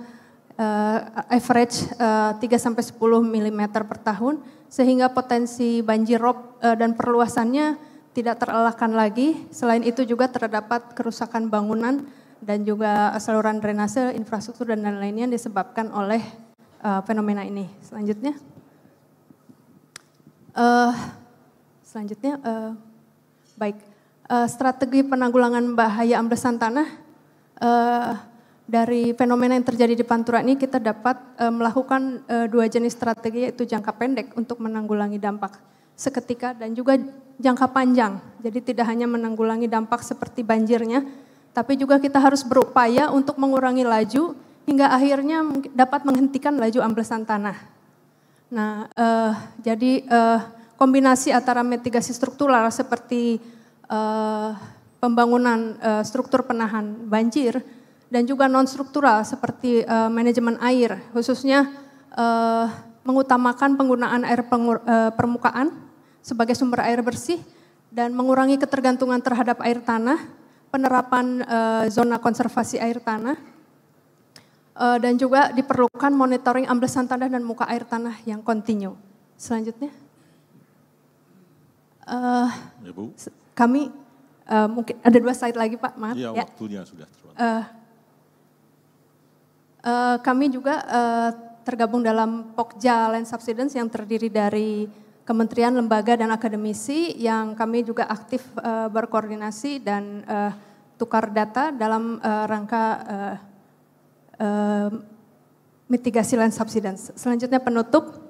Speaker 11: uh, average uh, 3-10 mm per tahun, sehingga potensi banjir rob uh, dan perluasannya tidak terelakkan lagi. Selain itu juga terdapat kerusakan bangunan dan juga saluran drainase, infrastruktur dan lain-lainnya disebabkan oleh uh, fenomena ini. Selanjutnya, uh, selanjutnya uh, Baik, uh, strategi penanggulangan bahaya amblesan tanah uh, dari fenomena yang terjadi di Pantura ini kita dapat uh, melakukan uh, dua jenis strategi yaitu jangka pendek untuk menanggulangi dampak seketika dan juga jangka panjang. Jadi tidak hanya menanggulangi dampak seperti banjirnya, tapi juga kita harus berupaya untuk mengurangi laju hingga akhirnya dapat menghentikan laju amblesan tanah. Nah, uh, jadi uh, kombinasi antara mitigasi struktural seperti uh, pembangunan uh, struktur penahan banjir dan juga non struktural seperti uh, manajemen air khususnya uh, mengutamakan penggunaan air pengur, uh, permukaan sebagai sumber air bersih dan mengurangi ketergantungan terhadap air tanah penerapan uh, zona konservasi air tanah uh, dan juga diperlukan monitoring amblesan tanah dan muka air tanah yang kontinu. Selanjutnya. Uh, ya, Kami uh, mungkin ada dua slide lagi Pak, maaf. Iya, ya. waktunya sudah terlalu. Uh, uh, kami juga uh, tergabung dalam Pokja Land Subsidence yang terdiri dari kementerian, lembaga dan akademisi yang kami juga aktif uh, berkoordinasi dan uh, tukar data dalam uh, rangka uh, uh, mitigasi land subsidence. Selanjutnya penutup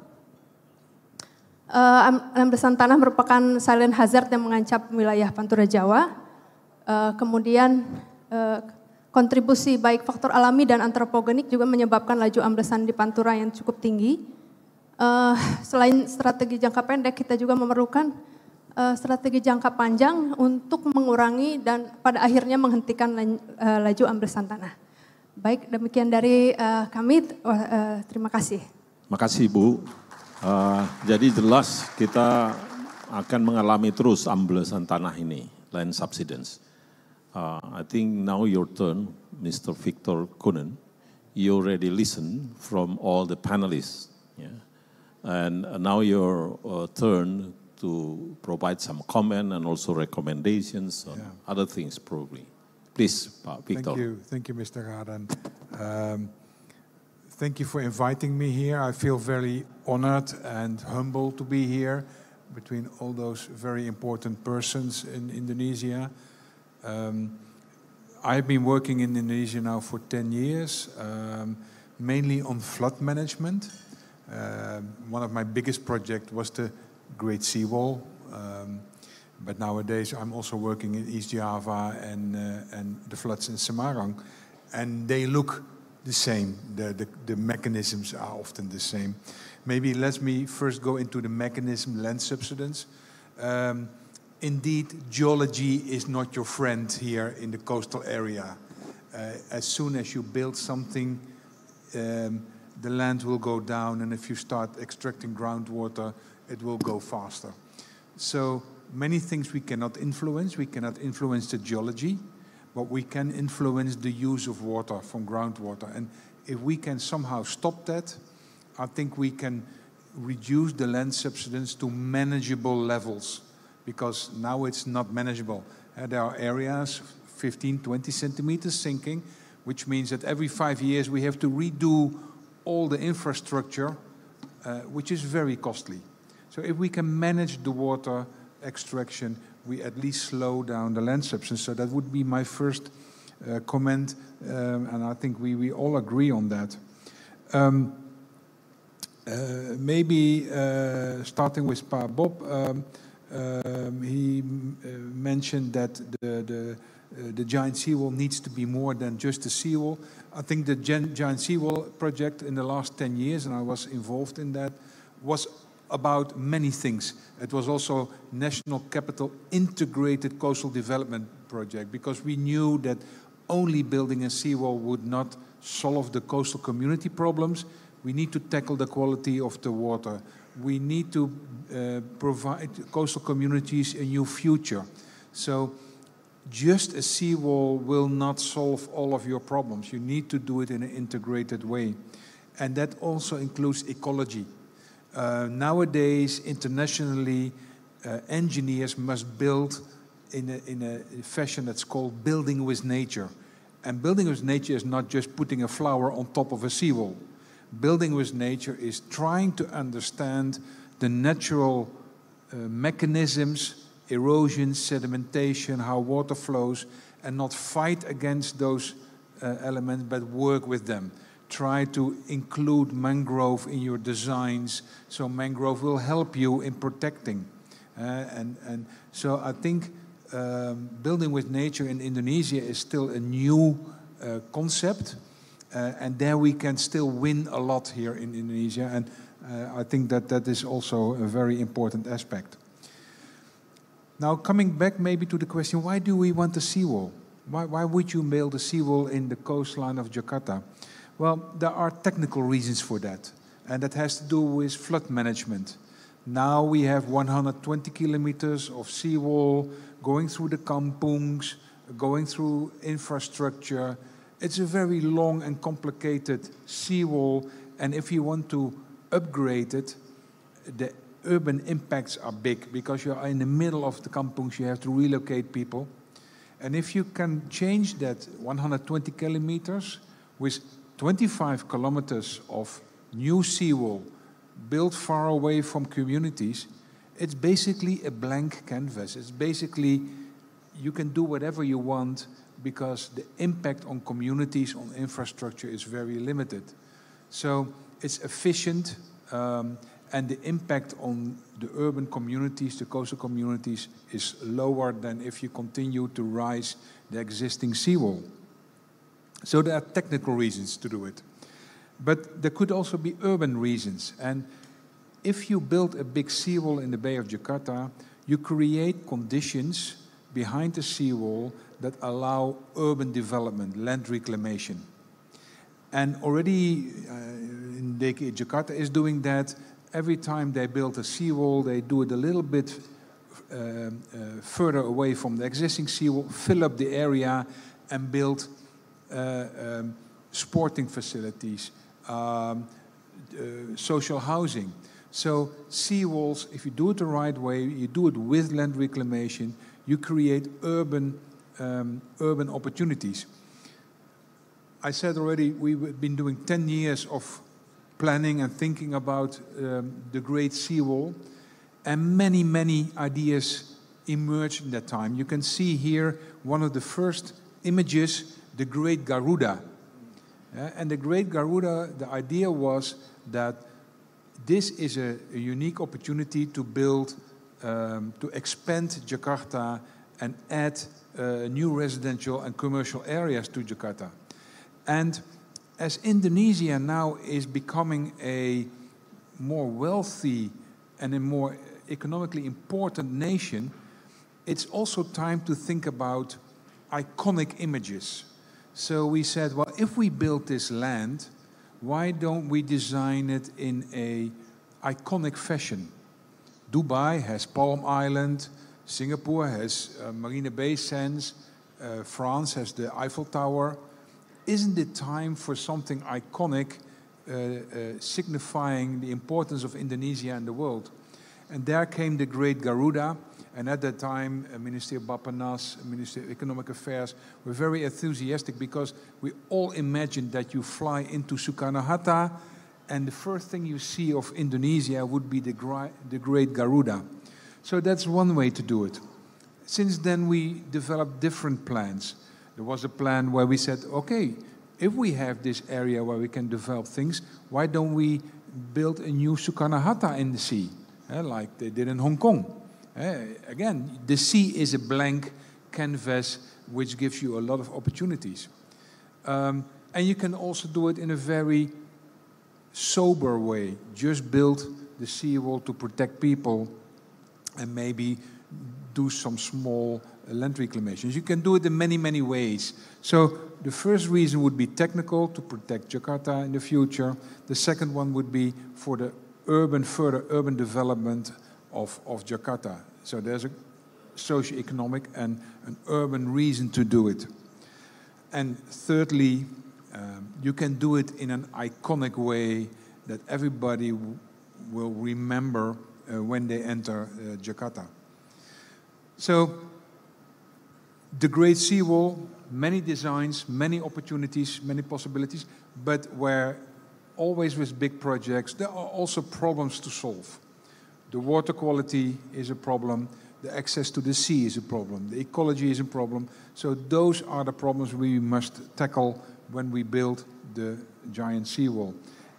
Speaker 11: Uh, tanah merupakan silent hazard yang mengancam wilayah Pantura Jawa. Eh, kemudian eh, kontribusi baik faktor alami dan antropogenik juga menyebabkan laju amblesan di Pantura yang cukup tinggi. selain strategi jangka pendek, kita juga memerlukan strategi jangka panjang untuk mengurangi dan pada akhirnya menghentikan laju amblesan tanah. Baik, demikian dari kami. terima kasih.
Speaker 6: Terima kasih, Bu. Uh, jadi jelas kita akan mengalami terus amblesan tanah ini, land subsidence. Uh, I think now your turn, Mr. Victor Kunen. You already listen from all the panelists. Yeah? And now your uh, turn to provide some comment and also recommendations on yeah. other things probably. Please, Victor. Thank you.
Speaker 12: Thank you, Mr. Garden. Um, Thank you for inviting me here. I feel very honored and humble to be here between all those very important persons in Indonesia. Um, I've been working in Indonesia now for 10 years, um, mainly on flood management. Uh, one of my biggest projects was the Great Seawall. Um, but nowadays, I'm also working in East Java and, uh, and the floods in Semarang. And they look the same. The, the, the mechanisms are often the same. Maybe let me first go into the mechanism land subsidence. Um, indeed, geology is not your friend here in the coastal area. Uh, as soon as you build something, um, the land will go down, and if you start extracting groundwater, it will go faster. So many things we cannot influence. We cannot influence the geology but we can influence the use of water from groundwater. And if we can somehow stop that, I think we can reduce the land subsidence to manageable levels because now it's not manageable. Uh, there are areas 15, 20 centimeters sinking, which means that every five years we have to redo all the infrastructure, uh, which is very costly. So if we can manage the water extraction, we at least slow down the land subsidence. So that would be my first uh, comment, um, and I think we, we all agree on that. Um, uh, maybe uh, starting with Pa Bob, um, um he uh, mentioned that the, the, uh, the giant seawall needs to be more than just a seawall. I think the Gen giant seawall project in the last 10 years, and I was involved in that, was about many things. It was also National Capital Integrated Coastal Development Project because we knew that only building a seawall would not solve the coastal community problems. We need to tackle the quality of the water. We need to uh, provide coastal communities a new future. So just a seawall will not solve all of your problems. You need to do it in an integrated way. And that also includes ecology uh, nowadays, internationally, uh, engineers must build in a, in a fashion that's called building with nature. And building with nature is not just putting a flower on top of a seawall. Building with nature is trying to understand the natural uh, mechanisms, erosion, sedimentation, how water flows, and not fight against those uh, elements, but work with them try to include mangrove in your designs. So mangrove will help you in protecting. Uh, and, and so I think um, building with nature in Indonesia is still a new uh, concept. Uh, and there we can still win a lot here in Indonesia. And uh, I think that that is also a very important aspect. Now, coming back maybe to the question why do we want a seawall? Why, why would you build a seawall in the coastline of Jakarta? Well, there are technical reasons for that, and that has to do with flood management. Now we have 120 kilometers of seawall going through the kampungs, going through infrastructure. It's a very long and complicated seawall, and if you want to upgrade it, the urban impacts are big because you are in the middle of the kampungs, you have to relocate people. And if you can change that 120 kilometers with 25 kilometers of new seawall built far away from communities, it's basically a blank canvas. It's basically you can do whatever you want because the impact on communities, on infrastructure is very limited. So it's efficient um, and the impact on the urban communities, the coastal communities, is lower than if you continue to rise the existing seawall. So there are technical reasons to do it. But there could also be urban reasons. And if you build a big seawall in the Bay of Jakarta, you create conditions behind the seawall that allow urban development, land reclamation. And already uh, in Jakarta is doing that. Every time they build a seawall, they do it a little bit uh, uh, further away from the existing seawall, fill up the area, and build um, sporting facilities, um, social housing. So seawalls, if you do it the right way, you do it with land reclamation, you create urban, um, urban opportunities. I said already we've been doing 10 years of planning and thinking about um, the Great Seawall, and many, many ideas emerged in that time. You can see here one of the first images the great Garuda. and the great Garuda, the idea was that this is a, a unique opportunity to build, um, to expand Jakarta and add uh, new residential and commercial areas to Jakarta. And as Indonesia now is becoming a more wealthy and a more economically important nation, it's also time to think about iconic images. So we said, well, if we build this land, why don't we design it in a iconic fashion? Dubai has Palm Island, Singapore has uh, Marina Bay Sands, uh, France has the Eiffel Tower. Isn't it time for something iconic uh, uh signifying the importance of Indonesia in the world? And there came the great Garuda. And at that time, uh, Minister Bapanas, Minister of Economic Affairs, were very enthusiastic because we all imagined that you fly into Sukarno Hatta, and the first thing you see of Indonesia would be the, the great Garuda. So that's one way to do it. Since then, we developed different plans. There was a plan where we said, okay, if we have this area where we can develop things, why don't we build a new Sukarno Hatta in the sea? Eh, like they did in Hong Kong. Eh, again, the sea is a blank canvas which gives you a lot of opportunities. Um, and you can also do it in a very sober way. Just build the seawall to protect people and maybe do some small land reclamations. You can do it in many, many ways. So the first reason would be technical to protect Jakarta in the future. The second one would be for the urban further urban development of, of Jakarta. So there's a socio-economic and an urban reason to do it. And thirdly, um, you can do it in an iconic way that everybody will remember uh, when they enter uh, Jakarta. So, the Great Sea Wall, many designs, many opportunities, many possibilities, but where always with big projects, there are also problems to solve. The water quality is a problem, the access to the sea is a problem, the ecology is a problem. So, those are the problems we must tackle when we build the giant seawall.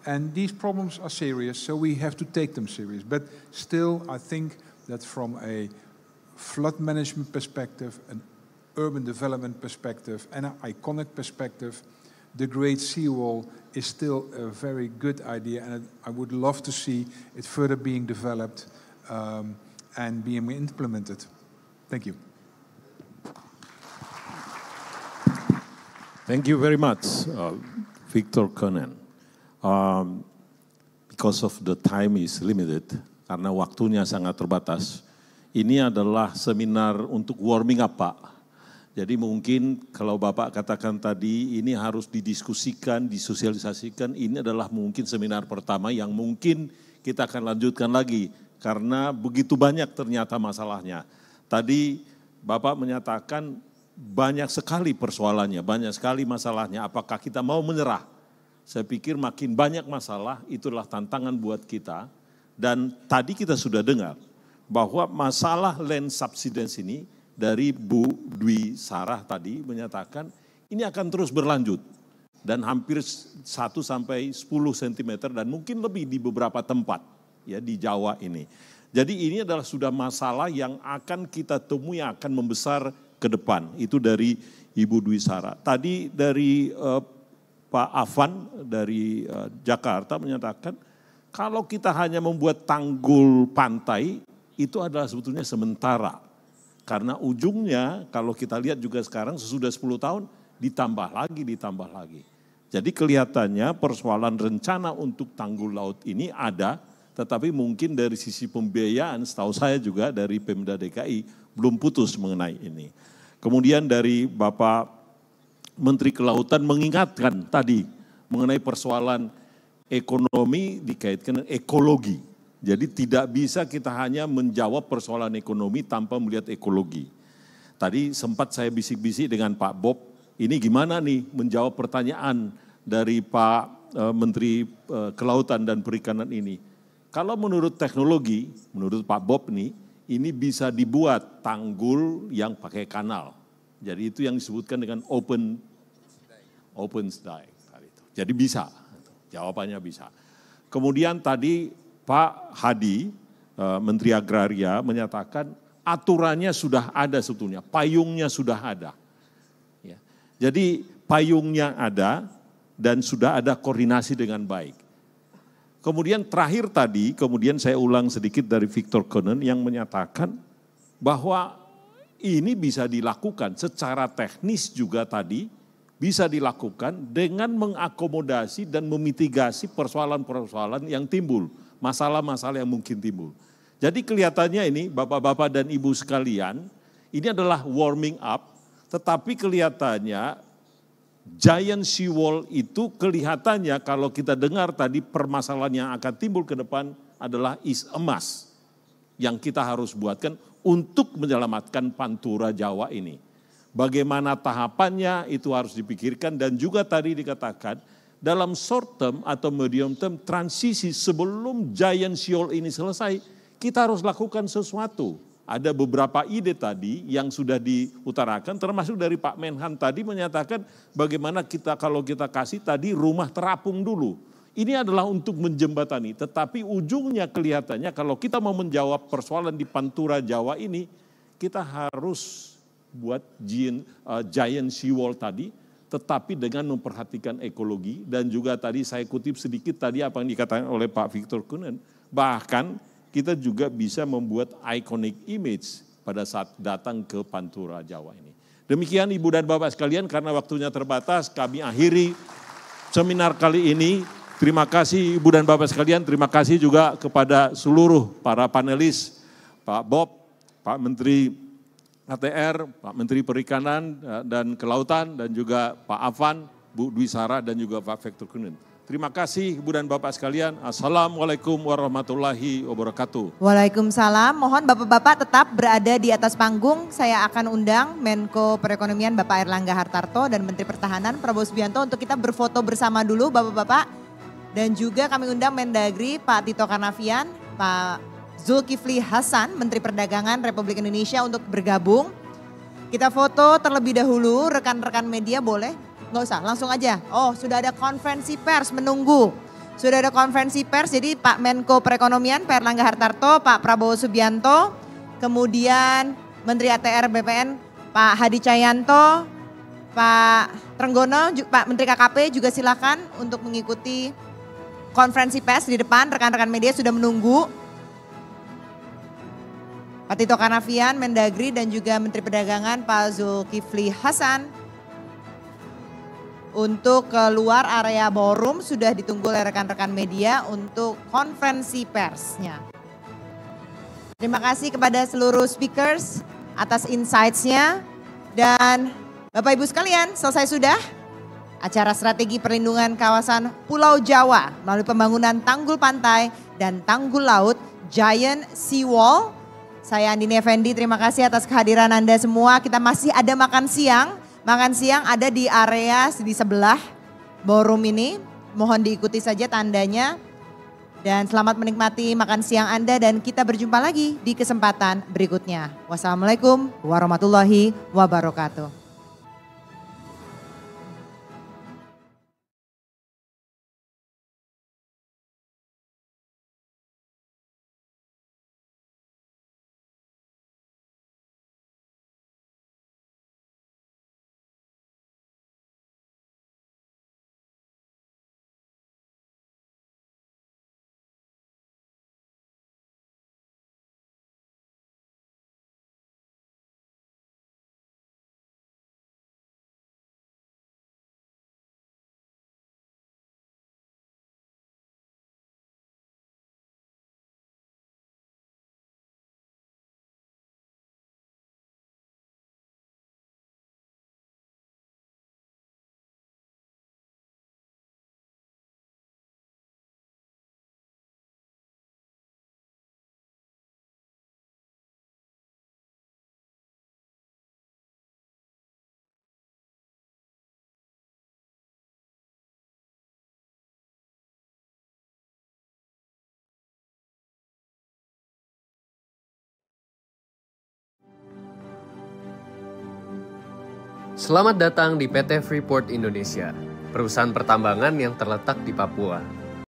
Speaker 12: And these problems are serious, so we have to take them serious. But still, I think that from a flood management perspective, an urban development perspective, and an iconic perspective, the Great Seawall is still a very good idea, and I would love to see it further being developed um, and being implemented. Thank you.
Speaker 6: Thank you very much, uh, Victor Conan. Um, because of the time is limited, karena waktunya sangat terbatas, ini adalah seminar untuk warming up, Pak. Jadi mungkin kalau Bapak katakan tadi ini harus didiskusikan, disosialisasikan, ini adalah mungkin seminar pertama yang mungkin kita akan lanjutkan lagi karena begitu banyak ternyata masalahnya. Tadi Bapak menyatakan banyak sekali persoalannya, banyak sekali masalahnya. Apakah kita mau menyerah? Saya pikir makin banyak masalah itulah tantangan buat kita. Dan tadi kita sudah dengar bahwa masalah land subsidence ini dari Bu Dwi Sarah tadi menyatakan ini akan terus berlanjut dan hampir 1 sampai 10 cm dan mungkin lebih di beberapa tempat ya di Jawa ini. Jadi ini adalah sudah masalah yang akan kita temui yang akan membesar ke depan. Itu dari Ibu Dwi Sara. Tadi dari eh, Pak Afan dari eh, Jakarta menyatakan kalau kita hanya membuat tanggul pantai itu adalah sebetulnya sementara karena ujungnya kalau kita lihat juga sekarang sesudah 10 tahun ditambah lagi, ditambah lagi. Jadi kelihatannya persoalan rencana untuk tanggul laut ini ada, tetapi mungkin dari sisi pembiayaan setahu saya juga dari Pemda DKI belum putus mengenai ini. Kemudian dari Bapak Menteri Kelautan mengingatkan tadi mengenai persoalan ekonomi dikaitkan dengan ekologi. Jadi tidak bisa kita hanya menjawab persoalan ekonomi tanpa melihat ekologi. Tadi sempat saya bisik-bisik dengan Pak Bob, ini gimana nih menjawab pertanyaan dari Pak eh, Menteri eh, Kelautan dan Perikanan ini. Kalau menurut teknologi, menurut Pak Bob nih, ini bisa dibuat tanggul yang pakai kanal. Jadi itu yang disebutkan dengan open open style. Jadi bisa, jawabannya bisa. Kemudian tadi Pak Hadi, eh, Menteri Agraria, menyatakan aturannya sudah ada sebetulnya, payungnya sudah ada. Ya. Jadi payungnya ada dan sudah ada koordinasi dengan baik. Kemudian terakhir tadi, kemudian saya ulang sedikit dari Victor Conan yang menyatakan bahwa ini bisa dilakukan secara teknis juga tadi, bisa dilakukan dengan mengakomodasi dan memitigasi persoalan-persoalan yang timbul masalah-masalah yang mungkin timbul. Jadi kelihatannya ini bapak-bapak dan ibu sekalian, ini adalah warming up, tetapi kelihatannya giant sea wall itu kelihatannya kalau kita dengar tadi permasalahan yang akan timbul ke depan adalah is emas yang kita harus buatkan untuk menyelamatkan pantura Jawa ini. Bagaimana tahapannya itu harus dipikirkan dan juga tadi dikatakan dalam short term atau medium term transisi sebelum giant shield ini selesai, kita harus lakukan sesuatu. Ada beberapa ide tadi yang sudah diutarakan termasuk dari Pak Menhan tadi menyatakan bagaimana kita kalau kita kasih tadi rumah terapung dulu. Ini adalah untuk menjembatani, tetapi ujungnya kelihatannya kalau kita mau menjawab persoalan di Pantura Jawa ini, kita harus buat giant, uh, giant seawall tadi, tetapi dengan memperhatikan ekologi dan juga tadi saya kutip sedikit tadi apa yang dikatakan oleh Pak Victor Kunen, bahkan kita juga bisa membuat iconic image pada saat datang ke Pantura Jawa ini. Demikian Ibu dan Bapak sekalian karena waktunya terbatas kami akhiri seminar kali ini. Terima kasih Ibu dan Bapak sekalian, terima kasih juga kepada seluruh para panelis, Pak Bob, Pak Menteri ATR, Pak Menteri Perikanan eh, dan Kelautan, dan juga Pak Afan, Bu Dwi Sara, dan juga Pak Vektor Kunin. Terima kasih Ibu dan Bapak sekalian. Assalamualaikum warahmatullahi wabarakatuh.
Speaker 1: Waalaikumsalam. Mohon Bapak-Bapak tetap berada di atas panggung. Saya akan undang Menko Perekonomian Bapak Erlangga Hartarto dan Menteri Pertahanan Prabowo Subianto untuk kita berfoto bersama dulu Bapak-Bapak. Dan juga kami undang Mendagri Pak Tito Karnavian, Pak Zulkifli Hasan, Menteri Perdagangan Republik Indonesia untuk bergabung. Kita foto terlebih dahulu, rekan-rekan media boleh? Nggak usah, langsung aja. Oh, sudah ada konferensi pers menunggu. Sudah ada konferensi pers, jadi Pak Menko Perekonomian, Pak Erlangga Hartarto, Pak Prabowo Subianto, kemudian Menteri ATR BPN, Pak Hadi Cayanto, Pak Trenggono, Pak Menteri KKP juga silakan untuk mengikuti konferensi pers di depan. Rekan-rekan media sudah menunggu. Pak Tito Karnavian, Mendagri dan juga Menteri Perdagangan Pak Zulkifli Hasan. Untuk keluar area ballroom sudah ditunggu oleh rekan-rekan media untuk konferensi persnya. Terima kasih kepada seluruh speakers atas insights-nya. Dan Bapak Ibu sekalian selesai sudah acara strategi perlindungan kawasan Pulau Jawa melalui pembangunan tanggul pantai dan tanggul laut Giant Seawall saya Andini Effendi, terima kasih atas kehadiran Anda semua. Kita masih ada makan siang. Makan siang ada di area di sebelah ballroom ini. Mohon diikuti saja tandanya. Dan selamat menikmati makan siang Anda dan kita berjumpa lagi di kesempatan berikutnya. Wassalamualaikum warahmatullahi wabarakatuh.
Speaker 12: Selamat
Speaker 4: datang di PT Freeport Indonesia, perusahaan pertambangan yang terletak di Papua.